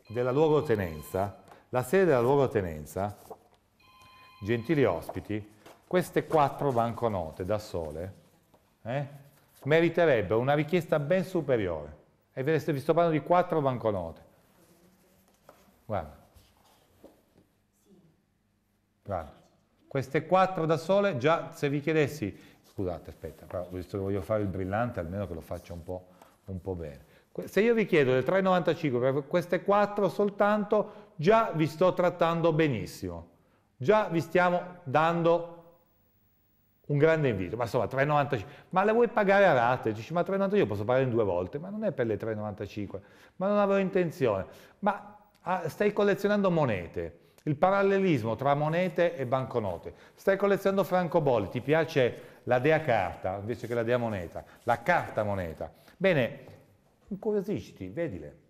A: della luogotenenza, la serie della luogotenenza, gentili ospiti, queste quattro banconote da sole eh, meriterebbero una richiesta ben superiore. E vi sto parlando di quattro banconote. Guarda. Guarda. Queste quattro da sole, già se vi chiedessi, scusate, aspetta, però visto che voglio fare il brillante, almeno che lo faccia un po', un po bene. Se io vi chiedo del 3,95 per queste 4 soltanto, già vi sto trattando benissimo, già vi stiamo dando un grande invito, ma insomma 3,95, ma la vuoi pagare a rate? Dici, ma 3,95 io posso pagare in due volte, ma non è per le 3,95, ma non avevo intenzione, ma ah, stai collezionando monete, il parallelismo tra monete e banconote, stai collezionando francobolli, ti piace la dea carta invece che la dea moneta, la carta moneta, bene, incuriosisciti, vedile.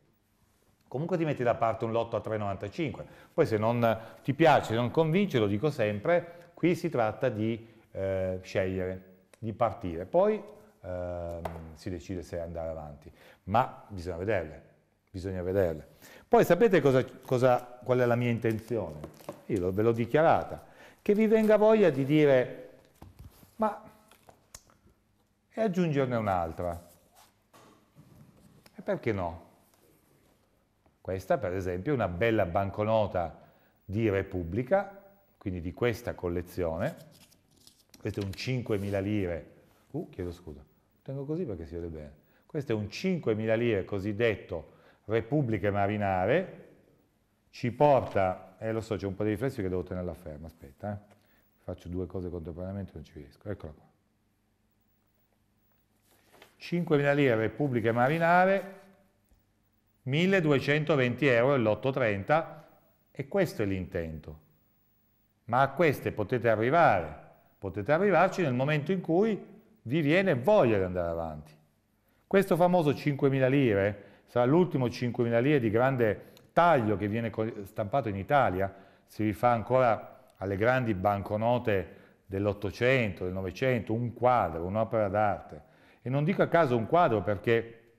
A: Comunque ti metti da parte un lotto a 3,95, poi se non ti piace, non convince, lo dico sempre, qui si tratta di eh, scegliere di partire. Poi ehm, si decide se andare avanti, ma bisogna vederle, bisogna vederle. Poi sapete cosa, cosa, qual è la mia intenzione? Io ve l'ho dichiarata, che vi venga voglia di dire, ma e aggiungerne un'altra. E perché no? Questa per esempio è una bella banconota di Repubblica, quindi di questa collezione, questo è un 5.000 lire, uh, chiedo scusa, tengo così perché si vede bene, questo è un 5.000 lire cosiddetto Repubbliche Marinare, ci porta, eh lo so c'è un po' di riflessi che devo tenerla ferma, aspetta, eh. faccio due cose contemporaneamente e non ci riesco, eccola qua. 5.000 lire Repubbliche Marinare, 1.220 euro l'8.30 e questo è l'intento. Ma a queste potete arrivare Potete arrivarci nel momento in cui vi viene voglia di andare avanti. Questo famoso 5.000 lire sarà l'ultimo 5.000 lire di grande taglio che viene stampato in Italia, si rifà ancora alle grandi banconote dell'Ottocento, del Novecento, un quadro, un'opera d'arte. E non dico a caso un quadro perché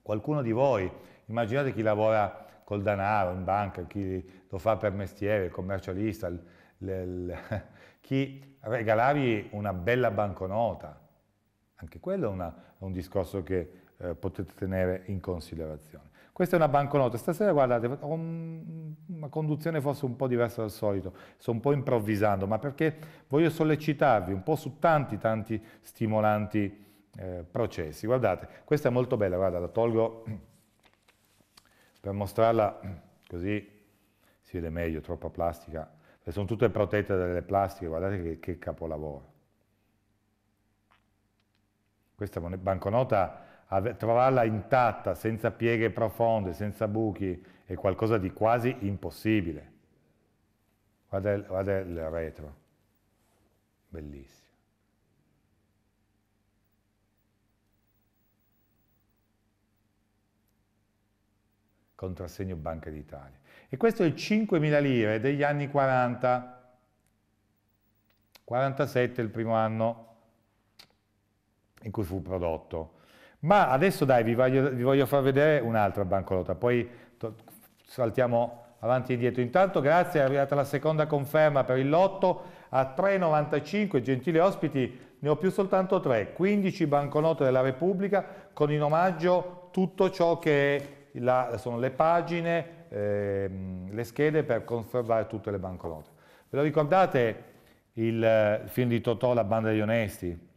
A: qualcuno di voi, immaginate chi lavora col denaro in banca, chi lo fa per mestiere, il commercialista, il, il, chi regalavi una bella banconota, anche quello è una, un discorso che eh, potete tenere in considerazione. Questa è una banconota, stasera guardate, ho una conduzione forse un po' diversa dal solito, sto un po' improvvisando, ma perché voglio sollecitarvi un po' su tanti tanti stimolanti eh, processi. Guardate, questa è molto bella, guarda, la tolgo *clears throat* per mostrarla *clears throat* così si vede meglio, troppa plastica e sono tutte protette dalle plastiche, guardate che, che capolavoro. Questa banconota trovarla intatta, senza pieghe profonde, senza buchi, è qualcosa di quasi impossibile. Guarda, guarda il retro, bellissimo. Contrassegno Banca d'Italia. E questo è 5.000 lire degli anni 40, 47 il primo anno in cui fu prodotto. Ma adesso dai, vi voglio, vi voglio far vedere un'altra banconota, poi saltiamo avanti e indietro. Intanto grazie, è arrivata la seconda conferma per il lotto a 3,95, gentili ospiti, ne ho più soltanto 3, 15 banconote della Repubblica con in omaggio tutto ciò che la, sono le pagine, ehm, le schede per conservare tutte le banconote. Ve lo ricordate eh, il film di Totò, La banda degli onesti?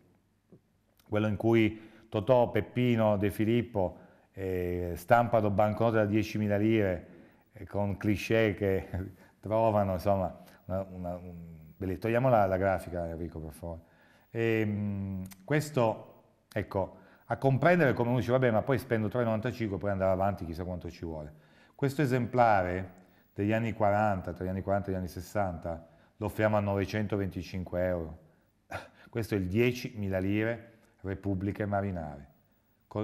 A: Quello in cui Totò, Peppino, De Filippo eh, stampano banconote da 10.000 lire eh, con cliché che *laughs* trovano, insomma, una, una, un... togliamo la, la, grafica Enrico per favore. E, ehm, mh, questo, ecco, a comprendere come uno dice, vabbè, ma poi spendo 3,95 e poi andare avanti chissà quanto ci vuole. Questo esemplare degli anni 40, tra gli anni 40 e gli anni 60, lo offriamo a 925 euro. *laughs* Questo è il 10.000 lire Repubbliche Marinare,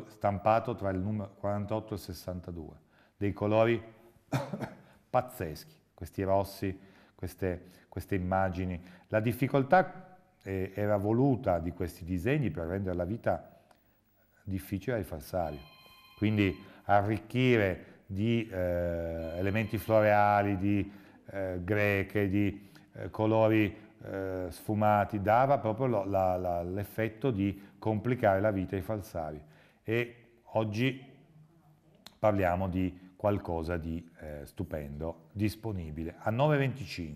A: stampato tra il numero 48 e il 62, dei colori *coughs* pazzeschi, questi rossi, queste, queste immagini. La difficoltà eh, era voluta di questi disegni per rendere la vita difficile ai falsari, quindi arricchire di eh, elementi floreali, di eh, greche, di eh, colori eh, sfumati, dava proprio l'effetto di complicare la vita ai falsari. E oggi parliamo di qualcosa di eh, stupendo, disponibile a 9,25.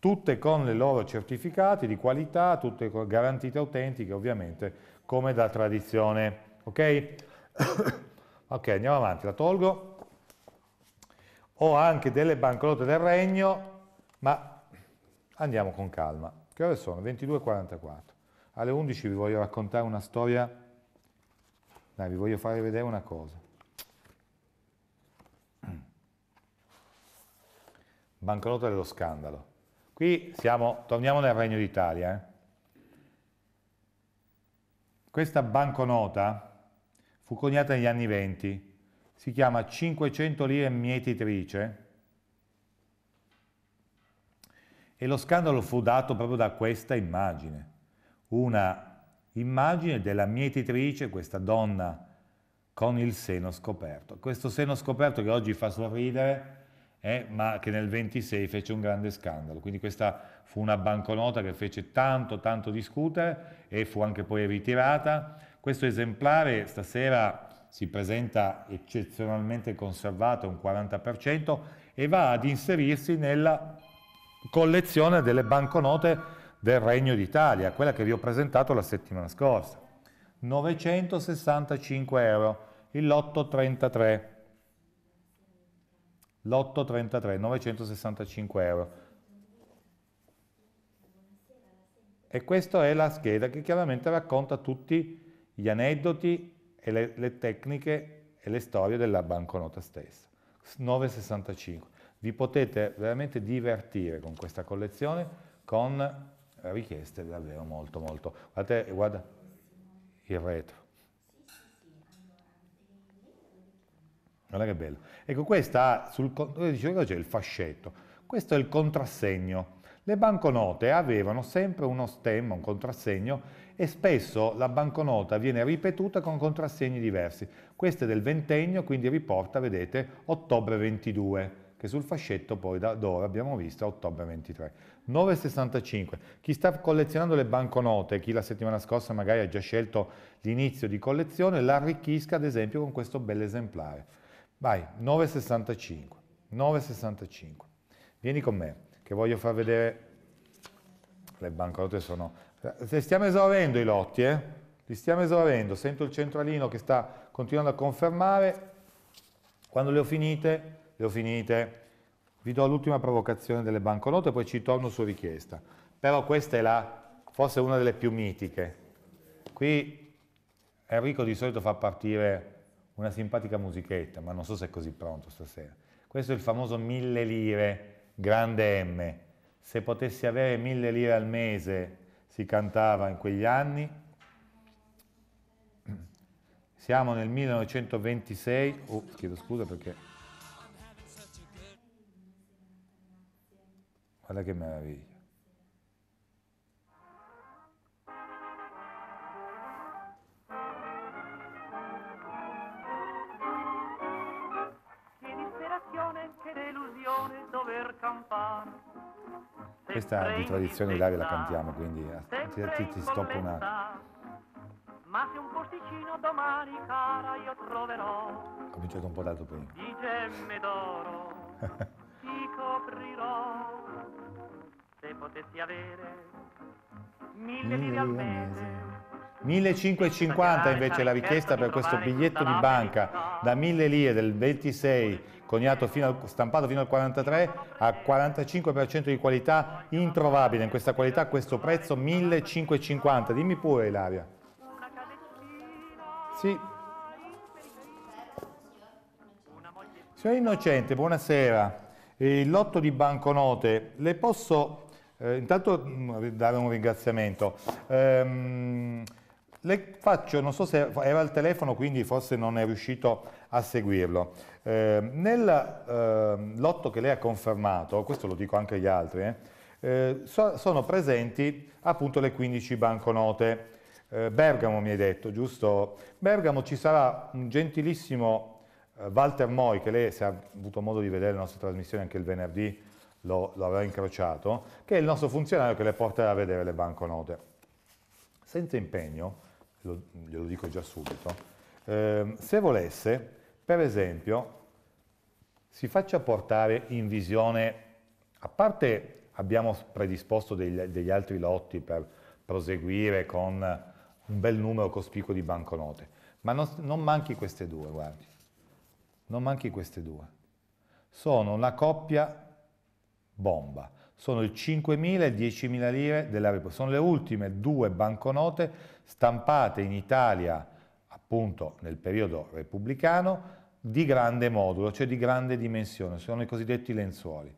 A: Tutte con i loro certificati di qualità, tutte garantite autentiche, ovviamente, come da tradizione. Ok? *coughs* ok, andiamo avanti, la tolgo o anche delle banconote del regno, ma andiamo con calma. Che ore sono? 22.44. Alle 11 vi voglio raccontare una storia, dai, vi voglio fare vedere una cosa. Banconota dello scandalo. Qui siamo, torniamo nel Regno d'Italia. Eh. Questa banconota fu coniata negli anni 20 si chiama 500 lire mietitrice e lo scandalo fu dato proprio da questa immagine, una immagine della mietitrice, questa donna con il seno scoperto. Questo seno scoperto che oggi fa sorridere, eh, ma che nel 26 fece un grande scandalo. Quindi questa fu una banconota che fece tanto, tanto discutere e fu anche poi ritirata. Questo esemplare stasera si presenta eccezionalmente conservato, un 40%, e va ad inserirsi nella collezione delle banconote del Regno d'Italia, quella che vi ho presentato la settimana scorsa. 965 euro, il lotto 33. Lotto 33, 965 euro. E questa è la scheda che chiaramente racconta tutti gli aneddoti e le, le tecniche e le storie della banconota stessa. 9,65. Vi potete veramente divertire con questa collezione con richieste davvero molto molto. Guardate, guarda il retro. Guarda che bello. Ecco, questa sul dicevo c'è il fascetto. Questo è il contrassegno le banconote avevano sempre uno stemma, un contrassegno e spesso la banconota viene ripetuta con contrassegni diversi. Questa è del ventennio, quindi riporta, vedete, ottobre 22 che sul fascetto poi da ora abbiamo visto ottobre 23. 9,65. Chi sta collezionando le banconote, chi la settimana scorsa magari ha già scelto l'inizio di collezione, l'arricchisca ad esempio con questo bell'esemplare. Vai, 9,65. 9,65. Vieni con me che voglio far vedere, le banconote sono... Se stiamo esaurendo i lotti, eh? li stiamo esaurendo, sento il centralino che sta continuando a confermare, quando le ho finite, le ho finite, vi do l'ultima provocazione delle banconote, poi ci torno su richiesta, però questa è la, forse una delle più mitiche. Qui Enrico di solito fa partire una simpatica musichetta, ma non so se è così pronto stasera. Questo è il famoso mille lire, grande M, se potessi avere mille lire al mese, si cantava in quegli anni, siamo nel 1926, oh, chiedo scusa perché, guarda che meraviglia, dover campare. Questa di tradizione Ilaria la cantiamo, quindi eh, ti, ti, ti stoppo una...
B: Ma se un posticino domani, cara, io troverò...
A: Ho cominciato un po' dato prima.
B: Di gemme d'oro *laughs* ti coprirò. Se potessi avere
A: mille lire al mese... 1550 invece la richiesta per questo biglietto di banca da 1000 lire del 26 coniato fino al, stampato fino al 43 a 45% di qualità introvabile in questa qualità a questo prezzo 1550 dimmi pure Ilaria sì signor Innocente buonasera eh, il lotto di banconote le posso eh, intanto dare un ringraziamento ehm, le faccio, non so se era al telefono quindi forse non è riuscito a seguirlo. Eh, nel eh, lotto che lei ha confermato, questo lo dico anche agli altri, eh, eh so, sono presenti appunto le 15 banconote. Eh, Bergamo mi hai detto, giusto? Bergamo ci sarà un gentilissimo eh, Walter Moi, che lei se ha avuto modo di vedere la nostra trasmissione anche il venerdì, lo, lo avrà incrociato, che è il nostro funzionario che le porterà a vedere le banconote. Senza impegno, lo, glielo dico già subito, ehm, se volesse per esempio, si faccia portare in visione, a parte abbiamo predisposto degli, degli altri lotti per proseguire con un bel numero cospicuo di banconote, ma non, non manchi queste due, guardi, non manchi queste due. Sono una coppia bomba, sono il 5.000 e 10.000 lire della Repubblica, sono le ultime due banconote stampate in Italia appunto nel periodo repubblicano, di grande modulo, cioè di grande dimensione, sono i cosiddetti lenzuoli.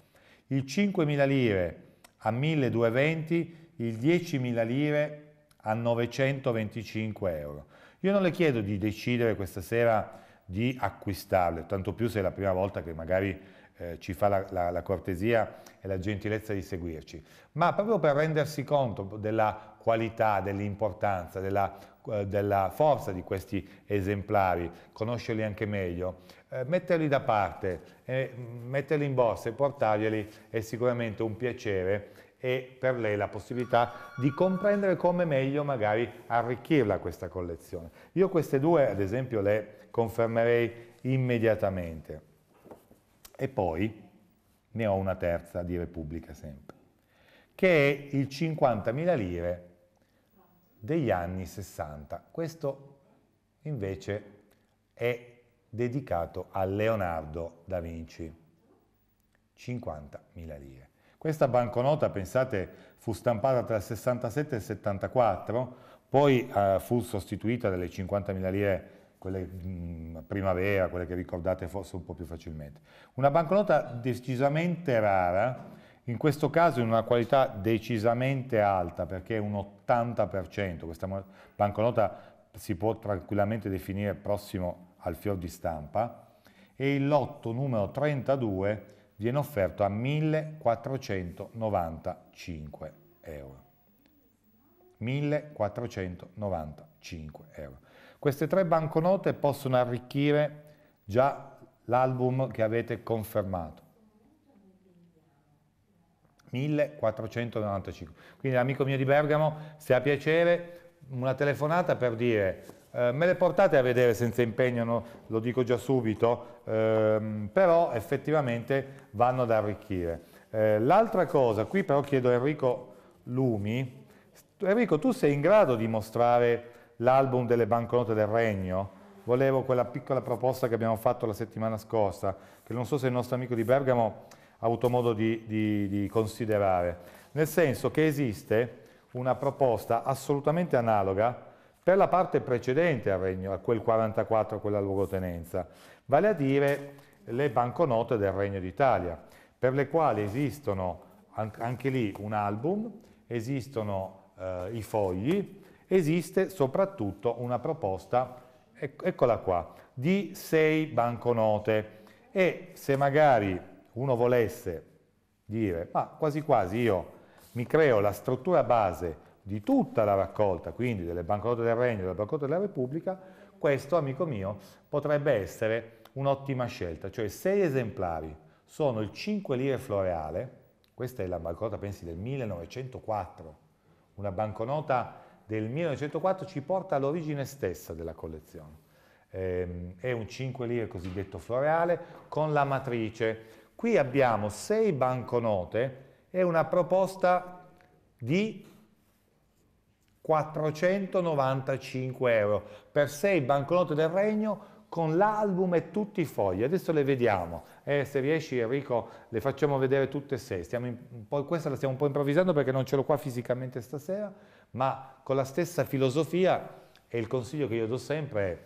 A: Il 5.000 lire a 1.220, il 10.000 lire a 925 euro. Io non le chiedo di decidere questa sera di acquistarle, tanto più se è la prima volta che magari eh, ci fa la, la, la cortesia e la gentilezza di seguirci, ma proprio per rendersi conto della qualità, dell'importanza, della eh, della forza di questi esemplari, conoscerli anche meglio, eh, metterli da parte, eh, metterli in borsa e portarglieli è sicuramente un piacere e per lei la possibilità di comprendere come meglio magari arricchirla questa collezione. Io queste due ad esempio le confermerei immediatamente. E poi ne ho una terza di Repubblica sempre, che è il 50.000 lire degli anni 60. Questo invece è dedicato a Leonardo da Vinci. 50.000 lire. Questa banconota, pensate, fu stampata tra il 67 e il 74, poi eh, fu sostituita dalle 50.000 lire quelle mh, mm, primavera, quelle che ricordate forse un po' più facilmente. Una banconota decisamente rara, in questo caso in una qualità decisamente alta, perché è un 80%, questa banconota si può tranquillamente definire prossimo al fior di stampa, e il lotto numero 32 viene offerto a 1495 euro. 1495 euro. Queste tre banconote possono arricchire già l'album che avete confermato. 1495. Quindi amico mio di Bergamo, se ha piacere, una telefonata per dire eh, me le portate a vedere senza impegno, no? lo dico già subito, ehm, però effettivamente vanno ad arricchire. Eh, L'altra cosa, qui però chiedo a Enrico Lumi, Enrico tu sei in grado di mostrare l'album delle banconote del regno, volevo quella piccola proposta che abbiamo fatto la settimana scorsa, che non so se il nostro amico di Bergamo ha avuto modo di, di, di considerare, nel senso che esiste una proposta assolutamente analoga per la parte precedente al regno, a quel 44, a quella luogotenenza, vale a dire le banconote del Regno d'Italia, per le quali esistono anche lì un album, esistono eh, i fogli, esiste soprattutto una proposta, ecco, eccola qua, di sei banconote e se magari uno volesse dire, ma quasi quasi io mi creo la struttura base di tutta la raccolta, quindi delle banconote del Regno, delle banconote della Repubblica, questo, amico mio, potrebbe essere un'ottima scelta, cioè sei esemplari sono il 5 lire floreale, questa è la banconota, pensi, del 1904, una banconota del 1904 ci porta all'origine stessa della collezione. Eh, è un 5 lire cosiddetto floreale con la matrice. Qui abbiamo 6 banconote e una proposta di 495 euro per 6 banconote del regno con l'album e tutti i fogli. Adesso le vediamo. Eh, se riesci Enrico le facciamo vedere tutte e sei. In, questa la stiamo un po' improvvisando perché non ce l'ho qua fisicamente stasera ma con la stessa filosofia e il consiglio che io do sempre è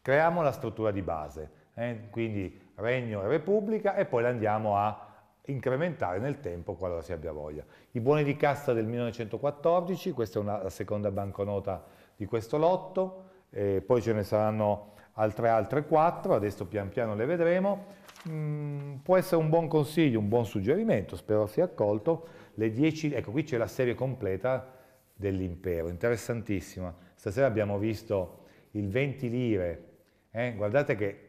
A: creiamo la struttura di base, eh? quindi regno e repubblica e poi la andiamo a incrementare nel tempo qualora si abbia voglia. I buoni di cassa del 1914, questa è una, la seconda banconota di questo lotto, eh, poi ce ne saranno altre altre quattro, adesso pian piano le vedremo. Mm, può essere un buon consiglio, un buon suggerimento, spero sia accolto, le 10, ecco qui c'è la serie completa dell'impero, interessantissima. Stasera abbiamo visto il 20 lire, eh? guardate che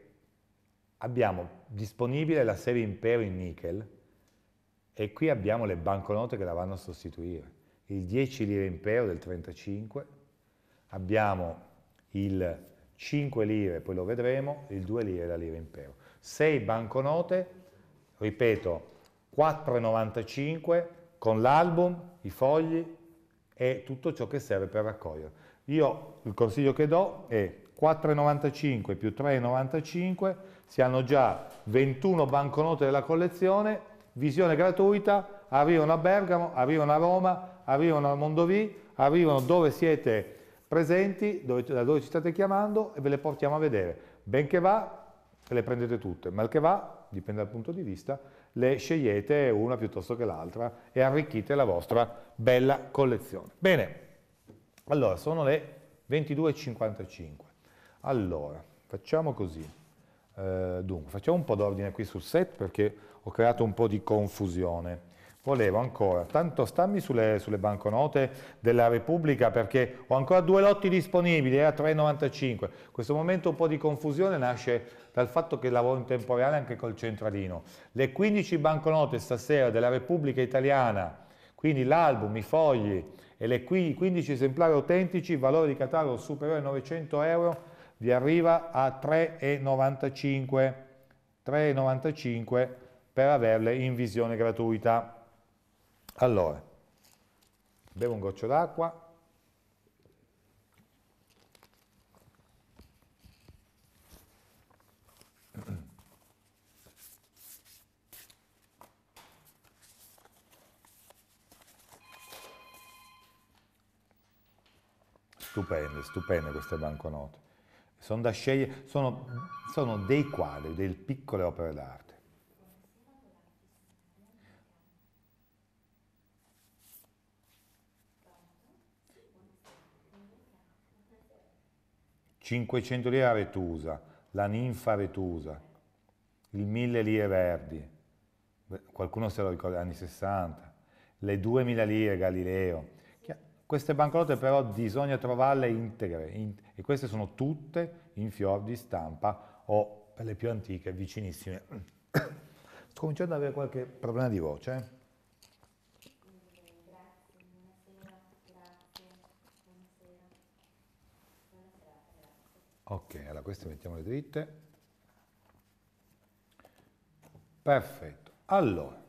A: abbiamo disponibile la serie impero in nickel e qui abbiamo le banconote che la vanno a sostituire. Il 10 lire impero del 35, abbiamo il 5 lire, poi lo vedremo, il 2 lire la lira impero. 6 banconote, ripeto, 4,95 con l'album, i fogli e tutto ciò che serve per raccogliere. Io il consiglio che do è 4,95 più 3,95, si hanno già 21 banconote della collezione, visione gratuita, arrivano a Bergamo, arrivano a Roma, arrivano a Mondovì, arrivano dove siete presenti, dove, da dove ci state chiamando e ve le portiamo a vedere. Ben che va, le prendete tutte, mal che va, dipende dal punto di vista, le scegliete una piuttosto che l'altra e arricchite la vostra bella collezione. Bene, allora sono le 22.55. Allora, facciamo così. Eh, dunque, facciamo un po' d'ordine qui sul set perché ho creato un po' di confusione. Volevo ancora, tanto stammi sulle, sulle, banconote della Repubblica perché ho ancora due lotti disponibili eh, a 3,95. Questo momento un po' di confusione nasce dal fatto che lavoro in tempo reale anche col centralino. Le 15 banconote stasera della Repubblica Italiana, quindi l'album, i fogli e le 15 esemplari autentici, valore di catalogo superiore a 900 euro, vi arriva a 3,95 3,95 per averle in visione gratuita. Allora, bevo un goccio d'acqua. Stupende, stupende queste banconote. Sono da scegliere, sono, sono dei quadri, delle piccole opere d'arte. 500 lire a Retusa, la ninfa Retusa, il 1000 lire Verdi, qualcuno se lo ricorda, anni 60, le 2000 lire Galileo. Queste banconote però bisogna trovarle integre in, e queste sono tutte in fior di stampa o per le più antiche, vicinissime. *coughs* Sto cominciando ad avere qualche problema di voce. Eh? Ok, allora queste mettiamole dritte. Perfetto. Allora,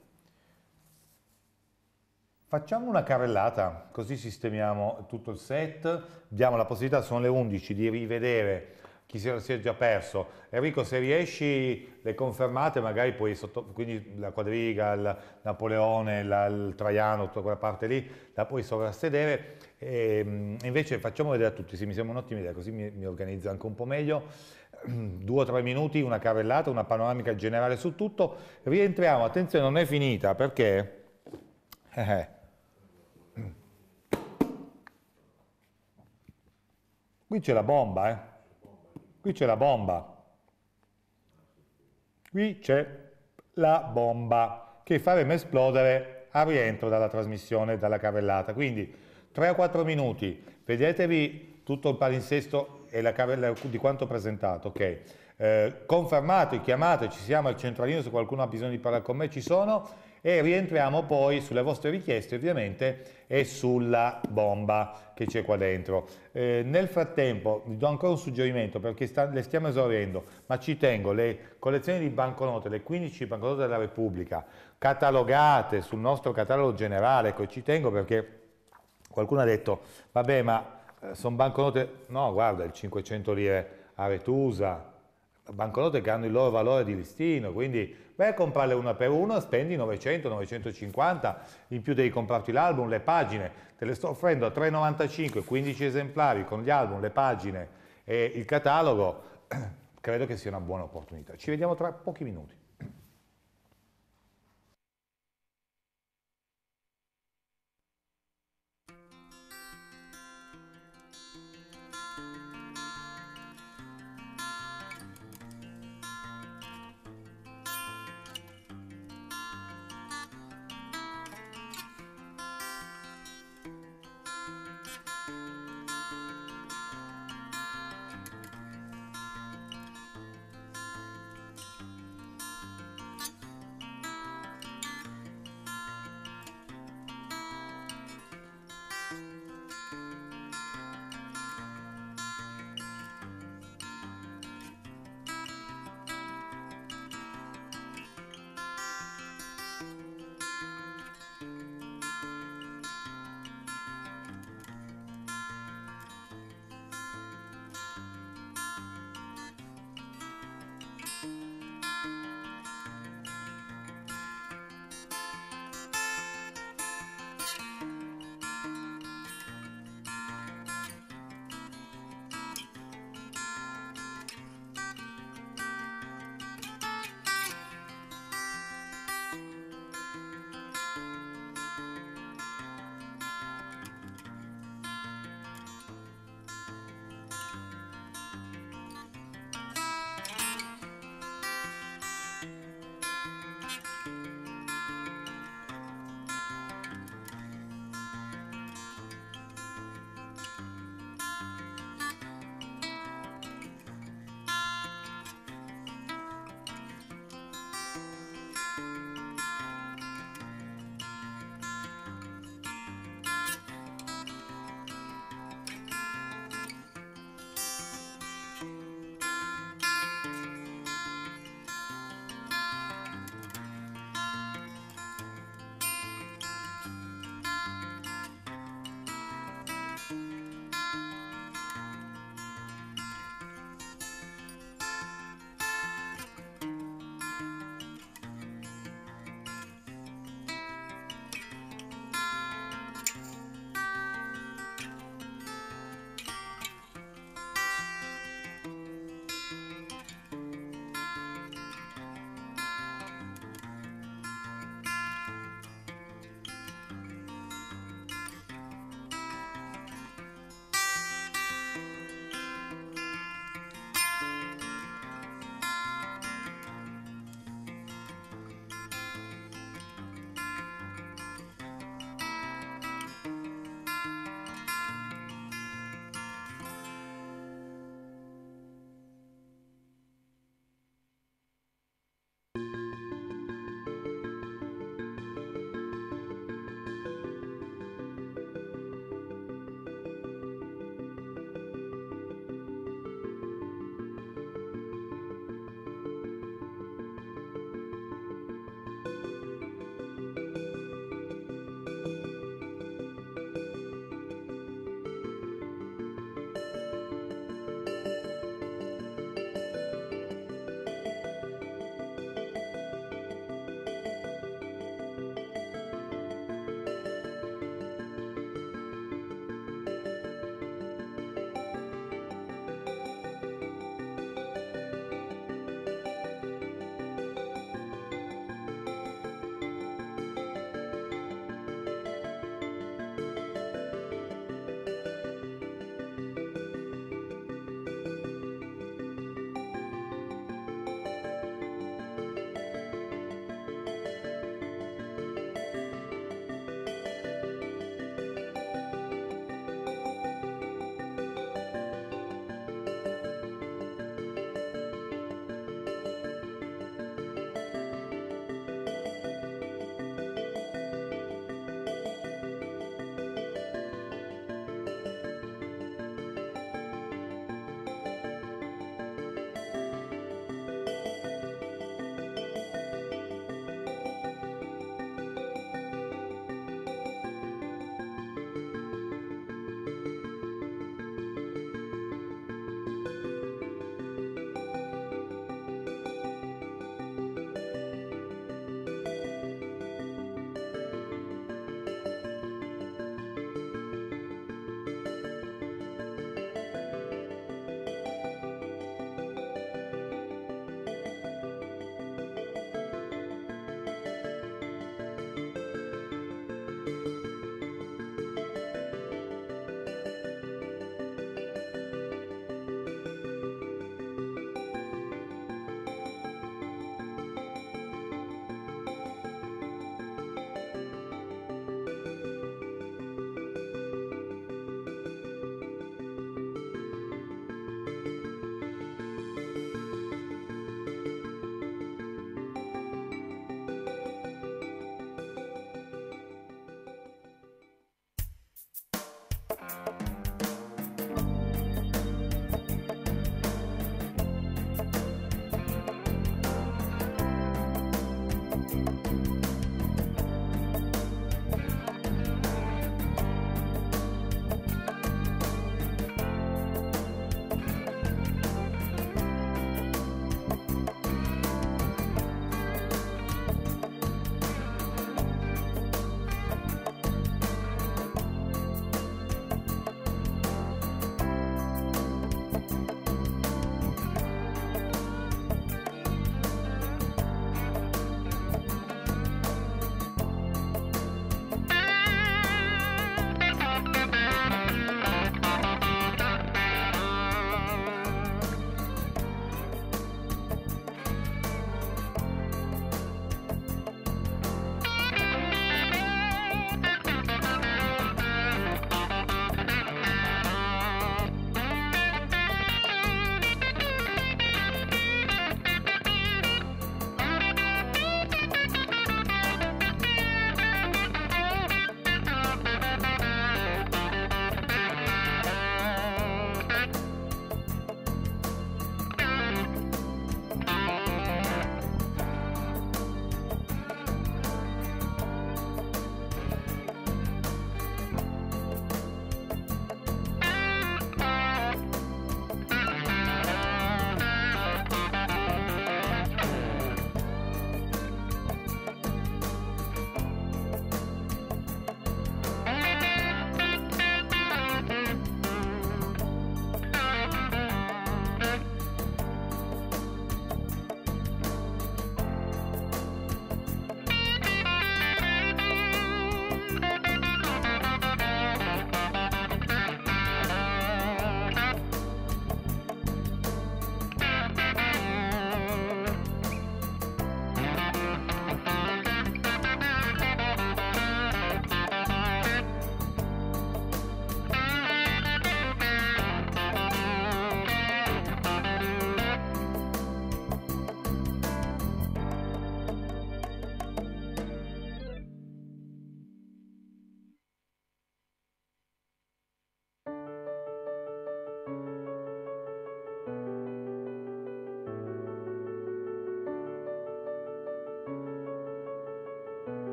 A: facciamo una carrellata, così sistemiamo tutto il set, diamo la possibilità, sono le 11, di rivedere chi si è già perso. Enrico, se riesci le confermate, magari poi sotto, quindi la quadriga, il Napoleone, la, il Traiano, tutta quella parte lì, la puoi sovrasedere. E, ehm, invece facciamo vedere a tutti, sì, mi sembra un'ottima idea, così mi, mi organizzo anche un po' meglio. *clears throat* Due o tre minuti, una carrellata, una panoramica generale su tutto. Rientriamo, attenzione, non è finita perché... eh. eh. Qui c'è la bomba, eh? Qui c'è la bomba. Qui c'è la bomba che faremo esplodere a rientro dalla trasmissione, dalla carrellata. Quindi 3 o 4 minuti, vedetevi tutto il palinsesto e la carrella di quanto presentato, ok? Eh, confermate, chiamate, ci siamo al centralino se qualcuno ha bisogno di parlare con me, ci sono e rientriamo poi sulle vostre richieste ovviamente e sulla bomba che c'è qua dentro. Eh, nel frattempo vi do ancora un suggerimento perché sta, le stiamo esaurendo, ma ci tengo, le collezioni di banconote, le 15 banconote della Repubblica, catalogate sul nostro catalogo generale, ecco, ci tengo perché qualcuno ha detto, vabbè ma eh, sono banconote, no guarda il 500 lire a Retusa, banconote che hanno il loro valore di listino, quindi vai a comprarle una per una, spendi 900, 950, in più devi comprarti l'album, le pagine, te le sto offrendo a 3,95, 15 esemplari con gli album, le pagine e il catalogo, *clears throat* credo che sia una buona opportunità. Ci vediamo tra pochi minuti.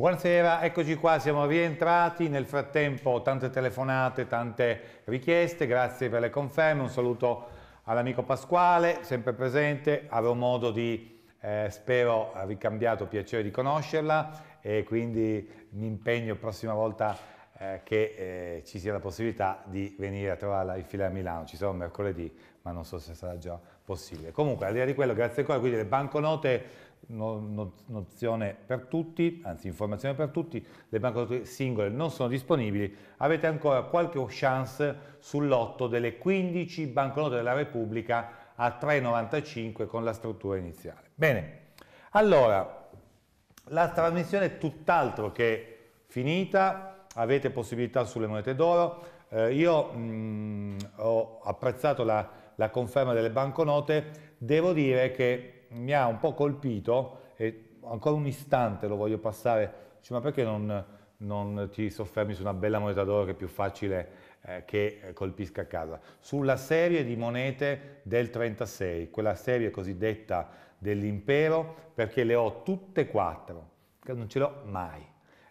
A: Buonasera, eccoci qua, siamo rientrati, nel frattempo tante telefonate, tante richieste, grazie per le conferme, un saluto all'amico Pasquale, sempre presente, avrò modo di, eh, spero, ricambiato piacere di conoscerla e quindi mi impegno prossima volta eh, che eh, ci sia la possibilità di venire a trovarla in fila a Milano, ci sarò mercoledì, ma non so se sarà già possibile. Comunque, al di là di quello, grazie ancora, quindi le banconote nozione per tutti, anzi informazione per tutti, le banconote singole non sono disponibili, avete ancora qualche chance sul lotto delle 15 banconote della Repubblica a 3,95 con la struttura iniziale. Bene, allora, la trasmissione è tutt'altro che finita, avete possibilità sulle monete d'oro, eh, io mh, mm, ho apprezzato la, la conferma delle banconote, devo dire che mi ha un po' colpito e ancora un istante lo voglio passare, dice, ma perché non, non, ti soffermi su una bella moneta d'oro che è più facile eh, che eh, colpisca a casa? Sulla serie di monete del 36, quella serie cosiddetta dell'impero, perché le ho tutte e quattro, non ce le ho mai,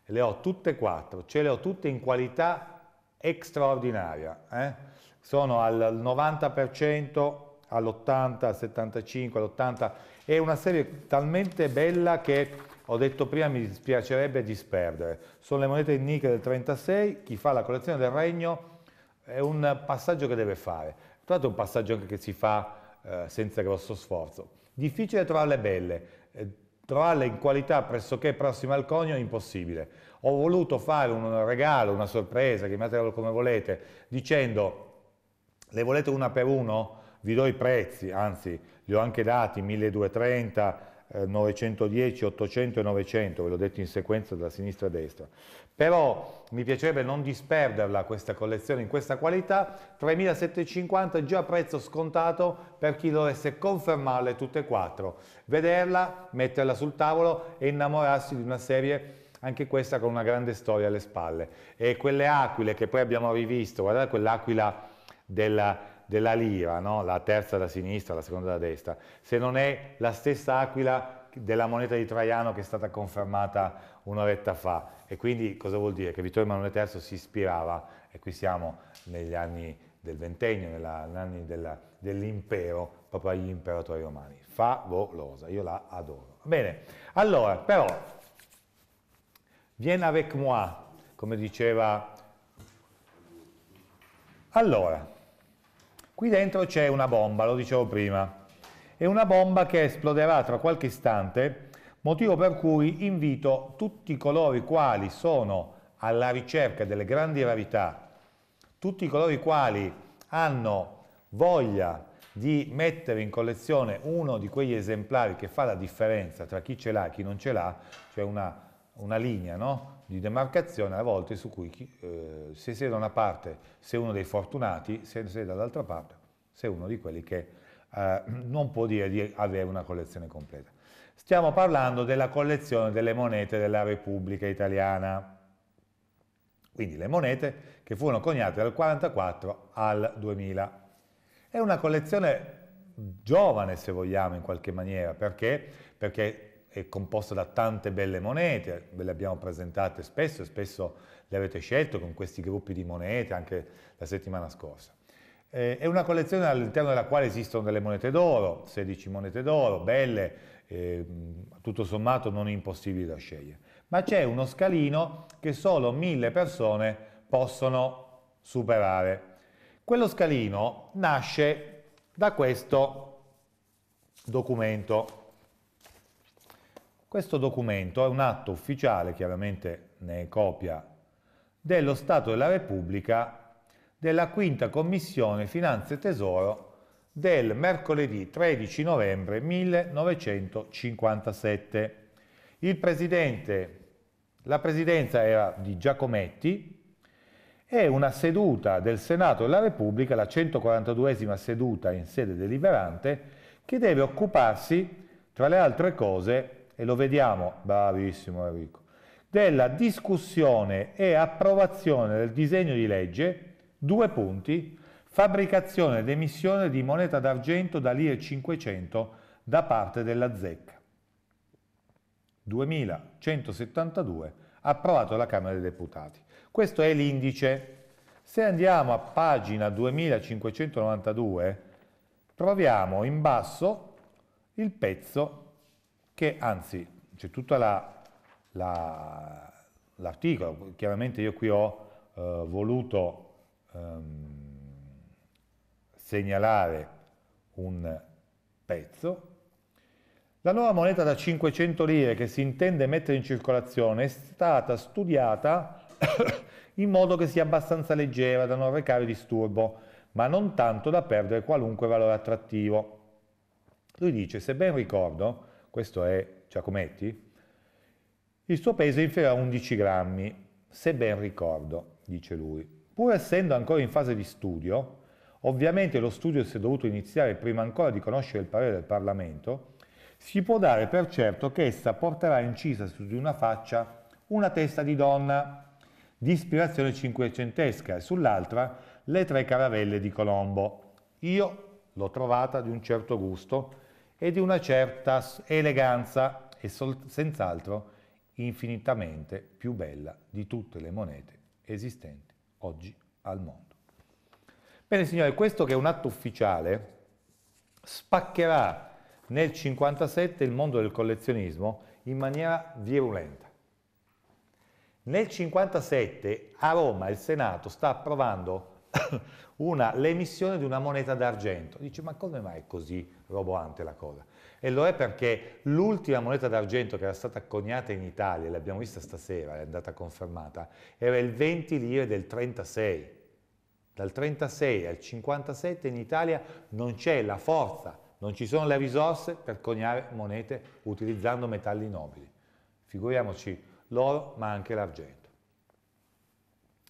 A: le ho tutte e quattro, ce le ho tutte in qualità straordinaria, eh? sono al 90% all'80, al 75, all'80. È una serie talmente bella che ho detto prima mi dispiacerebbe disperdere. Sono le monete in nickel del 36, chi fa la collezione del regno è un passaggio che deve fare. Tra l'altro è un passaggio anche che si fa eh, senza grosso sforzo. Difficile trovarle belle, eh, trovarle in qualità pressoché prossima al conio è impossibile. Ho voluto fare un regalo, una sorpresa, chiamatelo come volete, dicendo le volete una per uno? vi do i prezzi, anzi li ho anche dati, 1230, 910, 800 e 900, ve l'ho detto in sequenza da sinistra a destra. Però mi piacerebbe non disperderla questa collezione in questa qualità, 3750 già prezzo scontato per chi dovesse confermarle tutte e quattro, vederla, metterla sul tavolo e innamorarsi di una serie anche questa con una grande storia alle spalle. E quelle aquile che poi abbiamo rivisto, guardate quell'aquila della della lira, no? la terza da sinistra, la seconda da destra, se non è la stessa aquila della moneta di Traiano che è stata confermata un'oretta fa. E quindi cosa vuol dire? Che Vittorio Emanuele III si ispirava, e qui siamo negli anni del ventennio, negli anni dell'impero, proprio agli imperatori romani. Favolosa, io la adoro. Bene, allora, però, vieni avec moi, come diceva... Allora, Qui dentro c'è una bomba, lo dicevo prima. È una bomba che esploderà tra qualche istante, motivo per cui invito tutti coloro i quali sono alla ricerca delle grandi rarità, tutti coloro i quali hanno voglia di mettere in collezione uno di quegli esemplari che fa la differenza tra chi ce l'ha e chi non ce l'ha, cioè una, una linea, no? di demarcazione a volte su cui chi, eh, se sei da una parte sei uno dei fortunati, se sei dall'altra parte sei uno di quelli che eh, non può dire di avere una collezione completa. Stiamo parlando della collezione delle monete della Repubblica Italiana, quindi le monete che furono coniate dal 44 al 2000. È una collezione giovane se vogliamo in qualche maniera, perché? Perché è composta da tante belle monete, ve le abbiamo presentate spesso e spesso le avete scelte con questi gruppi di monete anche la settimana scorsa. Eh, è una collezione all'interno della quale esistono delle monete d'oro, 16 monete d'oro, belle, eh, tutto sommato non impossibili da scegliere. Ma c'è uno scalino che solo mille persone possono superare. Quello scalino nasce da questo documento questo documento è un atto ufficiale, chiaramente ne è copia, dello Stato della Repubblica della Quinta Commissione Finanze e Tesoro del mercoledì 13 novembre 1957. Presidente, la presidenza era di Giacometti e una seduta del Senato della Repubblica, la 142esima seduta in sede deliberante, che deve occuparsi, tra le altre cose, e lo vediamo, bravissimo Enrico, della discussione e approvazione del disegno di legge, due punti, fabbricazione ed emissione di moneta d'argento da lire 500 da parte della zecca. 2172, approvato dalla Camera dei Deputati. Questo è l'indice. Se andiamo a pagina 2592, troviamo in basso il pezzo che anzi c'è tutta l'articolo, la, chiaramente io qui ho eh, voluto ehm, segnalare un pezzo. La nuova moneta da 500 lire che si intende mettere in circolazione è stata studiata *coughs* in modo che sia abbastanza leggera da non recare disturbo, ma non tanto da perdere qualunque valore attrattivo. Lui dice, se ben ricordo, questo è Giacometti, il suo peso è inferiore a 11 grammi, se ben ricordo, dice lui. Pur essendo ancora in fase di studio, ovviamente lo studio si è dovuto iniziare prima ancora di conoscere il parere del Parlamento, si può dare per certo che essa porterà incisa su di una faccia una testa di donna di ispirazione cinquecentesca e sull'altra le tre caravelle di Colombo. Io l'ho trovata di un certo gusto e di una certa eleganza e senz'altro infinitamente più bella di tutte le monete esistenti oggi al mondo. Bene signore, questo che è un atto ufficiale spaccherà nel 1957 il mondo del collezionismo in maniera virulenta. Nel 1957 a Roma il Senato sta approvando *coughs* una, l'emissione di una moneta d'argento. Dici, ma come mai è così roboante la cosa? E lo è perché l'ultima moneta d'argento che era stata coniata in Italia, l'abbiamo vista stasera, è andata confermata, era il 20 lire del 36. Dal 36 al 57 in Italia non c'è la forza, non ci sono le risorse per coniare monete utilizzando metalli nobili. Figuriamoci l'oro ma anche l'argento.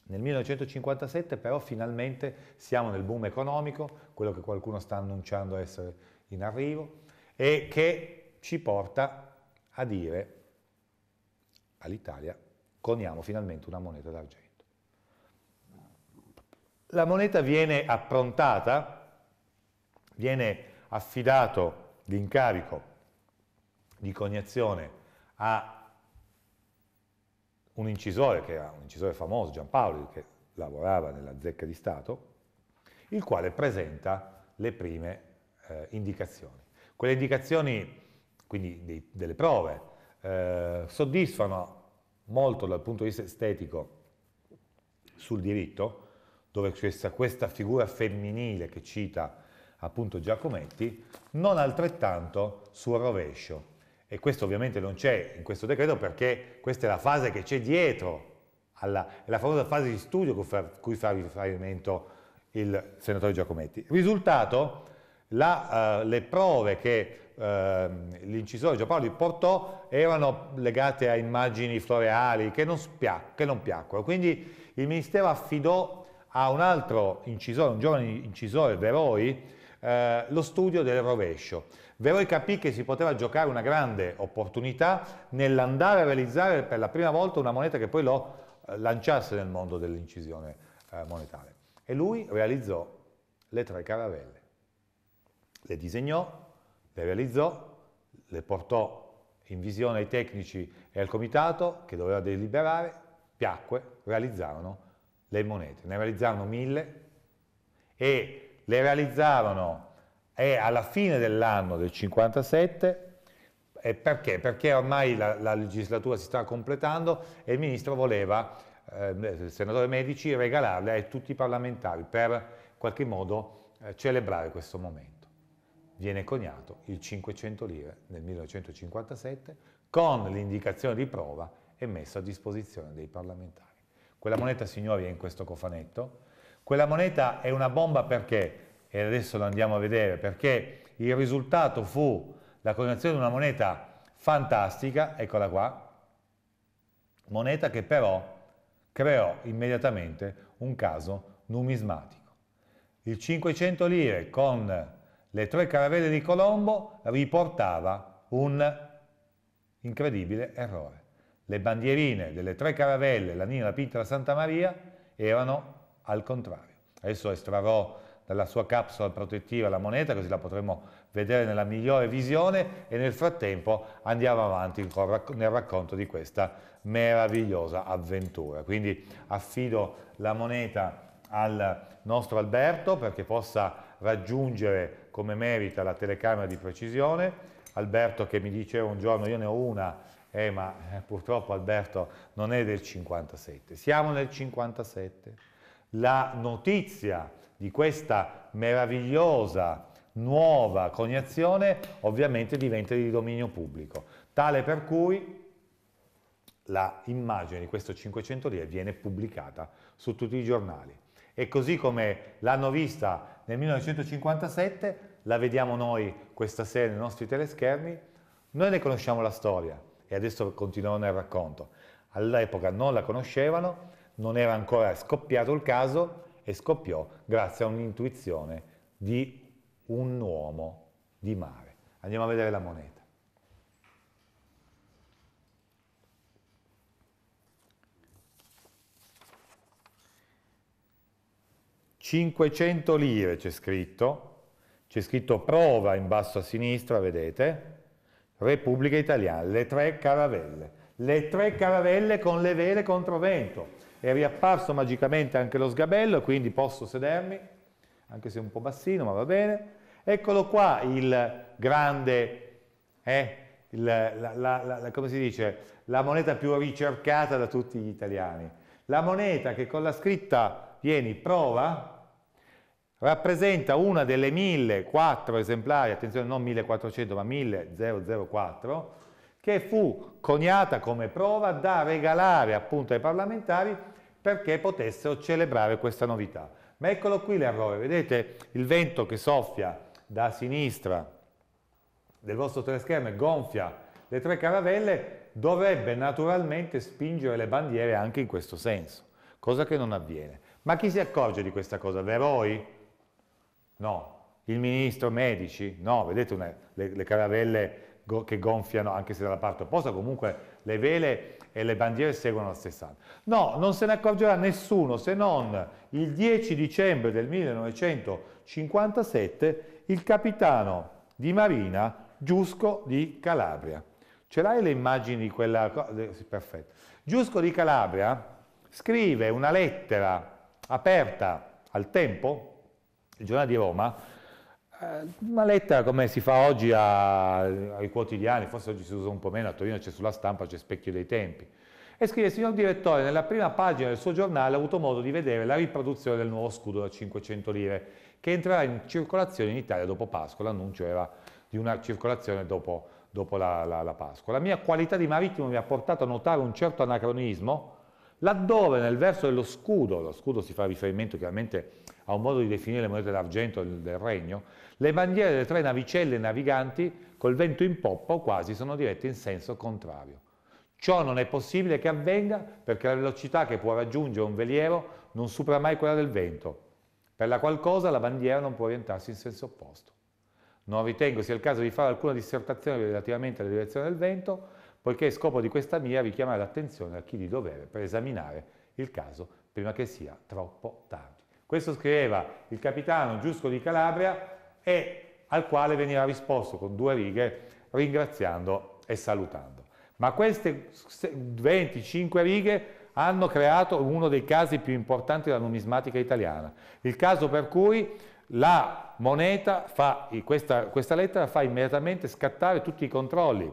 A: Nel 1957 però finalmente siamo nel boom economico, quello che qualcuno sta annunciando essere in arrivo, e che ci porta a dire all'Italia coniamo finalmente una moneta d'argento. La moneta viene approntata, viene affidato l'incarico di coniazione a un incisore, che era un incisore famoso, Giampaoli, che lavorava nella zecca di Stato, il quale presenta le prime eh, indicazioni. Quelle indicazioni, quindi dei, delle prove, eh, soddisfano molto dal punto di vista estetico sul diritto, dove c'è questa figura femminile che cita appunto Giacometti, non altrettanto sul rovescio, e questo ovviamente non c'è in questo decreto perché questa è la fase che c'è dietro, alla, è la famosa fase di studio a cui fa riferimento il senatore Giacometti. Risultato, la, uh, le prove che uh, l'incisore Giappoli portò erano legate a immagini floreali che non, che non piacquero, quindi il Ministero affidò a un altro incisore, un giovane incisore, Veroi, eh, lo studio del rovescio. Veroi capì che si poteva giocare una grande opportunità nell'andare a realizzare per la prima volta una moneta che poi lo eh, lanciasse nel mondo dell'incisione eh, monetaria. E lui realizzò le tre caravelle. Le disegnò, le realizzò, le portò in visione ai tecnici e al comitato che doveva deliberare, piacque, realizzarono le monete. Ne realizzarono mille e le realizzarono è alla fine dell'anno del 57 e eh, perché? Perché ormai la, la, legislatura si sta completando e il ministro voleva, ehm, eh, il senatore Medici, regalarle a tutti i parlamentari per in qualche modo eh, celebrare questo momento. Viene coniato il 500 lire nel 1957 con l'indicazione di prova e messo a disposizione dei parlamentari. Quella moneta, signori, è in questo cofanetto. Quella moneta è una bomba perché? e adesso lo andiamo a vedere perché il risultato fu la coniazione di una moneta fantastica, eccola qua, moneta che però creò immediatamente un caso numismatico. Il 500 lire con le tre caravelle di Colombo riportava un incredibile errore. Le bandierine delle tre caravelle, la Nina, la Pinta e la Santa Maria, erano al contrario. Adesso estrarrò dalla sua capsula protettiva la moneta, così la potremo vedere nella migliore visione e nel frattempo andiamo avanti nel racconto di questa meravigliosa avventura. Quindi affido la moneta al nostro Alberto perché possa raggiungere come merita la telecamera di precisione. Alberto che mi diceva un giorno io ne ho una, eh, ma eh, purtroppo Alberto non è del 57. Siamo nel 57. La notizia di questa meravigliosa nuova coniazione ovviamente diventa di dominio pubblico, tale per cui la immagine di questo 500 lire viene pubblicata su tutti i giornali. E così come l'hanno vista nel 1957, la vediamo noi questa sera nei nostri teleschermi, noi ne conosciamo la storia e adesso continuiamo nel racconto. All'epoca non la conoscevano, non era ancora scoppiato il caso, e scoppiò grazie a un'intuizione di un uomo di mare. Andiamo a vedere la moneta. «500 lire c'è scritto, c'è scritto prova in basso a sinistra, vedete, Repubblica Italiana, le tre caravelle, le tre caravelle con le vele contro vento è riapparso magicamente anche lo sgabello, quindi posso sedermi, anche se un po' bassino, ma va bene. Eccolo qua il grande, eh, il, la, la, la, come si dice, la moneta più ricercata da tutti gli italiani. La moneta che con la scritta vieni prova rappresenta una delle 1004 esemplari, attenzione non 1400 ma 1004, che fu coniata come prova da regalare appunto ai parlamentari perché potessero celebrare questa novità. Ma eccolo qui l'errore, vedete il vento che soffia da sinistra del vostro teleschermo e gonfia le tre caravelle, dovrebbe naturalmente spingere le bandiere anche in questo senso, cosa che non avviene. Ma chi si accorge di questa cosa? Veroi? No. Il ministro Medici? No, vedete una, le, le caravelle go, che gonfiano anche se dalla parte opposta, comunque le vele e le bandiere seguono la stessa No, non se ne accorgerà nessuno se non il 10 dicembre del 1957 il capitano di Marina Giusco di Calabria. Ce l'hai le immagini di quella cosa? Perfetto. Giusco di Calabria scrive una lettera aperta al Tempo, il giornale di Roma, Maletta eh, come si fa oggi a, ai quotidiani, forse oggi si usa un po' meno, a Torino c'è sulla stampa, c'è Specchio dei Tempi. E scrive, signor direttore, nella prima pagina del suo giornale ha avuto modo di vedere la riproduzione del nuovo scudo da 500 lire, che entrerà in circolazione in Italia dopo Pasqua, l'annuncio era di una circolazione dopo, dopo la, la, la Pasqua. La mia qualità di marittimo mi ha portato a notare un certo anacronismo, laddove nel verso dello scudo, lo scudo si fa riferimento chiaramente a un modo di definire le monete d'argento del, del regno, le bandiere delle tre navicelle naviganti, col vento in poppa o quasi, sono dirette in senso contrario. Ciò non è possibile che avvenga perché la velocità che può raggiungere un veliero non supera mai quella del vento, per la qual la bandiera non può orientarsi in senso opposto. Non ritengo sia il caso di fare alcuna dissertazione relativamente alla direzione del vento, poiché il scopo di questa mia è richiamare l'attenzione a chi di dovere per esaminare il caso prima che sia troppo tardi. Questo scriveva il capitano Giusco di Calabria e al quale veniva risposto con due righe ringraziando e salutando. Ma queste 25 righe hanno creato uno dei casi più importanti della numismatica italiana, il caso per cui la moneta fa, questa, questa lettera fa immediatamente scattare tutti i controlli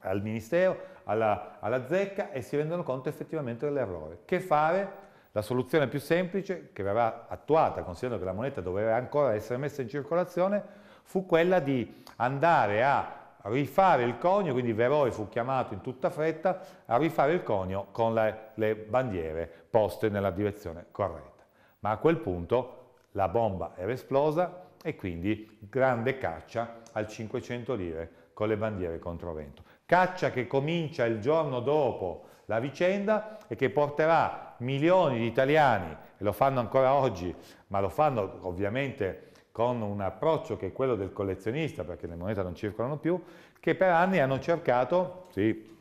A: al Ministero, alla, alla zecca e si rendono conto effettivamente dell'errore. Che fare? La soluzione più semplice, che verrà attuata considerando che la moneta doveva ancora essere messa in circolazione, fu quella di andare a rifare il conio, quindi Veroe fu chiamato in tutta fretta a rifare il conio con le, le bandiere poste nella direzione corretta. Ma a quel punto la bomba era esplosa e quindi grande caccia al 500 lire con le bandiere contro vento. Caccia che comincia il giorno dopo la vicenda e che porterà milioni di italiani, e lo fanno ancora oggi, ma lo fanno ovviamente con un approccio che è quello del collezionista, perché le monete non circolano più, che per anni hanno cercato, sì,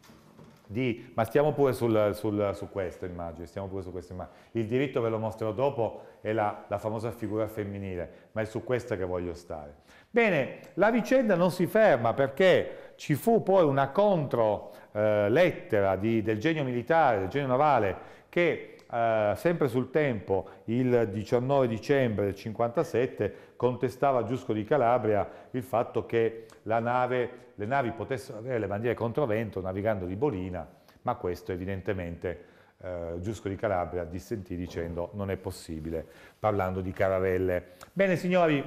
A: di, ma stiamo pure sul, sul, su questo immagine, stiamo pure su questo immagine. Il diritto ve lo mostrerò dopo, è la, la, famosa figura femminile, ma è su questa che voglio stare. Bene, la vicenda non si ferma perché ci fu poi una contro eh, lettera di, del genio militare, del genio navale, che eh, sempre sul tempo il 19 dicembre del 57 contestava Giusco di Calabria il fatto che la nave, le navi potessero avere le bandiere controvento navigando di Bolina, ma questo evidentemente eh, Giusco di Calabria dissentì dicendo non è possibile, parlando di caravelle. Bene signori,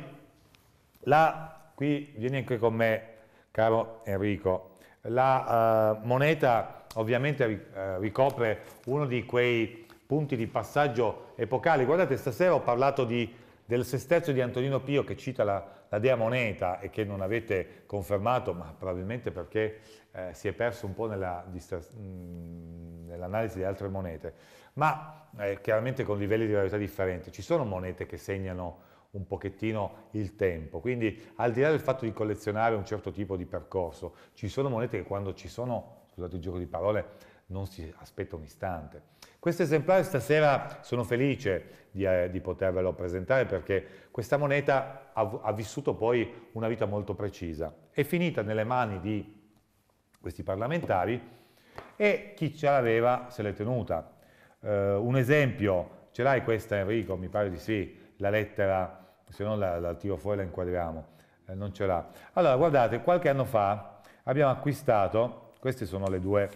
A: la, qui vieni anche con me, caro Enrico, la eh, moneta ovviamente eh, ricopre uno di quei punti di passaggio epocali. Guardate, stasera ho parlato di, del sestezzo di Antonino Pio che cita la, la Dea Moneta e che non avete confermato, ma probabilmente perché eh, si è perso un po' nell'analisi di altre monete, ma eh, chiaramente con livelli di varietà differenti. Ci sono monete che segnano un pochettino il tempo, quindi al di là del fatto di collezionare un certo tipo di percorso, ci sono monete che quando ci sono scusate il gioco di parole, non si aspetta un istante. Questo esemplare stasera sono felice di, eh, di potervelo presentare perché questa moneta ha, ha, vissuto poi una vita molto precisa. È finita nelle mani di questi parlamentari e chi ce l'aveva se l'è tenuta. Eh, un esempio, ce l'hai questa Enrico? Mi pare di sì, la lettera, se no la, la tiro fuori e la inquadriamo. Eh, non ce l'ha. Allora, guardate, qualche anno fa abbiamo acquistato questi sono due,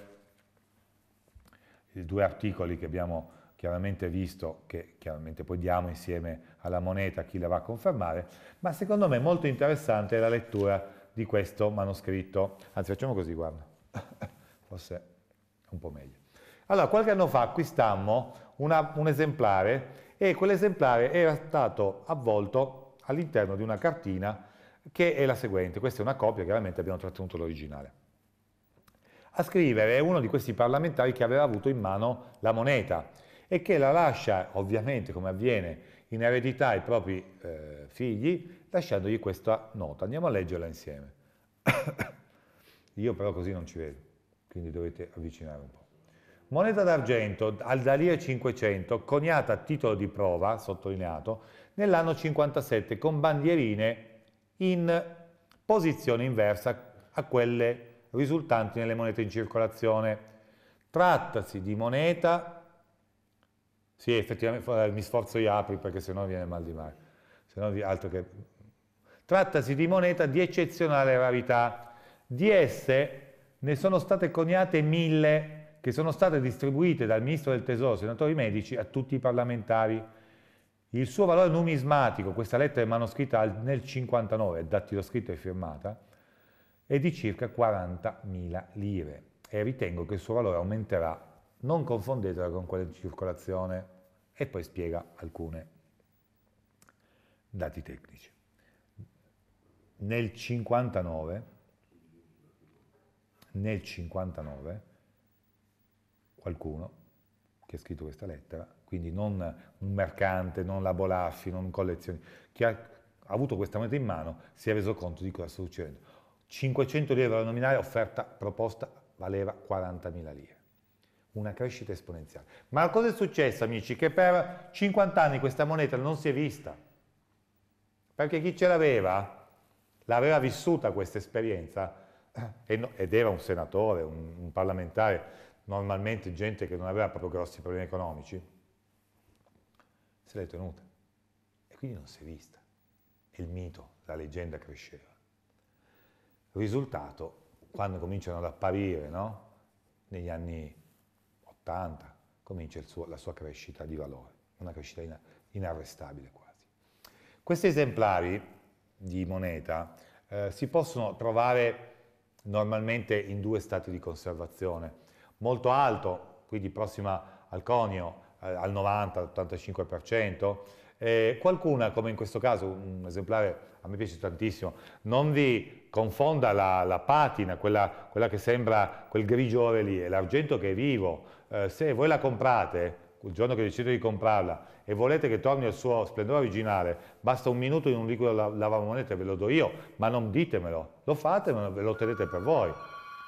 A: i due articoli che abbiamo chiaramente visto, che chiaramente poi diamo insieme alla moneta a chi la va a confermare, ma secondo me molto interessante è la lettura di questo manoscritto. Anzi, facciamo così, guarda, *laughs* forse è un po' meglio. Allora, qualche anno fa acquistammo una, un esemplare e quell'esemplare era stato avvolto all'interno di una cartina che è la seguente, questa è una copia, chiaramente abbiamo trattenuto l'originale a scrivere è uno di questi parlamentari che aveva avuto in mano la moneta e che la lascia, ovviamente come avviene, in eredità ai propri eh, figli, lasciandogli questa nota. Andiamo a leggerla insieme. *coughs* Io però così non ci vedo, quindi dovete avvicinare un po'. Moneta d'argento, Aldalia 500, coniata a titolo di prova, sottolineato, nell'anno 57 con bandierine in posizione inversa a quelle risultanti nelle monete in circolazione. Trattasi di moneta, sì effettivamente eh, mi sforzo di apri perché sennò viene mal di mare, sennò altro che... Trattasi di moneta di eccezionale rarità. Di esse ne sono state coniate mille che sono state distribuite dal Ministro del Tesoro, senatori medici, a tutti i parlamentari. Il suo valore numismatico, questa lettera è manoscritta nel 59, è dattiloscritta e firmata, è di circa 40.000 lire e ritengo che il suo valore aumenterà, non confondetela con quella in circolazione e poi spiega alcuni dati tecnici. Nel 59, nel 59 qualcuno che ha scritto questa lettera, quindi non un mercante, non la Bolaffi, non un collezionista, che ha, ha avuto questa moneta in mano, si è reso conto di cosa sta succedendo 500 lire valore nominale, offerta proposta valeva 40.000 lire. Una crescita esponenziale. Ma cosa è successo, amici? Che per 50 anni questa moneta non si è vista. Perché chi ce l'aveva, l'aveva vissuta questa esperienza, eh, ed era un senatore, un parlamentare, normalmente gente che non aveva proprio grossi problemi economici, se l'è tenuta. E quindi non si è vista. E il mito, la leggenda cresceva. Risultato, quando cominciano ad apparire, no? negli anni 80, comincia suo, la sua crescita di valore, una crescita in, inarrestabile quasi. Questi esemplari di moneta eh, si possono trovare normalmente in due stati di conservazione, molto alto, quindi prossima al conio, eh, al 90-85%, eh, qualcuna, come in questo caso un esemplare a me piace tantissimo, non vi confonda la, la patina, quella, quella, che sembra quel grigiore lì, è l'argento che è vivo. Eh, se voi la comprate, il giorno che decidete di comprarla, e volete che torni al suo splendore originale, basta un minuto in un liquido lavamonete, e ve lo do io, ma non ditemelo, lo fate ma ve lo tenete per voi.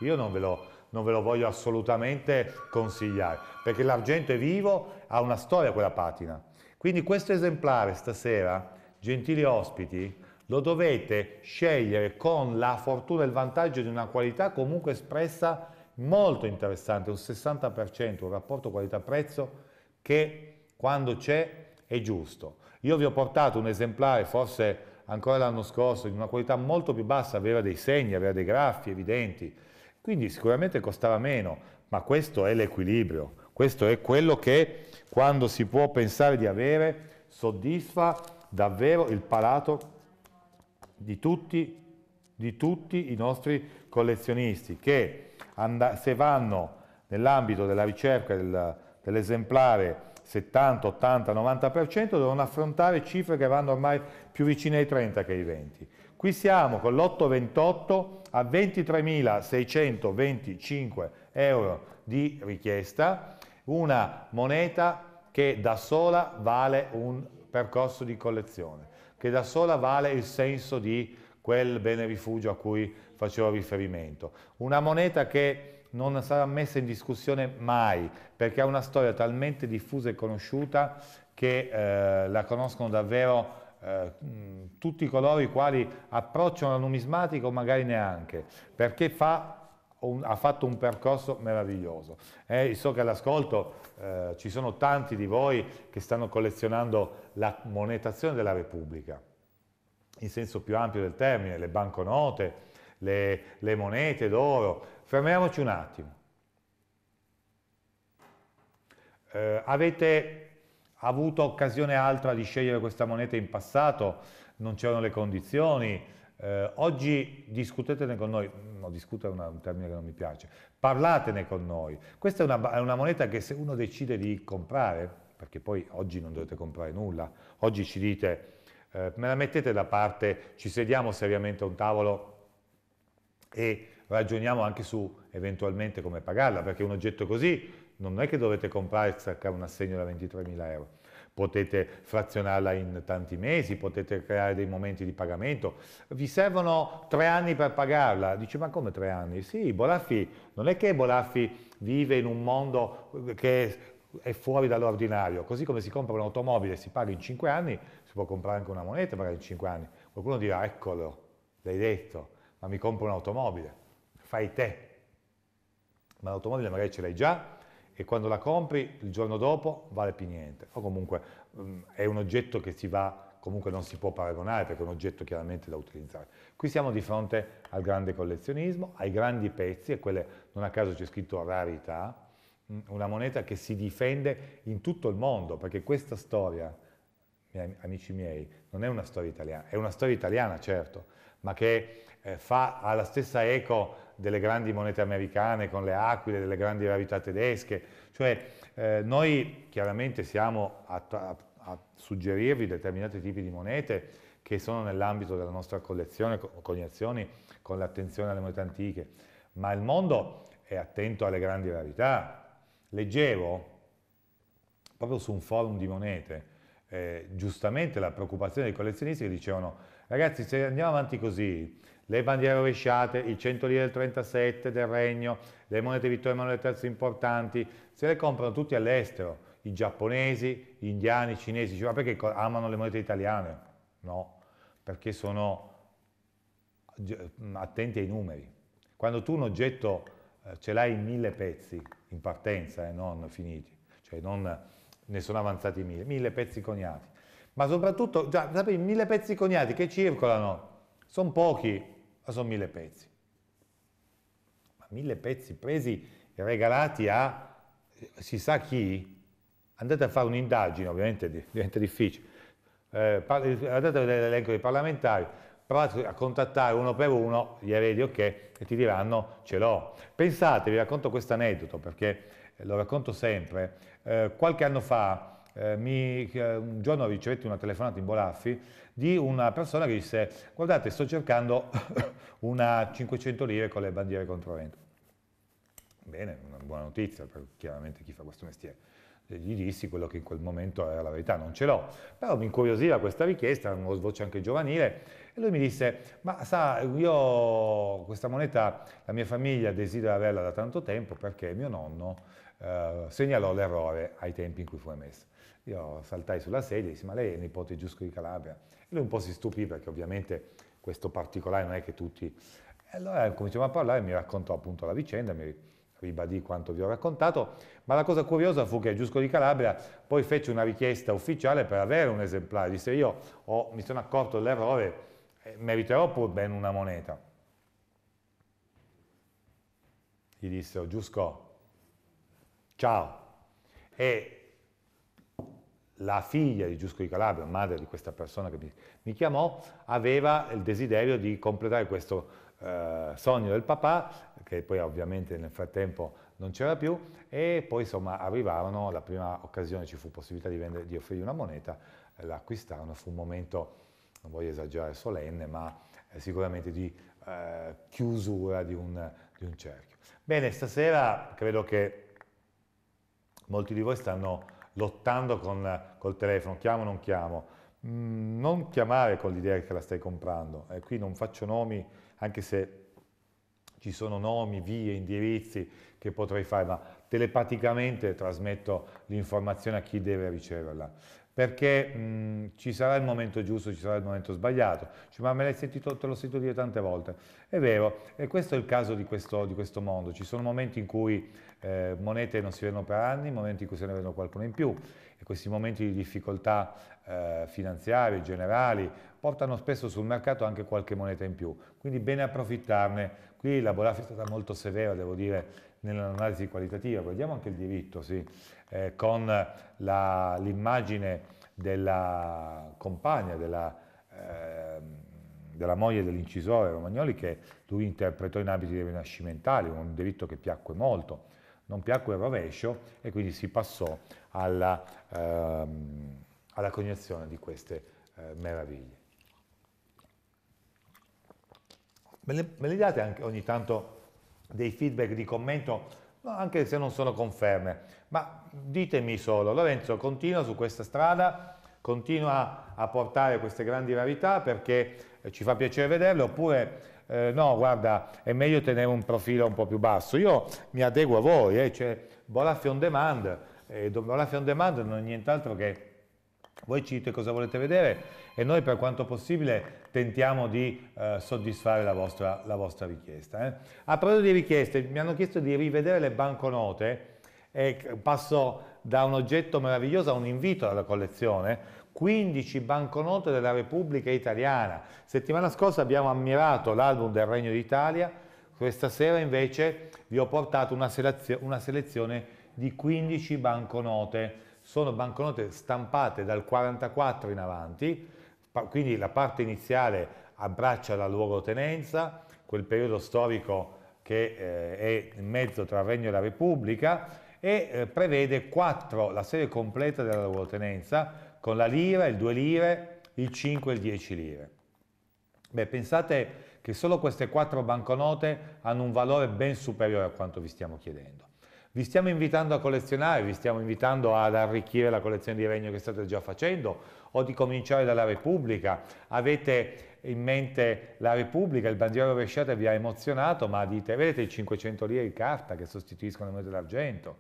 A: Io non ve lo, non ve lo voglio assolutamente consigliare, perché l'argento è vivo, ha una storia quella patina. Quindi questo esemplare stasera, gentili ospiti, lo dovete scegliere con la fortuna e il vantaggio di una qualità comunque espressa molto interessante, un 60%, un rapporto qualità-prezzo che quando c'è è giusto. Io vi ho portato un esemplare, forse ancora l'anno scorso, di una qualità molto più bassa, aveva dei segni, aveva dei graffi evidenti, quindi sicuramente costava meno, ma questo è l'equilibrio, questo è quello che quando si può pensare di avere soddisfa davvero il palato di tutti, di tutti i nostri collezionisti che se vanno nell'ambito della ricerca del, dell'esemplare 70, 80, 90% devono affrontare cifre che vanno ormai più vicine ai 30 che ai 20. Qui siamo con l'828 a 23.625 euro di richiesta, una moneta che da sola vale un percorso di collezione che da sola vale il senso di quel bene rifugio a cui facevo riferimento. Una moneta che non sarà messa in discussione mai, perché ha una storia talmente diffusa e conosciuta che eh, la conoscono davvero eh, tutti coloro i quali approcciano la numismatica o magari neanche, perché fa un, ha fatto un percorso meraviglioso. Eh, so che all'ascolto eh, ci sono tanti di voi che stanno collezionando la monetazione della Repubblica, in senso più ampio del termine, le banconote, le, le monete d'oro. Fermiamoci un attimo. Eh, avete avuto occasione altra di scegliere questa moneta in passato? Non c'erano le condizioni? Eh, oggi discutetene con noi, no, discutere è un termine che non mi piace, parlatene con noi. Questa è una, è una moneta che se uno decide di comprare, perché poi oggi non dovete comprare nulla, oggi ci dite eh, me la mettete da parte, ci sediamo seriamente a un tavolo e ragioniamo anche su eventualmente come pagarla, perché un oggetto così non è che dovete comprare e staccare un assegno da 23.000 euro potete frazionarla in tanti mesi, potete creare dei momenti di pagamento, vi servono tre anni per pagarla, dice ma come tre anni? Sì, Bolaffi, non è che Bolaffi vive in un mondo che è fuori dall'ordinario, così come si compra un'automobile e si paga in cinque anni, si può comprare anche una moneta magari in cinque anni, qualcuno dirà eccolo, l'hai detto, ma mi compro un'automobile, fai te, ma l'automobile magari ce l'hai già, e quando la compri il giorno dopo vale più niente, o comunque mm, è un oggetto che si va, comunque non si può paragonare perché è un oggetto chiaramente da utilizzare. Qui siamo di fronte al grande collezionismo, ai grandi pezzi, e quelle non a caso c'è scritto rarità, mm, una moneta che si difende in tutto il mondo, perché questa storia, amici miei, non è una storia italiana, è una storia italiana certo, ma che eh, fa alla stessa eco delle grandi monete americane con le aquile, delle grandi rarità tedesche, cioè eh, noi chiaramente siamo a, a, a, suggerirvi determinati tipi di monete che sono nell'ambito della nostra collezione, co cognazioni, con l'attenzione alle monete antiche, ma il mondo è attento alle grandi rarità. Leggevo proprio su un forum di monete, eh, giustamente la preoccupazione dei collezionisti che dicevano ragazzi se andiamo avanti così le bandiere rovesciate, il lire del 37 del regno, le monete Vittorio Emanuele III importanti, se le comprano tutti all'estero, i giapponesi, gli indiani, i cinesi, cioè, ma perché amano le monete italiane? No, perché sono attenti ai numeri. Quando tu un oggetto eh, ce l'hai in mille pezzi, in partenza e eh, non finiti, cioè non, ne sono avanzati mille, mille pezzi coniati, ma soprattutto, già, sapete, mille pezzi coniati che circolano, sono pochi, ma sono mille pezzi. Ma mille pezzi presi e regalati a si sa chi? Andate a fare un'indagine, ovviamente diventa difficile, eh, andate a vedere l'elenco dei parlamentari, provate a contattare uno per uno gli eredi ok e ti diranno ce l'ho. Pensate, vi racconto questo aneddoto perché lo racconto sempre, eh, qualche anno fa eh, mi, un giorno ricevetti una telefonata in Bolaffi di una persona che disse guardate sto cercando *laughs* una 500 lire con le bandiere contro vento. Bene, una buona notizia per chiaramente chi fa questo mestiere. gli dissi quello che in quel momento era la verità, non ce l'ho, però mi incuriosiva questa richiesta, era uno sboccio anche giovanile, e lui mi disse, ma sa, io questa moneta, la mia famiglia desidera averla da tanto tempo perché mio nonno eh, segnalò l'errore ai tempi in cui fu emessa. Io saltai sulla sedia e dissi, ma lei è nipote Giusco di Calabria? E lui un po' si stupì perché ovviamente questo particolare non è che tutti... E allora cominciamo a parlare, mi raccontò appunto la vicenda, mi ribadì quanto vi ho raccontato, ma la cosa curiosa fu che Giusco di Calabria poi fece una richiesta ufficiale per avere un esemplare, disse io ho, mi sono accorto dell'errore, meriterò pur ben una moneta. Gli dissero, oh, Giusco, ciao. E la figlia di Giusco di Calabria, madre di questa persona che mi, mi chiamò, aveva il desiderio di completare questo eh, sogno del papà, che poi ovviamente nel frattempo non c'era più, e poi insomma arrivarono, la prima occasione ci fu possibilità di, vendere, di offrirgli una moneta, eh, l'acquistarono, fu un momento, non voglio esagerare, solenne, ma eh, sicuramente di eh, chiusura di un, di un cerchio. Bene, stasera credo che molti di voi stanno lottando con, col telefono, chiamo o non chiamo, mm, non chiamare con l'idea che la stai comprando, eh, qui non faccio nomi, anche se ci sono nomi, vie, indirizzi che potrei fare, ma telepaticamente trasmetto l'informazione a chi deve riceverla perché mh, ci sarà il momento giusto, ci sarà il momento sbagliato, cioè, ma me l'hai sentito, te l'ho sentito dire tante volte, è vero, e questo è il caso di questo, di questo mondo, ci sono momenti in cui eh, monete non si vedono per anni, momenti in cui se ne vedono qualcuno in più, e questi momenti di difficoltà eh, finanziarie, generali, portano spesso sul mercato anche qualche moneta in più, quindi bene approfittarne, qui la Borafi è stata molto severa, devo dire, nell'analisi qualitativa, guardiamo anche il diritto, sì eh, con l'immagine della compagna, della, eh, della moglie dell'incisore Romagnoli che lui interpretò in abiti rinascimentali, un delitto che piacque molto, non piacque il rovescio e quindi si passò alla, ehm, alla cognazione di queste eh, meraviglie. Me le, me le, date anche ogni tanto dei feedback di commento, anche se non sono conferme, ma ditemi solo, Lorenzo continua su questa strada, continua a portare queste grandi rarità perché eh, ci fa piacere vederle, oppure eh, no, guarda, è meglio tenere un profilo un po' più basso. Io mi adeguo a voi, eh, cioè Bolaffi on demand, eh, Bolaffi on demand non è nient'altro che voi ci dite cosa volete vedere e noi per quanto possibile tentiamo di eh, soddisfare la vostra, la vostra richiesta. Eh. A proposito di richieste, mi hanno chiesto di rivedere le banconote, e passò da un oggetto meraviglioso a un invito alla collezione. 15 banconote della Repubblica Italiana. Settimana scorsa abbiamo ammirato l'album del Regno d'Italia, questa sera invece vi ho portato una, selezio una selezione di 15 banconote. Sono banconote stampate dal 44 in avanti, quindi la parte iniziale abbraccia la luogotenenza, quel periodo storico che eh, è in mezzo tra il Regno e la Repubblica, e eh, prevede quattro, la serie completa della luogotenenza con la lira, il 2 lire, il 5 e il 10 lire. Beh, pensate che solo queste quattro banconote hanno un valore ben superiore a quanto vi stiamo chiedendo. Vi stiamo invitando a collezionare, vi stiamo invitando ad arricchire la collezione di regno che state già facendo o di cominciare dalla Repubblica. Avete in mente la Repubblica, il bandiera rovesciata vi ha emozionato, ma dite, vedete i 500 lire di carta che sostituiscono le monete d'argento,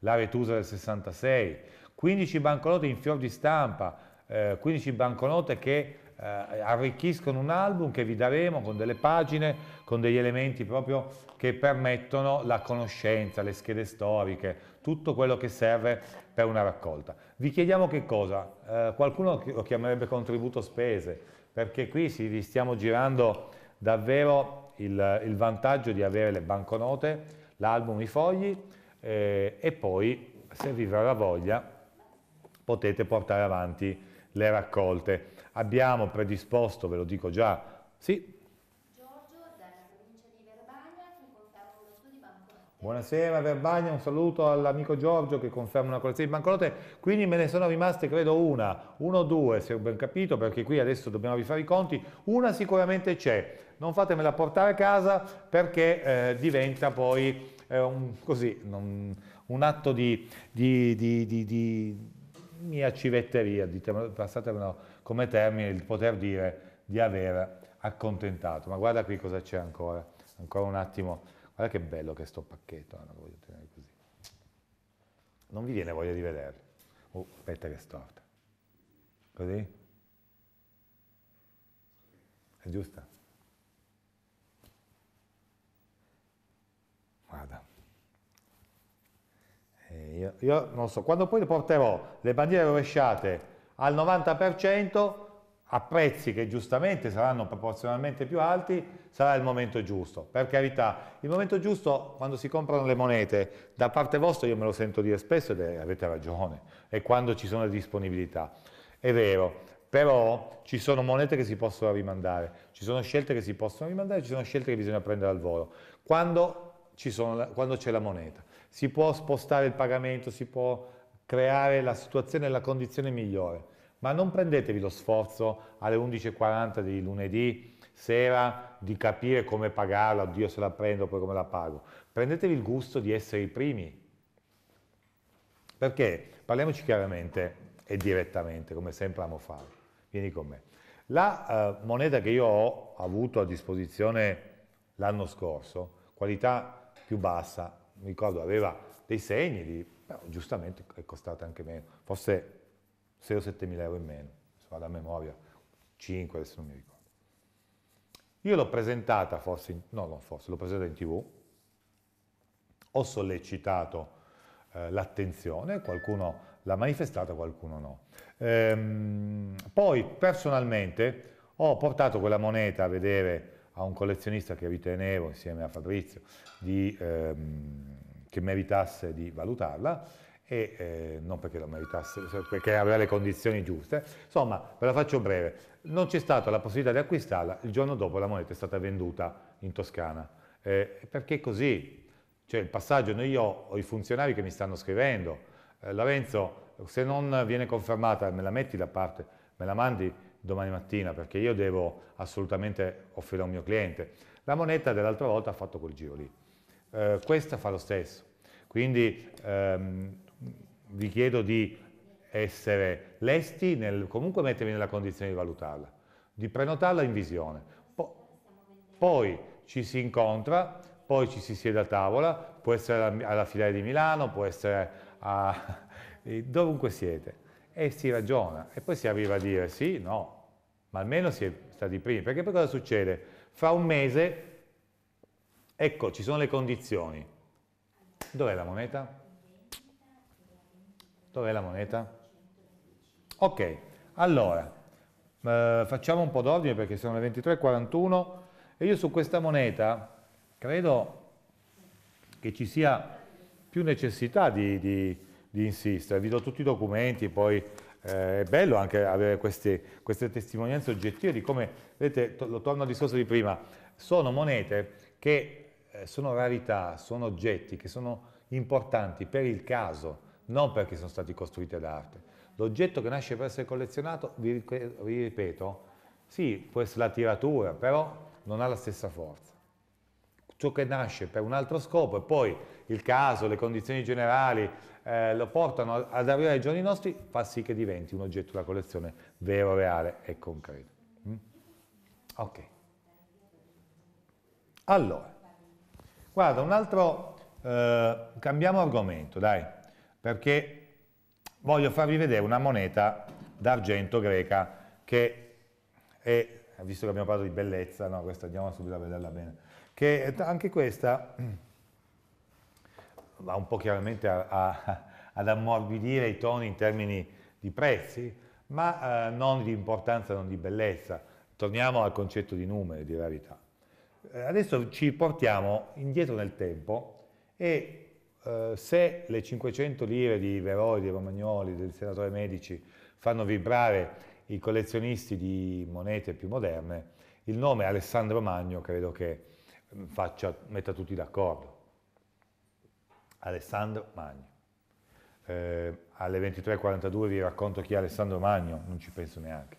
A: la retusa del 66, 15 banconote in fior di stampa, eh, 15 banconote che eh, arricchiscono un album che vi daremo con delle pagine, con degli elementi proprio che permettono la conoscenza, le schede storiche, tutto quello che serve per una raccolta. Vi chiediamo che cosa? Eh, qualcuno lo chiamerebbe contributo spese, perché qui si, stiamo girando davvero il, il vantaggio di avere le banconote, l'album, i fogli eh, e poi se vi verrà voglia potete portare avanti le raccolte. Abbiamo predisposto, ve lo dico già, sì, Buonasera Verbagna, un saluto all'amico Giorgio che conferma una collezione di banconote, quindi me ne sono rimaste credo una, uno o due se ho ben capito perché qui adesso dobbiamo rifare i conti, una sicuramente c'è, non fatemela portare a casa perché eh, diventa poi eh, un, così, non, un, atto di, di, di, di mia civetteria, diciamo, passatemelo come termine, il poter dire di aver accontentato, ma guarda qui cosa c'è ancora, ancora un attimo Guarda che bello che sto pacchetto, ah, no, Non vi viene voglia di vederlo. Oh, aspetta che è storta. Così? È giusta? Guarda. Eh, io, io, non so, quando poi porterò le bandiere rovesciate al 90% a prezzi che giustamente saranno proporzionalmente più alti, sarà il momento giusto. Per carità, il momento giusto quando si comprano le monete, da parte vostra io me lo sento dire spesso ed è, avete ragione, è quando ci sono le disponibilità. È vero, però ci sono monete che si possono rimandare, ci sono scelte che si possono rimandare, ci sono scelte che bisogna prendere al volo. Quando, sono, quando c'è la moneta, si può spostare il pagamento, si può creare la situazione e la condizione migliore ma non prendetevi lo sforzo alle 11.40 di lunedì sera di capire come pagarla, oddio se la prendo, poi come la pago. Prendetevi il gusto di essere i primi. Perché, parliamoci chiaramente e direttamente, come sempre amo fare. Vieni con me. La eh, moneta che io ho avuto a disposizione l'anno scorso, qualità più bassa, mi ricordo aveva dei segni di, però, giustamente è costata anche meno, forse 6 o 7 mila euro in meno, vado a memoria, 5 adesso non mi ricordo. Io l'ho presentata forse, in, no non forse, l'ho presentata in tv, ho sollecitato eh, l'attenzione, qualcuno l'ha manifestata, qualcuno no. Ehm, poi personalmente ho portato quella moneta a vedere a un collezionista che ritenevo, insieme a Fabrizio, di, ehm, che meritasse di valutarla, e eh, non perché la meritasse, perché aveva le condizioni giuste. Insomma, ve la faccio breve non c'è stata la possibilità di acquistarla, il giorno dopo la moneta è stata venduta in Toscana. Eh, perché così? Cioè il passaggio, noi io ho i funzionari che mi stanno scrivendo, eh, Lorenzo se non viene confermata me la metti da parte, me la mandi domani mattina perché io devo assolutamente offrire a un mio cliente. La moneta dell'altra volta ha fatto quel giro lì, eh, questa fa lo stesso, quindi ehm, vi chiedo di essere lesti nel comunque mettervi nella condizione di valutarla, di prenotarla in visione. Po poi ci si incontra, poi ci si siede a tavola, può essere alla filiale di Milano, può essere a... *laughs* Eh, dovunque siete, e si ragiona, e poi si arriva a dire sì, no, ma almeno si è stati primi, perché poi cosa succede? Fra un mese, ecco, ci sono le condizioni. Dov'è la moneta? Dov'è la moneta? Ok, allora, eh, facciamo un po' d'ordine perché sono le 23.41 e io su questa moneta credo che ci sia più necessità di, di, di insistere. Vi do tutti i documenti, poi eh, è bello anche avere queste, queste, testimonianze oggettive di come, vedete, to lo torno al discorso di prima, sono monete che eh, sono rarità, sono oggetti che sono importanti per il caso, non perché sono stati costruiti ad arte. L'oggetto che nasce per essere collezionato, vi ripeto, sì, può essere la tiratura, però non ha la stessa forza. Ciò che nasce per un altro scopo e poi il caso, le condizioni generali eh, lo portano ad arrivare ai giorni nostri, fa sì che diventi un oggetto della collezione vero, reale e concreto. Mm? Ok. Allora, guarda, un altro, eh, cambiamo argomento, dai, perché voglio farvi vedere una moneta d'argento greca che è, visto che abbiamo parlato di bellezza, no, questa andiamo subito a vederla bene, che anche questa *clears throat* va un po' chiaramente a, a, ad ammorbidire i toni in termini di prezzi, ma eh, non di importanza, non di bellezza. Torniamo al concetto di numeri, di rarità. Eh, adesso ci portiamo indietro nel tempo e eh, se le 500 lire di Veroli, di Romagnoli, del senatore Medici fanno vibrare i collezionisti di monete più moderne, il nome Alessandro Magno credo che mm, faccia, metta tutti d'accordo. Alessandro Magno. Eh, alle 23.42 vi racconto chi è Alessandro Magno, non ci penso neanche.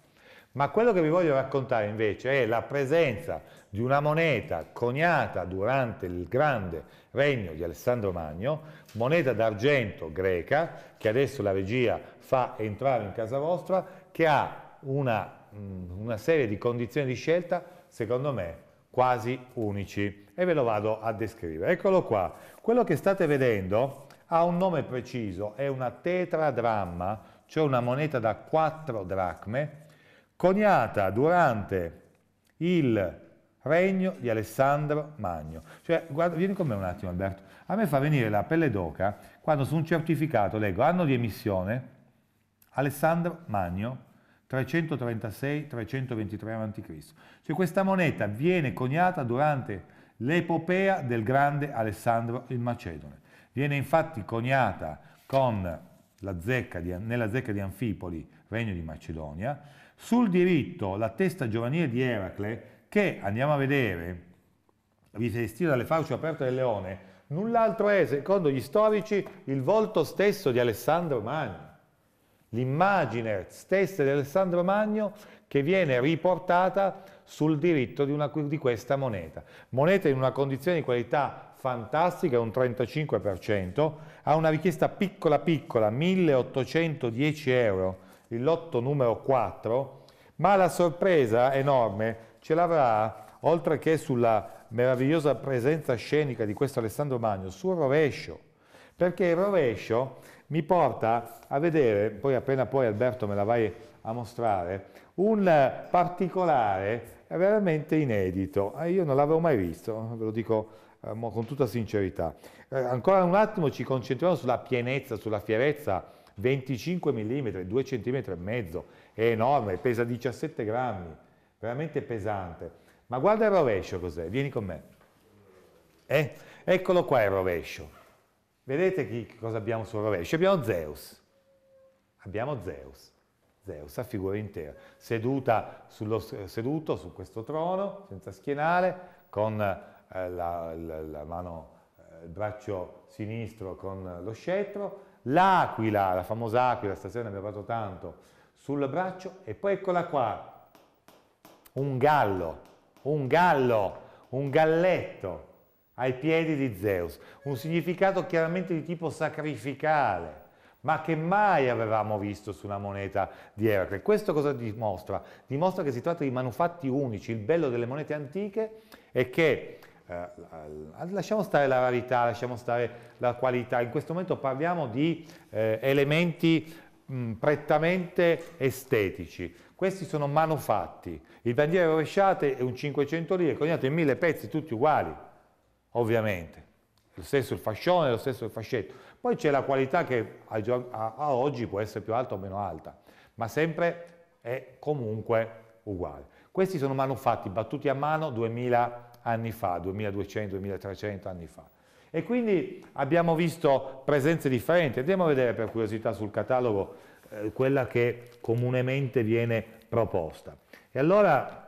A: Ma quello che vi voglio raccontare invece è la presenza di una moneta coniata durante il grande regno di Alessandro Magno, moneta d'argento greca, che adesso la regia fa entrare in casa vostra, che ha una, mm, una serie di condizioni di scelta, secondo me, quasi unici. E ve lo vado a descrivere. Eccolo qua. Quello che state vedendo ha un nome preciso, è una tetradramma, cioè una moneta da 4 dracme, coniata durante il regno di Alessandro Magno. Cioè, guarda, vieni con me un attimo Alberto, a me fa venire la pelle d'oca quando su un certificato leggo anno di emissione Alessandro Magno 336-323 a.C. Cioè questa moneta viene coniata durante l'epopea del grande Alessandro il Macedone. Viene infatti coniata con la zecca di, nella zecca di Anfipoli, regno di Macedonia, sul diritto, la testa giovanile di Eracle, che andiamo a vedere, vi si rivestita dalle fauci aperte del leone, null'altro è, secondo gli storici, il volto stesso di Alessandro Magno. L'immagine stessa di Alessandro Magno che viene riportata sul diritto di, una, di questa moneta. Moneta in una condizione di qualità fantastica, un 35%, ha una richiesta piccola piccola, 1810 euro, il lotto numero 4, ma la sorpresa enorme ce l'avrà, oltre che sulla meravigliosa presenza scenica di questo Alessandro Magno, sul rovescio, perché il rovescio mi porta a vedere, poi appena poi Alberto me la vai a mostrare, un particolare veramente inedito. Eh, io non l'avevo mai visto, ve lo dico eh, con tutta sincerità. Eh, ancora un attimo ci concentriamo sulla pienezza, sulla fierezza 25 mm, 2 cm e mezzo, è enorme, pesa 17 grammi, veramente pesante. Ma guarda il rovescio cos'è, vieni con me. Eh? Eccolo qua il rovescio. Vedete chi, cosa abbiamo sul rovescio? Abbiamo Zeus. Abbiamo Zeus. Zeus a figura intera, seduta sullo, seduto su questo trono, senza schienale, con eh, la, la, la mano, eh, il braccio sinistro con lo scettro, l'aquila, la famosa aquila, stasera ne abbiamo parlato tanto, sul braccio e poi eccola qua, un gallo, un gallo, un galletto ai piedi di Zeus, un significato chiaramente di tipo sacrificale, ma che mai avevamo visto su una moneta di Eracle. Questo cosa dimostra? Dimostra che si tratta di manufatti unici, il bello delle monete antiche è che eh, lasciamo stare la rarità, lasciamo stare la qualità, in questo momento parliamo di eh, elementi mh, mm, prettamente estetici. Questi sono manufatti, il bandiere rovesciate è un 500 lire, coniato in mille pezzi, tutti uguali, ovviamente. Lo stesso il fascione, lo stesso il fascetto. Poi c'è la qualità che a, a, a oggi può essere più alta o meno alta, ma sempre è comunque uguale. Questi sono manufatti battuti a mano 2000 anni fa, 2200-2300 anni fa. E quindi abbiamo visto presenze differenti. Andiamo a vedere per curiosità sul catalogo eh, quella che comunemente viene proposta. E allora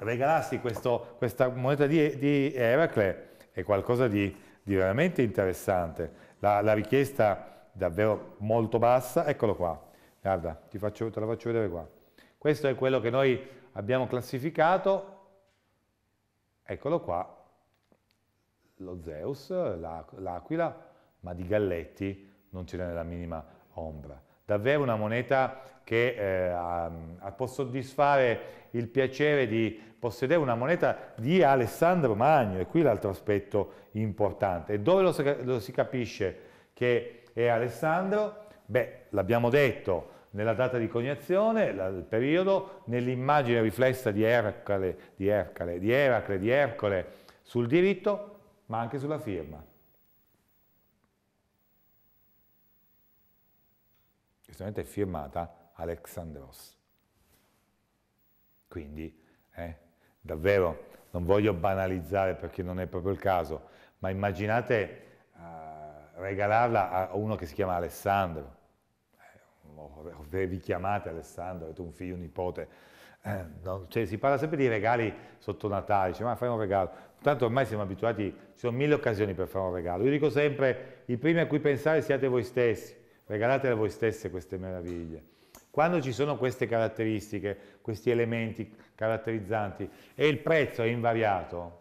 A: regalarsi questo, questa moneta di, di, Eracle è qualcosa di, di veramente interessante. La, la, richiesta davvero molto bassa, eccolo qua, guarda, faccio, te la faccio vedere qua. Questo è quello che noi abbiamo classificato Eccolo qua, lo Zeus, l'aquila, ma di Galletti non ce n'è la minima ombra. Davvero una moneta che eh, può soddisfare il piacere di possedere una moneta di Alessandro Magno, e qui l'altro aspetto importante. E dove lo si capisce che è Alessandro? Beh, l'abbiamo detto, nella data di coniazione, la, il periodo, nell'immagine riflessa di Ercole, di Ercole, di Eracle, di Ercole sul diritto, ma anche sulla firma. Giustamente è firmata Alexandros. Quindi, eh, davvero, non voglio banalizzare perché non è proprio il caso, ma immaginate eh, regalarla a uno che si chiama Alessandro o vi chiamate Alessandro, avete un figlio, un nipote, eh, non, cioè, si parla sempre di regali sotto Natale, dice ma fai un regalo, tanto ormai siamo abituati, ci sono mille occasioni per fare un regalo, io dico sempre i primi a cui pensare siate voi stessi, regalate a voi stesse queste meraviglie. Quando ci sono queste caratteristiche, questi elementi caratterizzanti e il prezzo è invariato,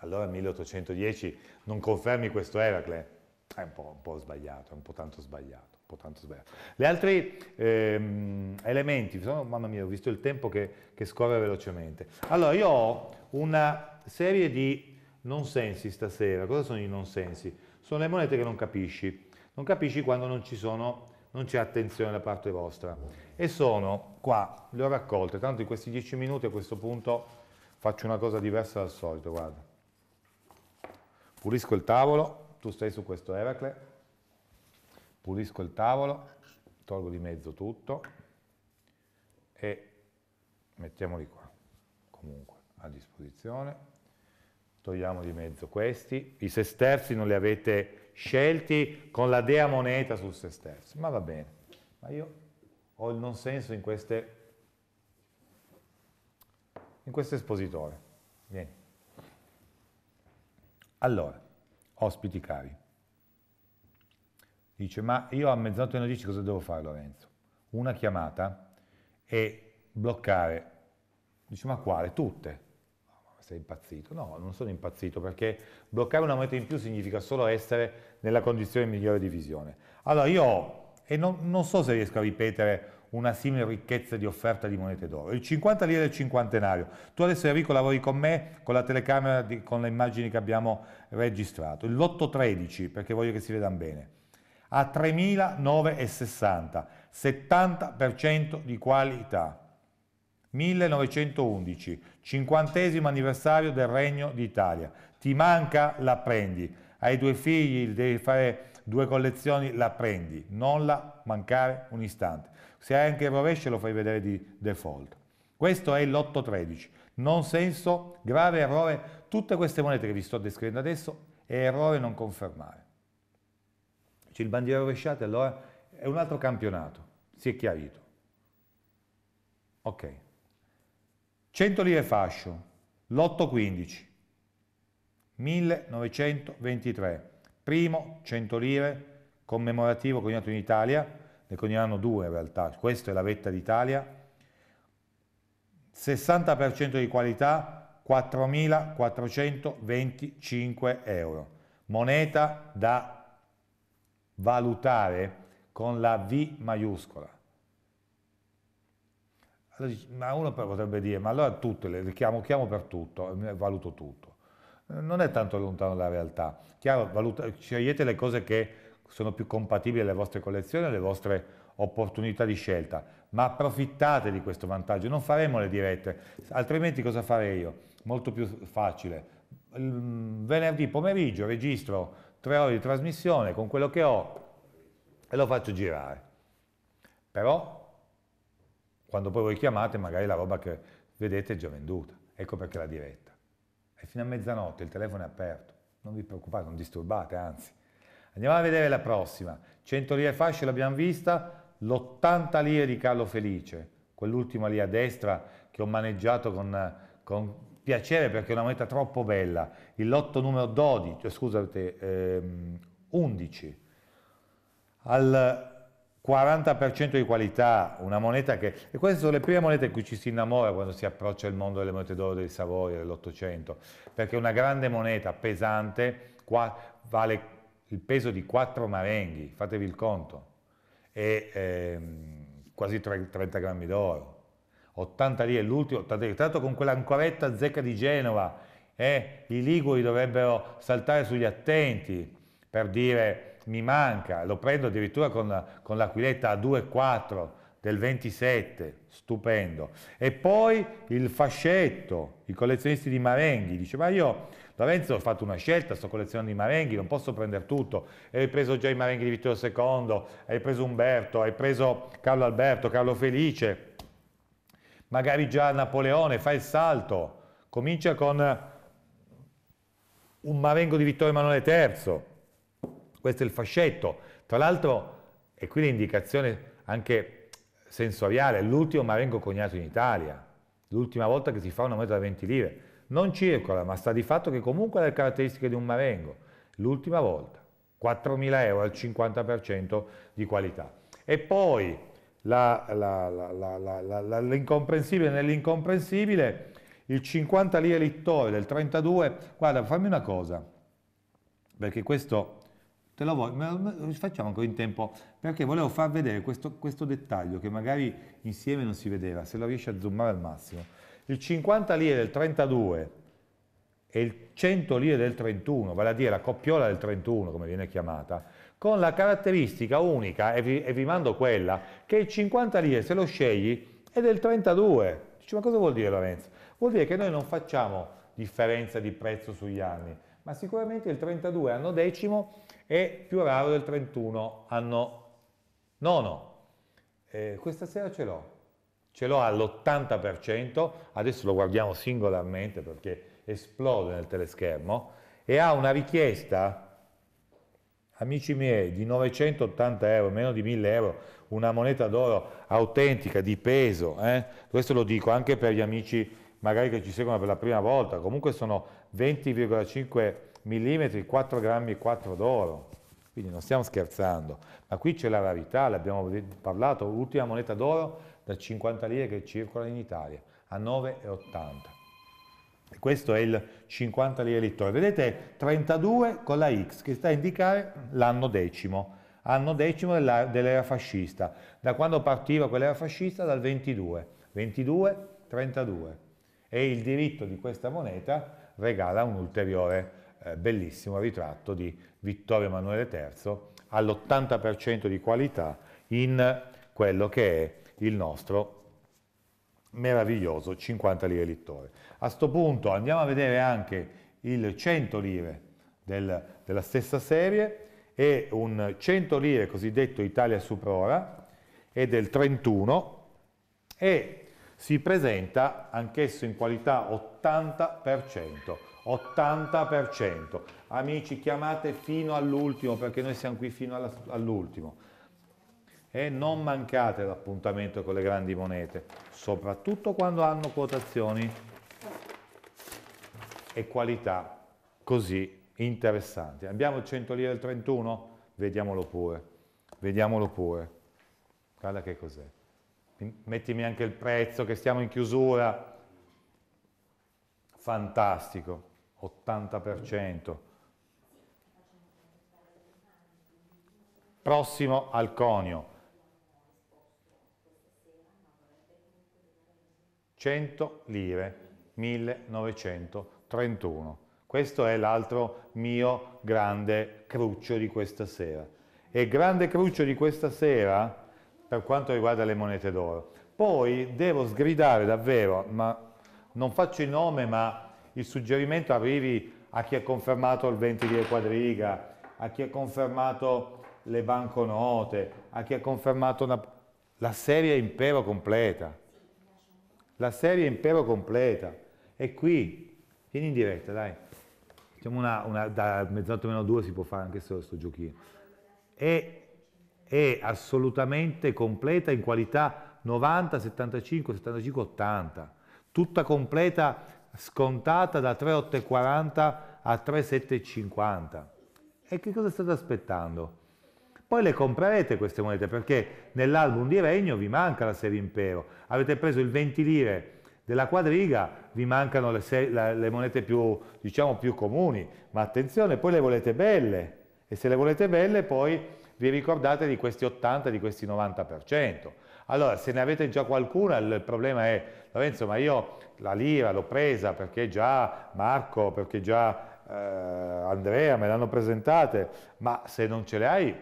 A: allora 1810 non confermi questo Eracle, è un po', un po', sbagliato, è un po' tanto sbagliato. Un po tanto sbagliato. Le altri ehm, elementi, sono, mamma mia, ho visto il tempo che, che, scorre velocemente. Allora, io ho una serie di non sensi stasera. Cosa sono i non sensi? Sono le monete che non capisci. Non capisci quando non ci sono non c'è attenzione da parte vostra. E sono qua, le ho raccolte, tanto in questi dieci minuti a questo punto faccio una cosa diversa dal solito, guarda. Pulisco il tavolo, tu stai su questo Eracle, pulisco il tavolo, tolgo di mezzo tutto e mettiamoli qua, comunque, a disposizione. Togliamo di mezzo questi. I sesterzi non li avete scelti con la dea moneta sul sesterzo, ma va bene. Ma io ho il non senso in queste in questo espositore. Vieni. Allora, ospiti cari. Dice, ma io a mezzanotte 11 cosa devo fare Lorenzo? Una chiamata e bloccare. Dice, ma quale? Tutte. sei impazzito? No, non sono impazzito perché bloccare una moneta in più significa solo essere nella condizione migliore di visione. Allora io, e non, non so se riesco a ripetere una simile ricchezza di offerta di monete d'oro. Il 50 lire del cinquantenario. Tu adesso Enrico lavori con me, con la telecamera, di, con le immagini che abbiamo registrato. L'813, perché voglio che si vedano bene, a 3.960, 70% di qualità. 1911, cinquantesimo anniversario del Regno d'Italia. Ti manca? La prendi. Hai due figli, devi fare due collezioni, la prendi. Non la mancare un istante. Se hai anche il rovescio lo fai vedere di default. Questo è l'813. Non senso, grave errore. Tutte queste monete che vi sto descrivendo adesso è errore non confermare. C'è il bandiere rovesciato, allora è un altro campionato. Si è chiarito. Ok. 100 lire fascio, l'815, 1923, primo 100 lire, commemorativo coniato in Italia, ne continueranno due in realtà, questa è la vetta d'Italia, 60% di qualità, 4.425 euro, moneta da valutare con la V maiuscola. ma uno potrebbe dire, ma allora tutte le chiamo, chiamo per tutto, eh, valuto tutto. Non è tanto lontano dalla realtà. Chiaro, valuta, scegliete le cose che sono più compatibili alle vostre collezioni, alle vostre opportunità di scelta, ma approfittate di questo vantaggio, non faremo le dirette, altrimenti cosa farei io? Molto più facile, mm, venerdì pomeriggio registro tre ore di trasmissione con quello che ho e lo faccio girare, però quando poi voi chiamate magari la roba che vedete è già venduta, ecco perché la diretta, è fino a mezzanotte, il telefono è aperto, non vi preoccupate, non disturbate, anzi. Andiamo a vedere la prossima. 100 lire fasce l'abbiamo vista, l'80 lire di Carlo Felice, quell'ultima lì a destra che ho maneggiato con, con piacere perché è una moneta troppo bella. Il lotto numero 12, eh, scusate, ehm, 11. Al 40% di qualità, una moneta che... E queste sono le prime monete in cui ci si innamora quando si approccia il mondo delle monete d'oro del Savoia dell'Ottocento, perché è una grande moneta pesante, qua vale il peso di quattro marenghi, fatevi il conto, e ehm, quasi 30 grammi d'oro. 80 lì è l'ultimo, tra l'altro con quell'ancoretta zecca di Genova, eh, i Liguri dovrebbero saltare sugli attenti per dire mi manca, lo prendo addirittura con, con l'aquiletta a 2,4 del 27, stupendo. E poi il fascetto, i collezionisti di Marenghi, dice ma io Lorenzo ho fatto una scelta, sto collezionando i marenghi, non posso prendere tutto, hai preso già i marenghi di Vittorio II, hai preso Umberto, hai preso Carlo Alberto, Carlo Felice, magari già Napoleone, fai il salto, comincia con un marengo di Vittorio Emanuele III, questo è il fascetto, tra l'altro, e qui l'indicazione anche sensoriale, l'ultimo marengo coniato in Italia, l'ultima volta che si fa una moneta da 20 lire, non circola, ma sta di fatto che comunque ha le caratteristiche di un marengo. L'ultima volta, 4.000 euro al 50% di qualità. E poi l'incomprensibile nell'incomprensibile, il 50 lire littore del 32, guarda fammi una cosa, perché questo te lo voglio, facciamo ancora in tempo, perché volevo far vedere questo, questo dettaglio che magari insieme non si vedeva, se lo riesci a zoomare al massimo il 50 lire del 32 e il 100 lire del 31, vale a dire la coppiola del 31 come viene chiamata, con la caratteristica unica, e vi, e vi mando quella, che il 50 lire se lo scegli è del 32. Dici, ma cosa vuol dire Lorenzo? Vuol dire che noi non facciamo differenza di prezzo sugli anni, ma sicuramente il 32 anno decimo è più raro del 31 anno nono. Eh, questa sera ce l'ho, ce l'ho all'80%, adesso lo guardiamo singolarmente perché esplode nel teleschermo, e ha una richiesta, amici miei, di 980 euro, meno di 1000 euro, una moneta d'oro autentica, di peso, eh? questo lo dico anche per gli amici magari che ci seguono per la prima volta, comunque sono 20,5 mm, 4 grammi e 4 d'oro, quindi non stiamo scherzando, ma qui c'è la rarità, l'abbiamo parlato, l'ultima moneta d'oro da 50 lire che circolano in Italia a 9,80. Questo è il 50 lire lettore. Vedete 32 con la X che sta a indicare l'anno decimo, anno decimo dell'era fascista, da quando partiva quell'era fascista dal 22, 22, 32. E il diritto di questa moneta regala un ulteriore eh, bellissimo ritratto di Vittorio Emanuele III all'80% di qualità in quello che è il nostro meraviglioso 50 lire littore. A questo punto andiamo a vedere anche il 100 lire del, della stessa serie e un 100 lire cosiddetto Italia Suprora è del 31 e si presenta anch'esso in qualità 80%. 80%. Amici, chiamate fino all'ultimo perché noi siamo qui fino all'ultimo e non mancate l'appuntamento con le grandi monete, soprattutto quando hanno quotazioni e qualità così interessanti. Abbiamo il 100 lire del 31? Vediamolo pure, vediamolo pure. Guarda che cos'è. Mettimi anche il prezzo che stiamo in chiusura. Fantastico, 80%. Prossimo al conio 100 lire, 1931. Questo è l'altro mio grande cruccio di questa sera. E grande cruccio di questa sera per quanto riguarda le monete d'oro. Poi devo sgridare davvero, ma non faccio il nome, ma il suggerimento arrivi a chi ha confermato il 20 di quadriga, a chi ha confermato le banconote, a chi ha confermato una... la serie impero completa la serie Impero completa è qui, vieni in diretta, dai. Facciamo una, una da mezzanotte meno due si può fare anche solo sto giochino. È, è assolutamente completa in qualità 90, 75, 75, 80. Tutta completa, scontata da 3,840 a 3,750. E che cosa state aspettando? Poi le comprerete queste monete perché nell'album di Regno vi manca la serie impero. Avete preso il 20 lire della quadriga, vi mancano le, sei, la, le monete più, diciamo, più comuni. Ma attenzione, poi le volete belle. E se le volete belle poi vi ricordate di questi 80, di questi 90%. Allora, se ne avete già qualcuna, il problema è, Lorenzo, ma io la lira l'ho presa perché già Marco, perché già eh, Andrea me l'hanno presentate, ma se non ce le hai,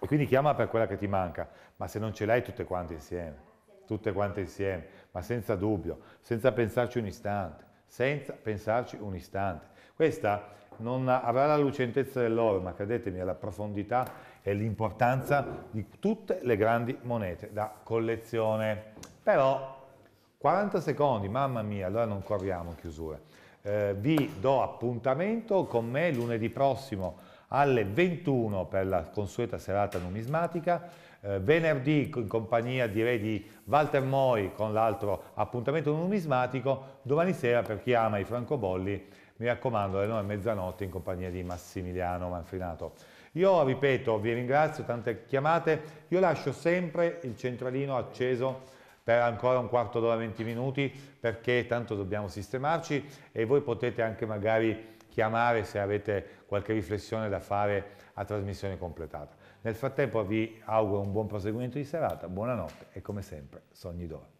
A: e quindi chiama per quella che ti manca, ma se non ce l'hai tutte quante insieme, tutte quante insieme, ma senza dubbio, senza pensarci un istante, senza pensarci un istante. Questa non avrà la lucentezza dell'oro, ma credetemi, ha la profondità e l'importanza di tutte le grandi monete da collezione. Però 40 secondi, mamma mia, allora non corriamo in chiusura. Eh, vi do appuntamento con me lunedì prossimo alle 21 per la consueta serata numismatica, eh, venerdì in compagnia direi di Walter Moi con l'altro appuntamento numismatico, domani sera per chi ama i francobolli mi raccomando alle 9 e mezzanotte in compagnia di Massimiliano Manfrinato. Io ripeto, vi ringrazio, tante chiamate, io lascio sempre il centralino acceso per ancora un quarto d'ora, 20 minuti, perché tanto dobbiamo sistemarci e voi potete anche magari chiamare se avete qualche riflessione da fare a trasmissione completata. Nel frattempo vi auguro un buon proseguimento di serata, buonanotte e come sempre sogni d'oro.